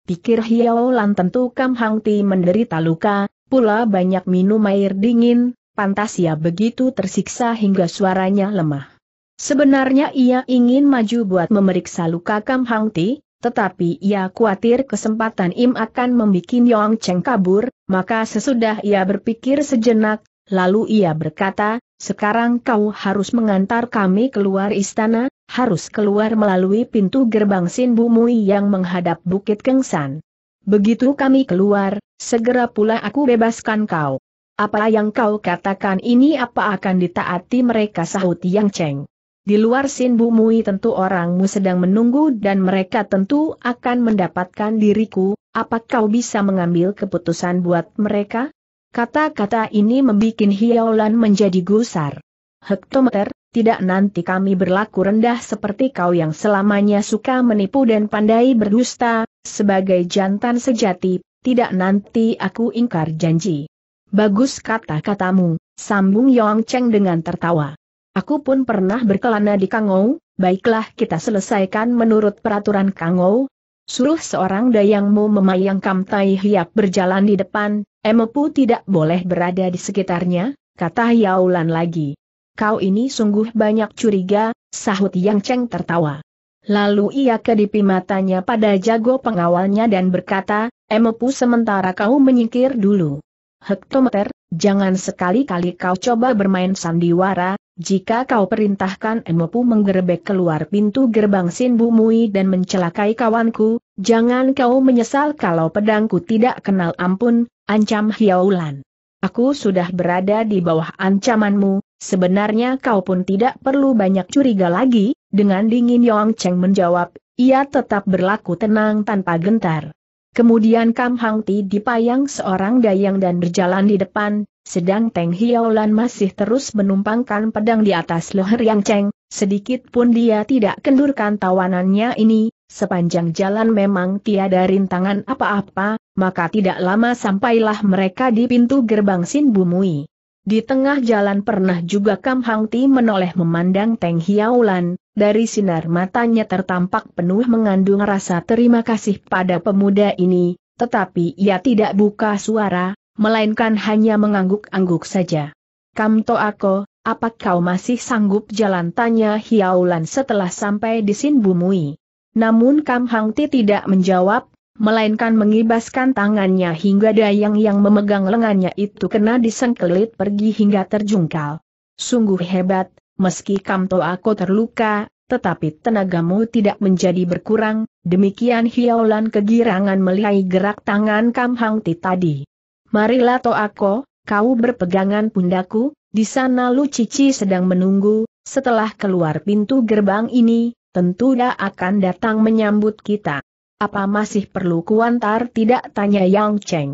Pikir Hiaulan tentu Kam Hang Ti menderita luka, pula banyak minum air dingin, pantas ia begitu tersiksa hingga suaranya lemah. Sebenarnya ia ingin maju buat memeriksa luka Kam Hang Ti, tetapi ia khawatir kesempatan Im akan membuat Yong Cheng kabur, maka sesudah ia berpikir sejenak, lalu ia berkata, sekarang kau harus mengantar kami keluar istana, harus keluar melalui pintu gerbang Sin Bumui yang menghadap Bukit Kengsan. Begitu kami keluar, segera pula aku bebaskan kau. Apa yang kau katakan ini apa akan ditaati mereka sahut Yang Cheng. Di luar Sin Bumui tentu orangmu sedang menunggu dan mereka tentu akan mendapatkan diriku, apa kau bisa mengambil keputusan buat mereka? Kata-kata ini membuat Hiaolan menjadi gusar. Hektometer, tidak nanti kami berlaku rendah seperti kau yang selamanya suka menipu dan pandai berdusta, sebagai jantan sejati, tidak nanti aku ingkar janji. Bagus kata-katamu, sambung Yong Cheng dengan tertawa. Aku pun pernah berkelana di Kangou, baiklah kita selesaikan menurut peraturan Kangou. Suruh seorang dayangmu memayang Kam Tai Hiap berjalan di depan, Pu tidak boleh berada di sekitarnya, kata Yaulan lagi. Kau ini sungguh banyak curiga, sahut Yang Cheng tertawa. Lalu ia kedipi matanya pada jago pengawalnya dan berkata, Pu sementara kau menyingkir dulu. Hektometer, jangan sekali-kali kau coba bermain sandiwara, jika kau perintahkan Emopu menggerebek keluar pintu gerbang Sinbumui dan mencelakai kawanku, jangan kau menyesal kalau pedangku tidak kenal ampun, ancam Hiaulan. Aku sudah berada di bawah ancamanmu, sebenarnya kau pun tidak perlu banyak curiga lagi, dengan dingin Yong Cheng menjawab, ia tetap berlaku tenang tanpa gentar. Kemudian Kam Hang Ti dipayang seorang dayang dan berjalan di depan, sedang Teng Hiolan masih terus menumpangkan pedang di atas leher Yang Cheng, sedikit pun dia tidak kendurkan tawanannya ini, sepanjang jalan memang tiada rintangan apa-apa, maka tidak lama sampailah mereka di pintu gerbang Sin Bumui. Di tengah jalan pernah juga Kam Hang Ti menoleh memandang Teng Hiaulan, dari sinar matanya tertampak penuh mengandung rasa terima kasih pada pemuda ini, tetapi ia tidak buka suara, melainkan hanya mengangguk-angguk saja. Kamto Ako, apa kau masih sanggup jalan tanya Hiaulan setelah sampai di Sin Bumui? Namun Kam Hang Ti tidak menjawab, melainkan mengibaskan tangannya hingga dayang yang memegang lengannya itu kena disengkelit pergi hingga terjungkal. Sungguh hebat, meski Kamto aku terluka, tetapi tenagamu tidak menjadi berkurang, demikian Hiaulan kegirangan melihat gerak tangan Kam Hang tadi. Marilah to aku, kau berpegangan pundaku, di sana Lu Cici sedang menunggu, setelah keluar pintu gerbang ini, tentu dia akan datang menyambut kita. Apa masih perlu kuantar tidak tanya Yang Cheng.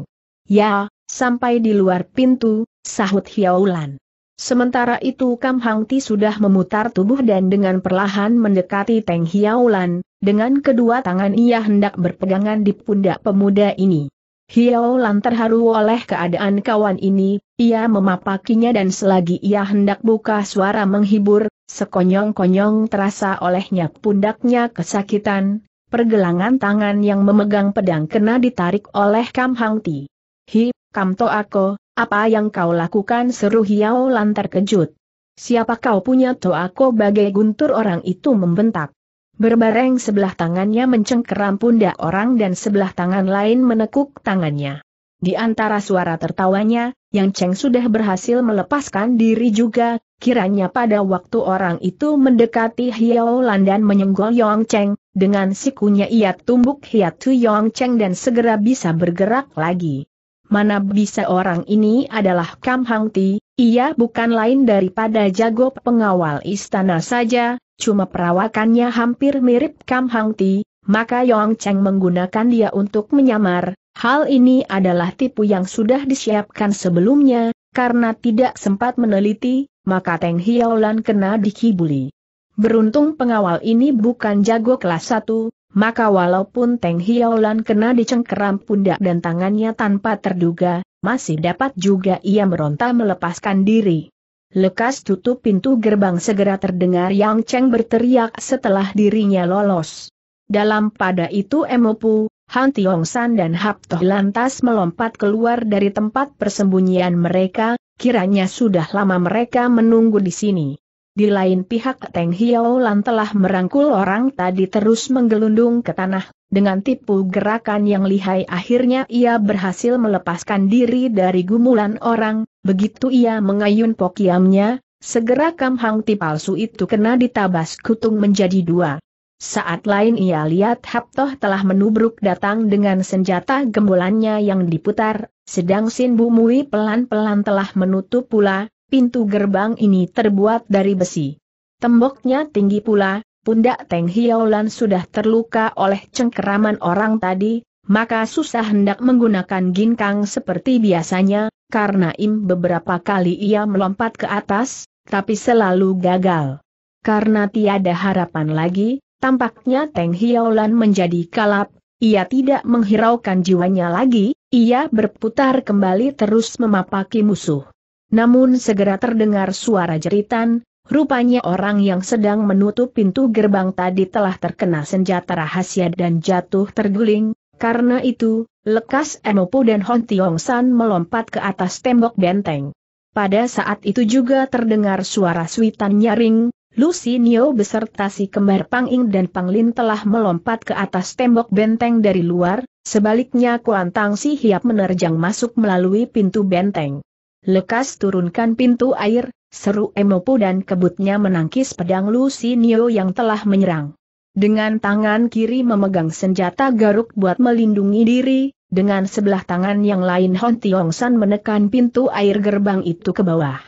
Ya, sampai di luar pintu, sahut Hiaulan. Sementara itu Kam Hang Ti sudah memutar tubuh dan dengan perlahan mendekati Teng Hiaulan, dengan kedua tangan ia hendak berpegangan di pundak pemuda ini. Hiaulan terharu oleh keadaan kawan ini, ia memapakinya dan selagi ia hendak buka suara menghibur, sekonyong-konyong terasa olehnya pundaknya kesakitan, pergelangan tangan yang memegang pedang kena ditarik oleh Kam Hang Ti. Hi, Kam To Ako, apa yang kau lakukan seru Hiao Lan terkejut. Siapa kau punya toako bagai guntur orang itu membentak. Berbareng sebelah tangannya mencengkeram pundak orang dan sebelah tangan lain menekuk tangannya. Di antara suara tertawanya, Yang Cheng sudah berhasil melepaskan diri juga, kiranya pada waktu orang itu mendekati Hiao Lan dan menyenggol Yong Cheng, dengan sikunya ia tumbuk Hiatu Yong Cheng dan segera bisa bergerak lagi mana bisa orang ini adalah Kam Hang Ti, ia bukan lain daripada jago pengawal istana saja, cuma perawakannya hampir mirip Kam Hang Ti, maka Yong Cheng menggunakan dia untuk menyamar. Hal ini adalah tipu yang sudah disiapkan sebelumnya, karena tidak sempat meneliti, maka Teng Hiaolan kena dikibuli. Beruntung pengawal ini bukan jago kelas 1, maka walaupun Teng Hiaolan kena dicengkeram pundak dan tangannya tanpa terduga, masih dapat juga ia meronta melepaskan diri. Lekas tutup pintu gerbang segera terdengar Yang Cheng berteriak setelah dirinya lolos. Dalam pada itu Emopu, Han Tiong San dan Hap Toh lantas melompat keluar dari tempat persembunyian mereka, kiranya sudah lama mereka menunggu di sini. Di lain pihak Teng Hiaolan telah merangkul orang tadi terus menggelundung ke tanah, dengan tipu gerakan yang lihai akhirnya ia berhasil melepaskan diri dari gumulan orang, begitu ia mengayun pokiamnya, segera kamhang palsu itu kena ditabas kutung menjadi dua. Saat lain ia lihat Haptoh telah menubruk datang dengan senjata gembolannya yang diputar, sedang Sin Bumui pelan-pelan telah menutup pula, Pintu gerbang ini terbuat dari besi. Temboknya tinggi pula, pundak Teng Hiaulan sudah terluka oleh cengkeraman orang tadi, maka susah hendak menggunakan ginkang seperti biasanya, karena im beberapa kali ia melompat ke atas, tapi selalu gagal. Karena tiada harapan lagi, tampaknya Teng Hiaulan menjadi kalap, ia tidak menghiraukan jiwanya lagi, ia berputar kembali terus memapaki musuh. Namun segera terdengar suara jeritan, rupanya orang yang sedang menutup pintu gerbang tadi telah terkena senjata rahasia dan jatuh terguling, karena itu, lekas Enopo dan Hon Tiong San melompat ke atas tembok benteng. Pada saat itu juga terdengar suara suitan nyaring, Lucy Nio beserta si kembar Pang Ing dan Pang Lin telah melompat ke atas tembok benteng dari luar, sebaliknya Kuantang si Hiap menerjang masuk melalui pintu benteng. Lekas turunkan pintu air, seru Emopu dan kebutnya menangkis pedang Nio yang telah menyerang. Dengan tangan kiri memegang senjata garuk buat melindungi diri, dengan sebelah tangan yang lain Hon Tiong San menekan pintu air gerbang itu ke bawah.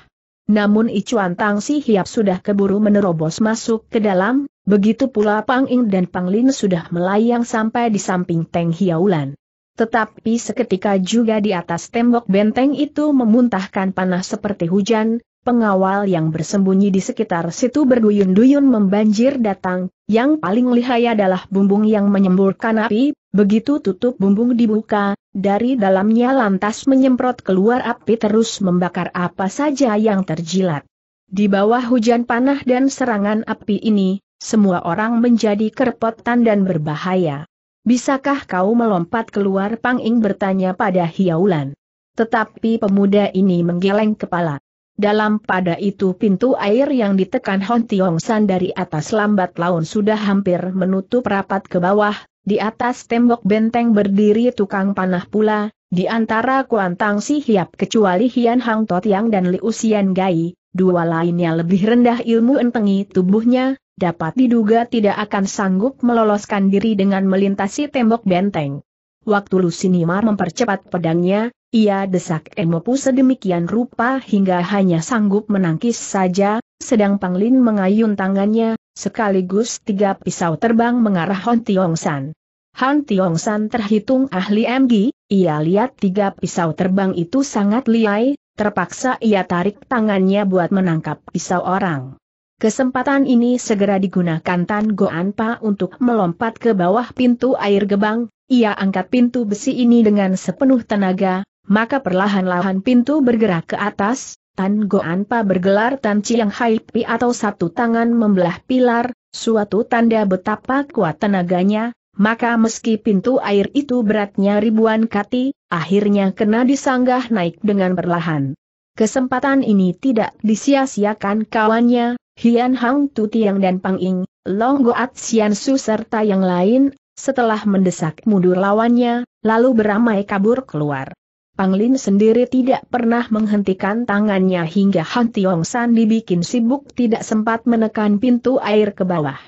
Namun Icuan Tang Si Hiap sudah keburu menerobos masuk ke dalam, begitu pula Pang Ing dan Pang Lin sudah melayang sampai di samping Teng Hiaulan. Tetapi seketika juga di atas tembok benteng itu memuntahkan panah seperti hujan, pengawal yang bersembunyi di sekitar situ berduyun-duyun membanjir datang, yang paling lihai adalah bumbung yang menyemburkan api, begitu tutup bumbung dibuka, dari dalamnya lantas menyemprot keluar api terus membakar apa saja yang terjilat. Di bawah hujan panah dan serangan api ini, semua orang menjadi kerepotan dan berbahaya. Bisakah kau melompat keluar Pang Ing bertanya pada Hiaulan. Tetapi pemuda ini menggeleng kepala. Dalam pada itu pintu air yang ditekan Hon Tiong San dari atas lambat laun sudah hampir menutup rapat ke bawah, di atas tembok benteng berdiri tukang panah pula, di antara kuantang si hiap kecuali Hian Hang Yang dan Liu Xian Gai, dua lainnya lebih rendah ilmu entengi tubuhnya, dapat diduga tidak akan sanggup meloloskan diri dengan melintasi tembok benteng. Waktu Lusinimar mempercepat pedangnya, ia desak Emopu sedemikian rupa hingga hanya sanggup menangkis saja, sedang Panglin mengayun tangannya, sekaligus tiga pisau terbang mengarah Hon Tiong San. Han Tiong San terhitung ahli MG, ia lihat tiga pisau terbang itu sangat liai, terpaksa ia tarik tangannya buat menangkap pisau orang. Kesempatan ini segera digunakan Tan Goan untuk melompat ke bawah pintu air gebang, ia angkat pintu besi ini dengan sepenuh tenaga, maka perlahan-lahan pintu bergerak ke atas, Tan Goan bergelar Tan Chiang Hai Pi atau satu tangan membelah pilar, suatu tanda betapa kuat tenaganya, maka meski pintu air itu beratnya ribuan kati, akhirnya kena disanggah naik dengan perlahan. Kesempatan ini tidak disia-siakan kawannya, Hian Hang Tu Tiang dan Pang Ing, Long Goat Sian Su serta yang lain, setelah mendesak mundur lawannya, lalu beramai kabur keluar. Pang Lin sendiri tidak pernah menghentikan tangannya hingga Han Tiong San dibikin sibuk tidak sempat menekan pintu air ke bawah.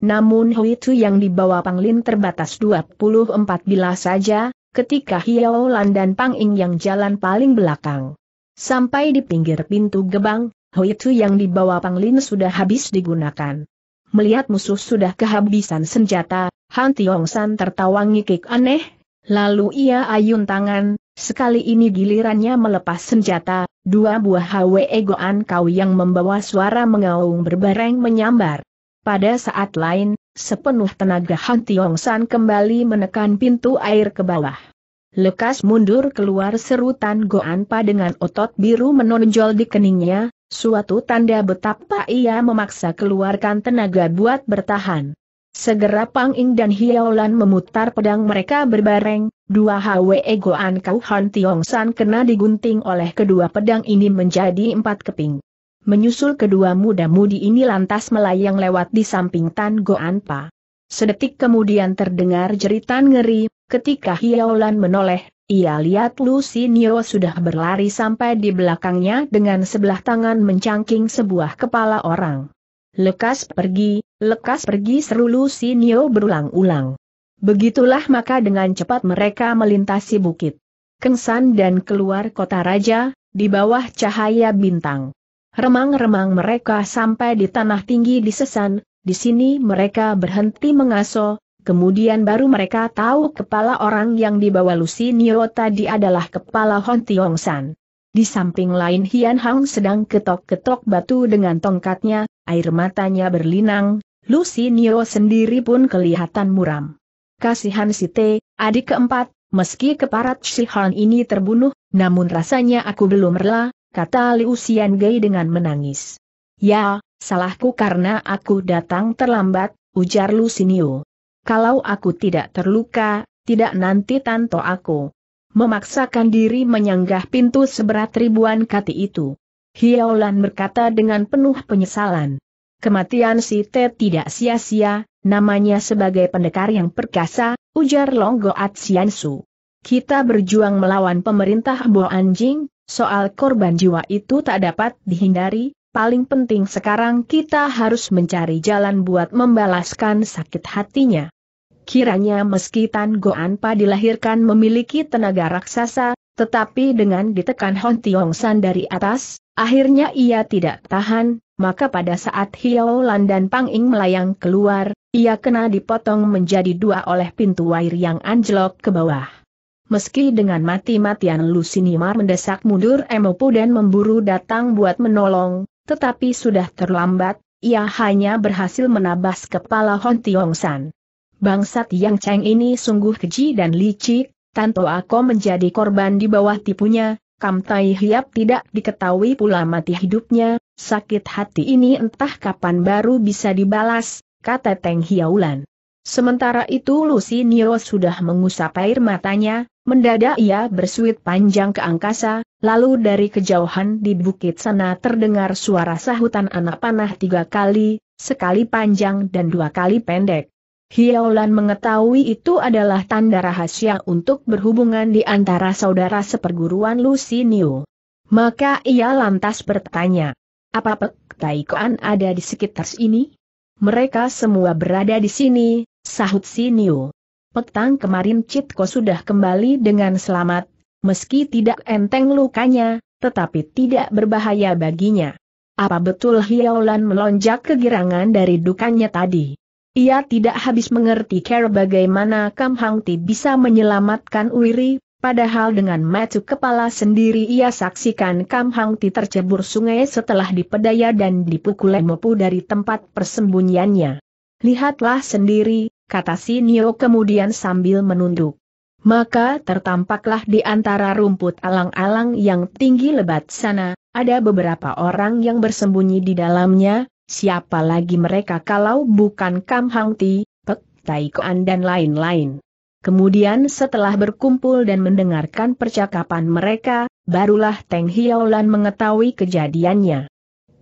Namun Hui Tu yang dibawa Pang Lin terbatas 24 bila saja, ketika Hiao Lan dan Pang Ing yang jalan paling belakang. Sampai di pinggir pintu gebang, hoitu yang dibawa Panglin sudah habis digunakan. Melihat musuh sudah kehabisan senjata, Han Tiong San tertawa ngikik aneh, lalu ia ayun tangan, sekali ini gilirannya melepas senjata, dua buah Hwe egoan Kau yang membawa suara mengaung berbareng menyambar. Pada saat lain, sepenuh tenaga Han Tiong San kembali menekan pintu air ke bawah. Lekas mundur keluar serutan Goanpa dengan otot biru menonjol di keningnya, suatu tanda betapa ia memaksa keluarkan tenaga buat bertahan. Segera Pang Ing dan Hiaolan memutar pedang mereka berbareng, dua Hwe Goan Kau Han Tiong San kena digunting oleh kedua pedang ini menjadi empat keping. Menyusul kedua muda-mudi ini lantas melayang lewat di samping Tan Goanpa. Sedetik kemudian terdengar jeritan ngeri, ketika Hiaolan menoleh, ia lihat Lucy Nio sudah berlari sampai di belakangnya dengan sebelah tangan mencangking sebuah kepala orang. Lekas pergi, lekas pergi seru Lucy Nio berulang-ulang. Begitulah maka dengan cepat mereka melintasi bukit. Kengsan dan keluar kota raja, di bawah cahaya bintang. Remang-remang mereka sampai di tanah tinggi di sesan. Di sini mereka berhenti mengaso, kemudian baru mereka tahu kepala orang yang dibawa Lucy Nio tadi adalah kepala Hon Tiong San. Di samping lain Hian Hang sedang ketok-ketok batu dengan tongkatnya, air matanya berlinang, Lucy Nio sendiri pun kelihatan muram. Kasihan si T, adik keempat, meski keparat si Han ini terbunuh, namun rasanya aku belum rela, kata Liu Xiangge dengan menangis. Ya, Salahku karena aku datang terlambat, ujar Lusinio. Kalau aku tidak terluka, tidak nanti tanto aku. Memaksakan diri menyanggah pintu seberat ribuan kati itu. Hiaulan berkata dengan penuh penyesalan. Kematian si T tidak sia-sia, namanya sebagai pendekar yang perkasa, ujar Longgo Atsiansu. Kita berjuang melawan pemerintah Bo Anjing, soal korban jiwa itu tak dapat dihindari, paling penting sekarang kita harus mencari jalan buat membalaskan sakit hatinya. Kiranya meski Tan Goanpa dilahirkan memiliki tenaga raksasa, tetapi dengan ditekan Hon Tiong San dari atas, akhirnya ia tidak tahan, maka pada saat Hiao Lan dan Pang Ing melayang keluar, ia kena dipotong menjadi dua oleh pintu air yang anjlok ke bawah. Meski dengan mati-matian Lusinimar mendesak mundur Emopu dan memburu datang buat menolong, tetapi sudah terlambat, ia hanya berhasil menabas kepala Hon Tiong San. Bangsat Yang Cheng ini sungguh keji dan licik, Tanto aku menjadi korban di bawah tipunya, Kam Tai Hiap tidak diketahui pula mati hidupnya, sakit hati ini entah kapan baru bisa dibalas, kata Teng Hiaulan. Sementara itu Lucy Nio sudah mengusap air matanya, mendadak ia bersuit panjang ke angkasa, lalu dari kejauhan di bukit sana terdengar suara sahutan anak panah tiga kali, sekali panjang dan dua kali pendek. Hiaulan mengetahui itu adalah tanda rahasia untuk berhubungan di antara saudara seperguruan Lucy Lucinio. Maka ia lantas bertanya, apa Pek Taikoan ada di sekitar sini? Mereka semua berada di sini, Sahut si Niu. Petang kemarin Citko sudah kembali dengan selamat, meski tidak enteng lukanya, tetapi tidak berbahaya baginya. Apa betul Hiaulan melonjak kegirangan dari dukanya tadi? Ia tidak habis mengerti cara bagaimana Kam Hang bisa menyelamatkan Wiri, padahal dengan mata kepala sendiri ia saksikan Kam Hang tercebur sungai setelah dipedaya dan dipukul mopu dari tempat persembunyiannya. Lihatlah sendiri, kata si Nio kemudian sambil menunduk. Maka tertampaklah di antara rumput alang-alang yang tinggi lebat sana, ada beberapa orang yang bersembunyi di dalamnya, siapa lagi mereka kalau bukan Kam Hang Ti, Pek Tai Koan dan lain-lain. Kemudian setelah berkumpul dan mendengarkan percakapan mereka, barulah Teng Hiaolan mengetahui kejadiannya.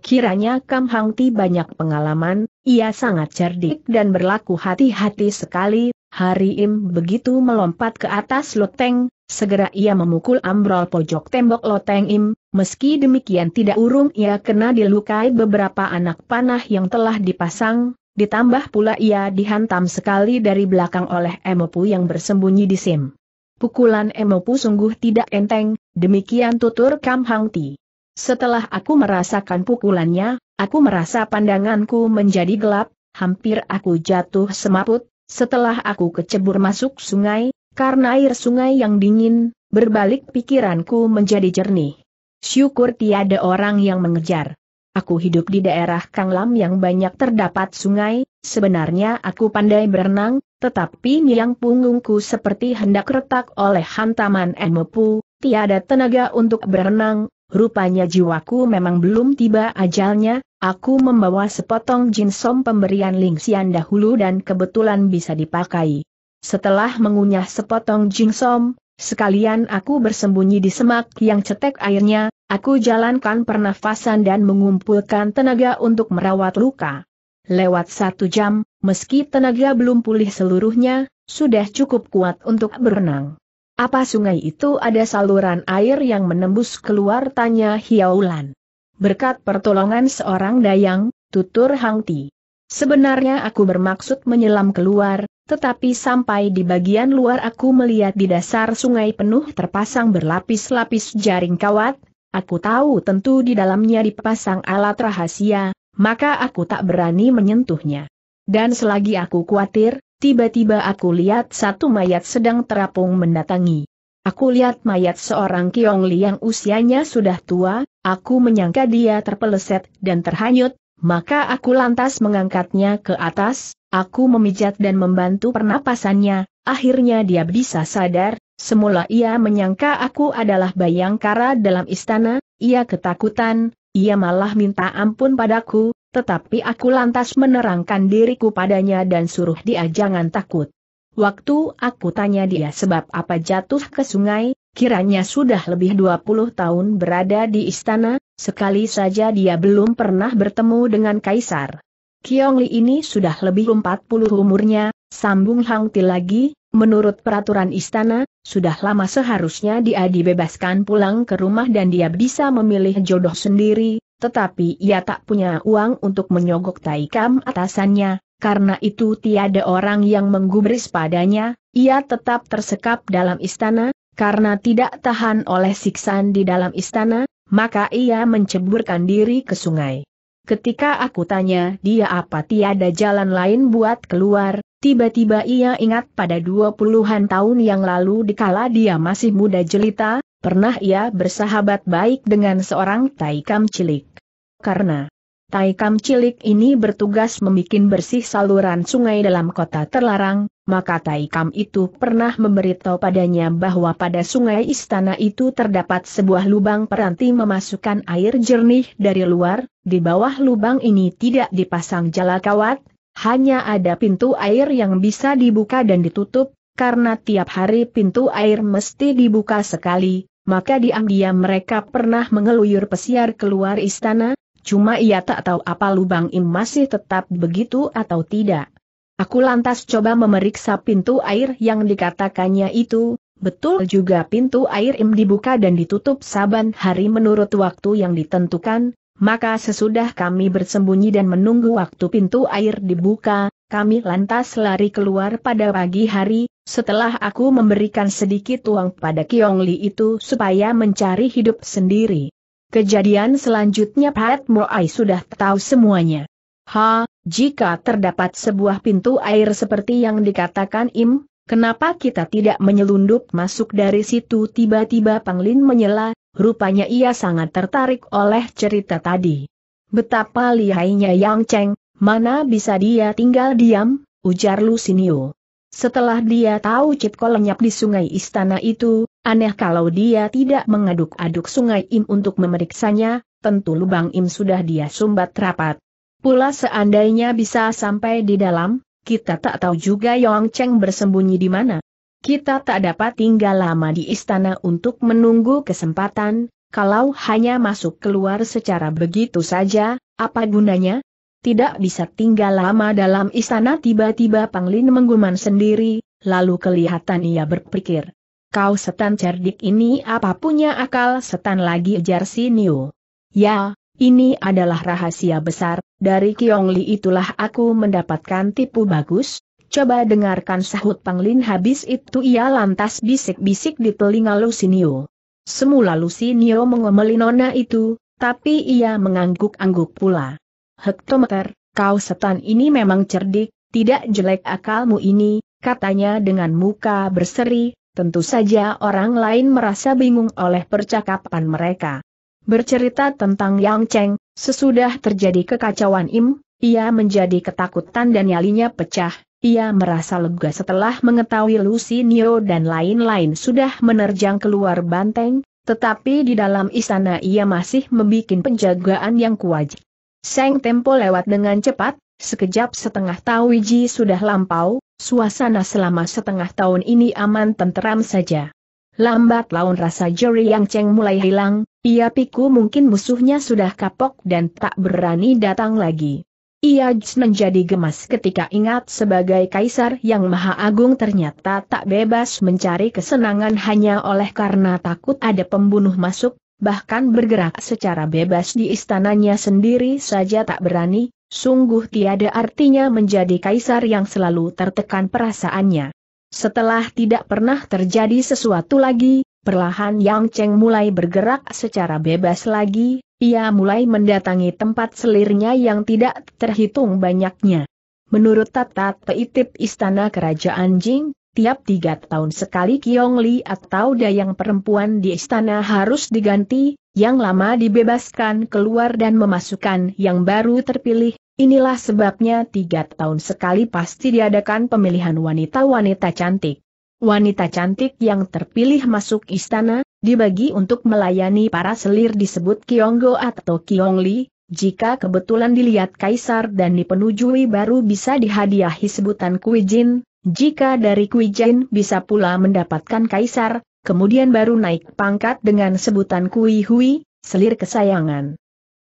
Kiranya Kam Hang Ti banyak pengalaman, ia sangat cerdik dan berlaku hati-hati sekali, Hari Im begitu melompat ke atas loteng, segera ia memukul ambrol pojok tembok loteng Im, meski demikian tidak urung ia kena dilukai beberapa anak panah yang telah dipasang, ditambah pula ia dihantam sekali dari belakang oleh Emopu yang bersembunyi di sim. Pukulan Emopu sungguh tidak enteng, demikian tutur Kam Hang Ti. Setelah aku merasakan pukulannya, Aku merasa pandanganku menjadi gelap, hampir aku jatuh semaput, setelah aku kecebur masuk sungai, karena air sungai yang dingin, berbalik pikiranku menjadi jernih. Syukur tiada orang yang mengejar. Aku hidup di daerah Kang Lam yang banyak terdapat sungai, sebenarnya aku pandai berenang, tetapi niang punggungku seperti hendak retak oleh hantaman emepu, tiada tenaga untuk berenang, Rupanya jiwaku memang belum tiba ajalnya, aku membawa sepotong jinsom pemberian Ling Xian dahulu dan kebetulan bisa dipakai. Setelah mengunyah sepotong jinsom, sekalian aku bersembunyi di semak yang cetek airnya, aku jalankan pernafasan dan mengumpulkan tenaga untuk merawat luka. Lewat satu jam, meski tenaga belum pulih seluruhnya, sudah cukup kuat untuk berenang. Apa sungai itu ada saluran air yang menembus keluar tanya Hiaulan. Berkat pertolongan seorang dayang, tutur Hang Ti. Sebenarnya aku bermaksud menyelam keluar, tetapi sampai di bagian luar aku melihat di dasar sungai penuh terpasang berlapis-lapis jaring kawat, aku tahu tentu di dalamnya dipasang alat rahasia, maka aku tak berani menyentuhnya. Dan selagi aku khawatir, tiba-tiba aku lihat satu mayat sedang terapung mendatangi. Aku lihat mayat seorang Li yang usianya sudah tua, aku menyangka dia terpeleset dan terhanyut, maka aku lantas mengangkatnya ke atas, aku memijat dan membantu pernapasannya, akhirnya dia bisa sadar, semula ia menyangka aku adalah bayangkara dalam istana, ia ketakutan, ia malah minta ampun padaku, tetapi aku lantas menerangkan diriku padanya dan suruh dia jangan takut. Waktu aku tanya dia sebab apa jatuh ke sungai, kiranya sudah lebih 20 tahun berada di istana, sekali saja dia belum pernah bertemu dengan Kaisar. Kiongli ini sudah lebih 40 umurnya, sambung Hang Ti lagi, menurut peraturan istana, sudah lama seharusnya dia dibebaskan pulang ke rumah dan dia bisa memilih jodoh sendiri, tetapi ia tak punya uang untuk menyogok Taikam atasannya, karena itu tiada orang yang menggubris padanya, ia tetap tersekap dalam istana, karena tidak tahan oleh siksaan di dalam istana, maka ia menceburkan diri ke sungai. Ketika aku tanya dia apa tiada jalan lain buat keluar, tiba-tiba ia ingat pada dua puluhan tahun yang lalu dikala dia masih muda jelita, Pernah ia bersahabat baik dengan seorang Taikam cilik. Karena Taikam cilik ini bertugas membuat bersih saluran sungai dalam kota terlarang, maka Taikam itu pernah memberitahu padanya bahwa pada sungai istana itu terdapat sebuah lubang peranti memasukkan air jernih dari luar, di bawah lubang ini tidak dipasang jala kawat, hanya ada pintu air yang bisa dibuka dan ditutup, karena tiap hari pintu air mesti dibuka sekali, maka diam-diam mereka pernah mengeluyur pesiar keluar istana, cuma ia tak tahu apa lubang im masih tetap begitu atau tidak. Aku lantas coba memeriksa pintu air yang dikatakannya itu, betul juga pintu air im dibuka dan ditutup saban hari menurut waktu yang ditentukan, maka sesudah kami bersembunyi dan menunggu waktu pintu air dibuka, kami lantas lari keluar pada pagi hari, setelah aku memberikan sedikit uang pada Kiong Li itu supaya mencari hidup sendiri. Kejadian selanjutnya Pat Moai sudah tahu semuanya. Ha, jika terdapat sebuah pintu air seperti yang dikatakan Im, kenapa kita tidak menyelundup masuk dari situ tiba-tiba Panglin menyela, rupanya ia sangat tertarik oleh cerita tadi. Betapa lihainya Yang Cheng, Mana bisa dia tinggal diam, ujar Lusinio. Setelah dia tahu Cipko lenyap di sungai istana itu, aneh kalau dia tidak mengaduk-aduk sungai Im untuk memeriksanya, tentu lubang Im sudah dia sumbat rapat. Pula seandainya bisa sampai di dalam, kita tak tahu juga Yong Cheng bersembunyi di mana. Kita tak dapat tinggal lama di istana untuk menunggu kesempatan, kalau hanya masuk keluar secara begitu saja, apa gunanya? tidak bisa tinggal lama dalam istana tiba-tiba Panglin mengguman sendiri, lalu kelihatan ia berpikir. Kau setan cerdik ini apa punya akal setan lagi ejar si Niu. Ya, ini adalah rahasia besar, dari Li itulah aku mendapatkan tipu bagus, Coba dengarkan sahut Panglin habis itu ia lantas bisik-bisik di telinga Lusinio. Semula Lusinio mengomeli nona itu, tapi ia mengangguk-angguk pula hektometer, kau setan ini memang cerdik, tidak jelek akalmu ini, katanya dengan muka berseri, tentu saja orang lain merasa bingung oleh percakapan mereka. Bercerita tentang Yang Cheng, sesudah terjadi kekacauan Im, ia menjadi ketakutan dan nyalinya pecah, ia merasa lega setelah mengetahui Lucy, Neo dan lain-lain sudah menerjang keluar banteng, tetapi di dalam istana ia masih membuat penjagaan yang kuat. Seng Tempo lewat dengan cepat, sekejap setengah tahun Wiji sudah lampau, suasana selama setengah tahun ini aman tenteram saja. Lambat laun rasa Jori yang Cheng mulai hilang, ia piku mungkin musuhnya sudah kapok dan tak berani datang lagi. Ia menjadi gemas ketika ingat sebagai kaisar yang maha agung ternyata tak bebas mencari kesenangan hanya oleh karena takut ada pembunuh masuk, bahkan bergerak secara bebas di istananya sendiri saja tak berani, sungguh tiada artinya menjadi kaisar yang selalu tertekan perasaannya. Setelah tidak pernah terjadi sesuatu lagi, perlahan Yang Cheng mulai bergerak secara bebas lagi, ia mulai mendatangi tempat selirnya yang tidak terhitung banyaknya. Menurut tatat peitip istana kerajaan Jing, tiap tiga tahun sekali Kiong Li atau dayang perempuan di istana harus diganti, yang lama dibebaskan keluar dan memasukkan yang baru terpilih, inilah sebabnya tiga tahun sekali pasti diadakan pemilihan wanita-wanita cantik. Wanita cantik yang terpilih masuk istana, dibagi untuk melayani para selir disebut Kionggo atau Kiong Li, jika kebetulan dilihat kaisar dan dipenujui baru bisa dihadiahi sebutan kuijin, jika dari Jin bisa pula mendapatkan kaisar, kemudian baru naik pangkat dengan sebutan Kui Hui, selir kesayangan.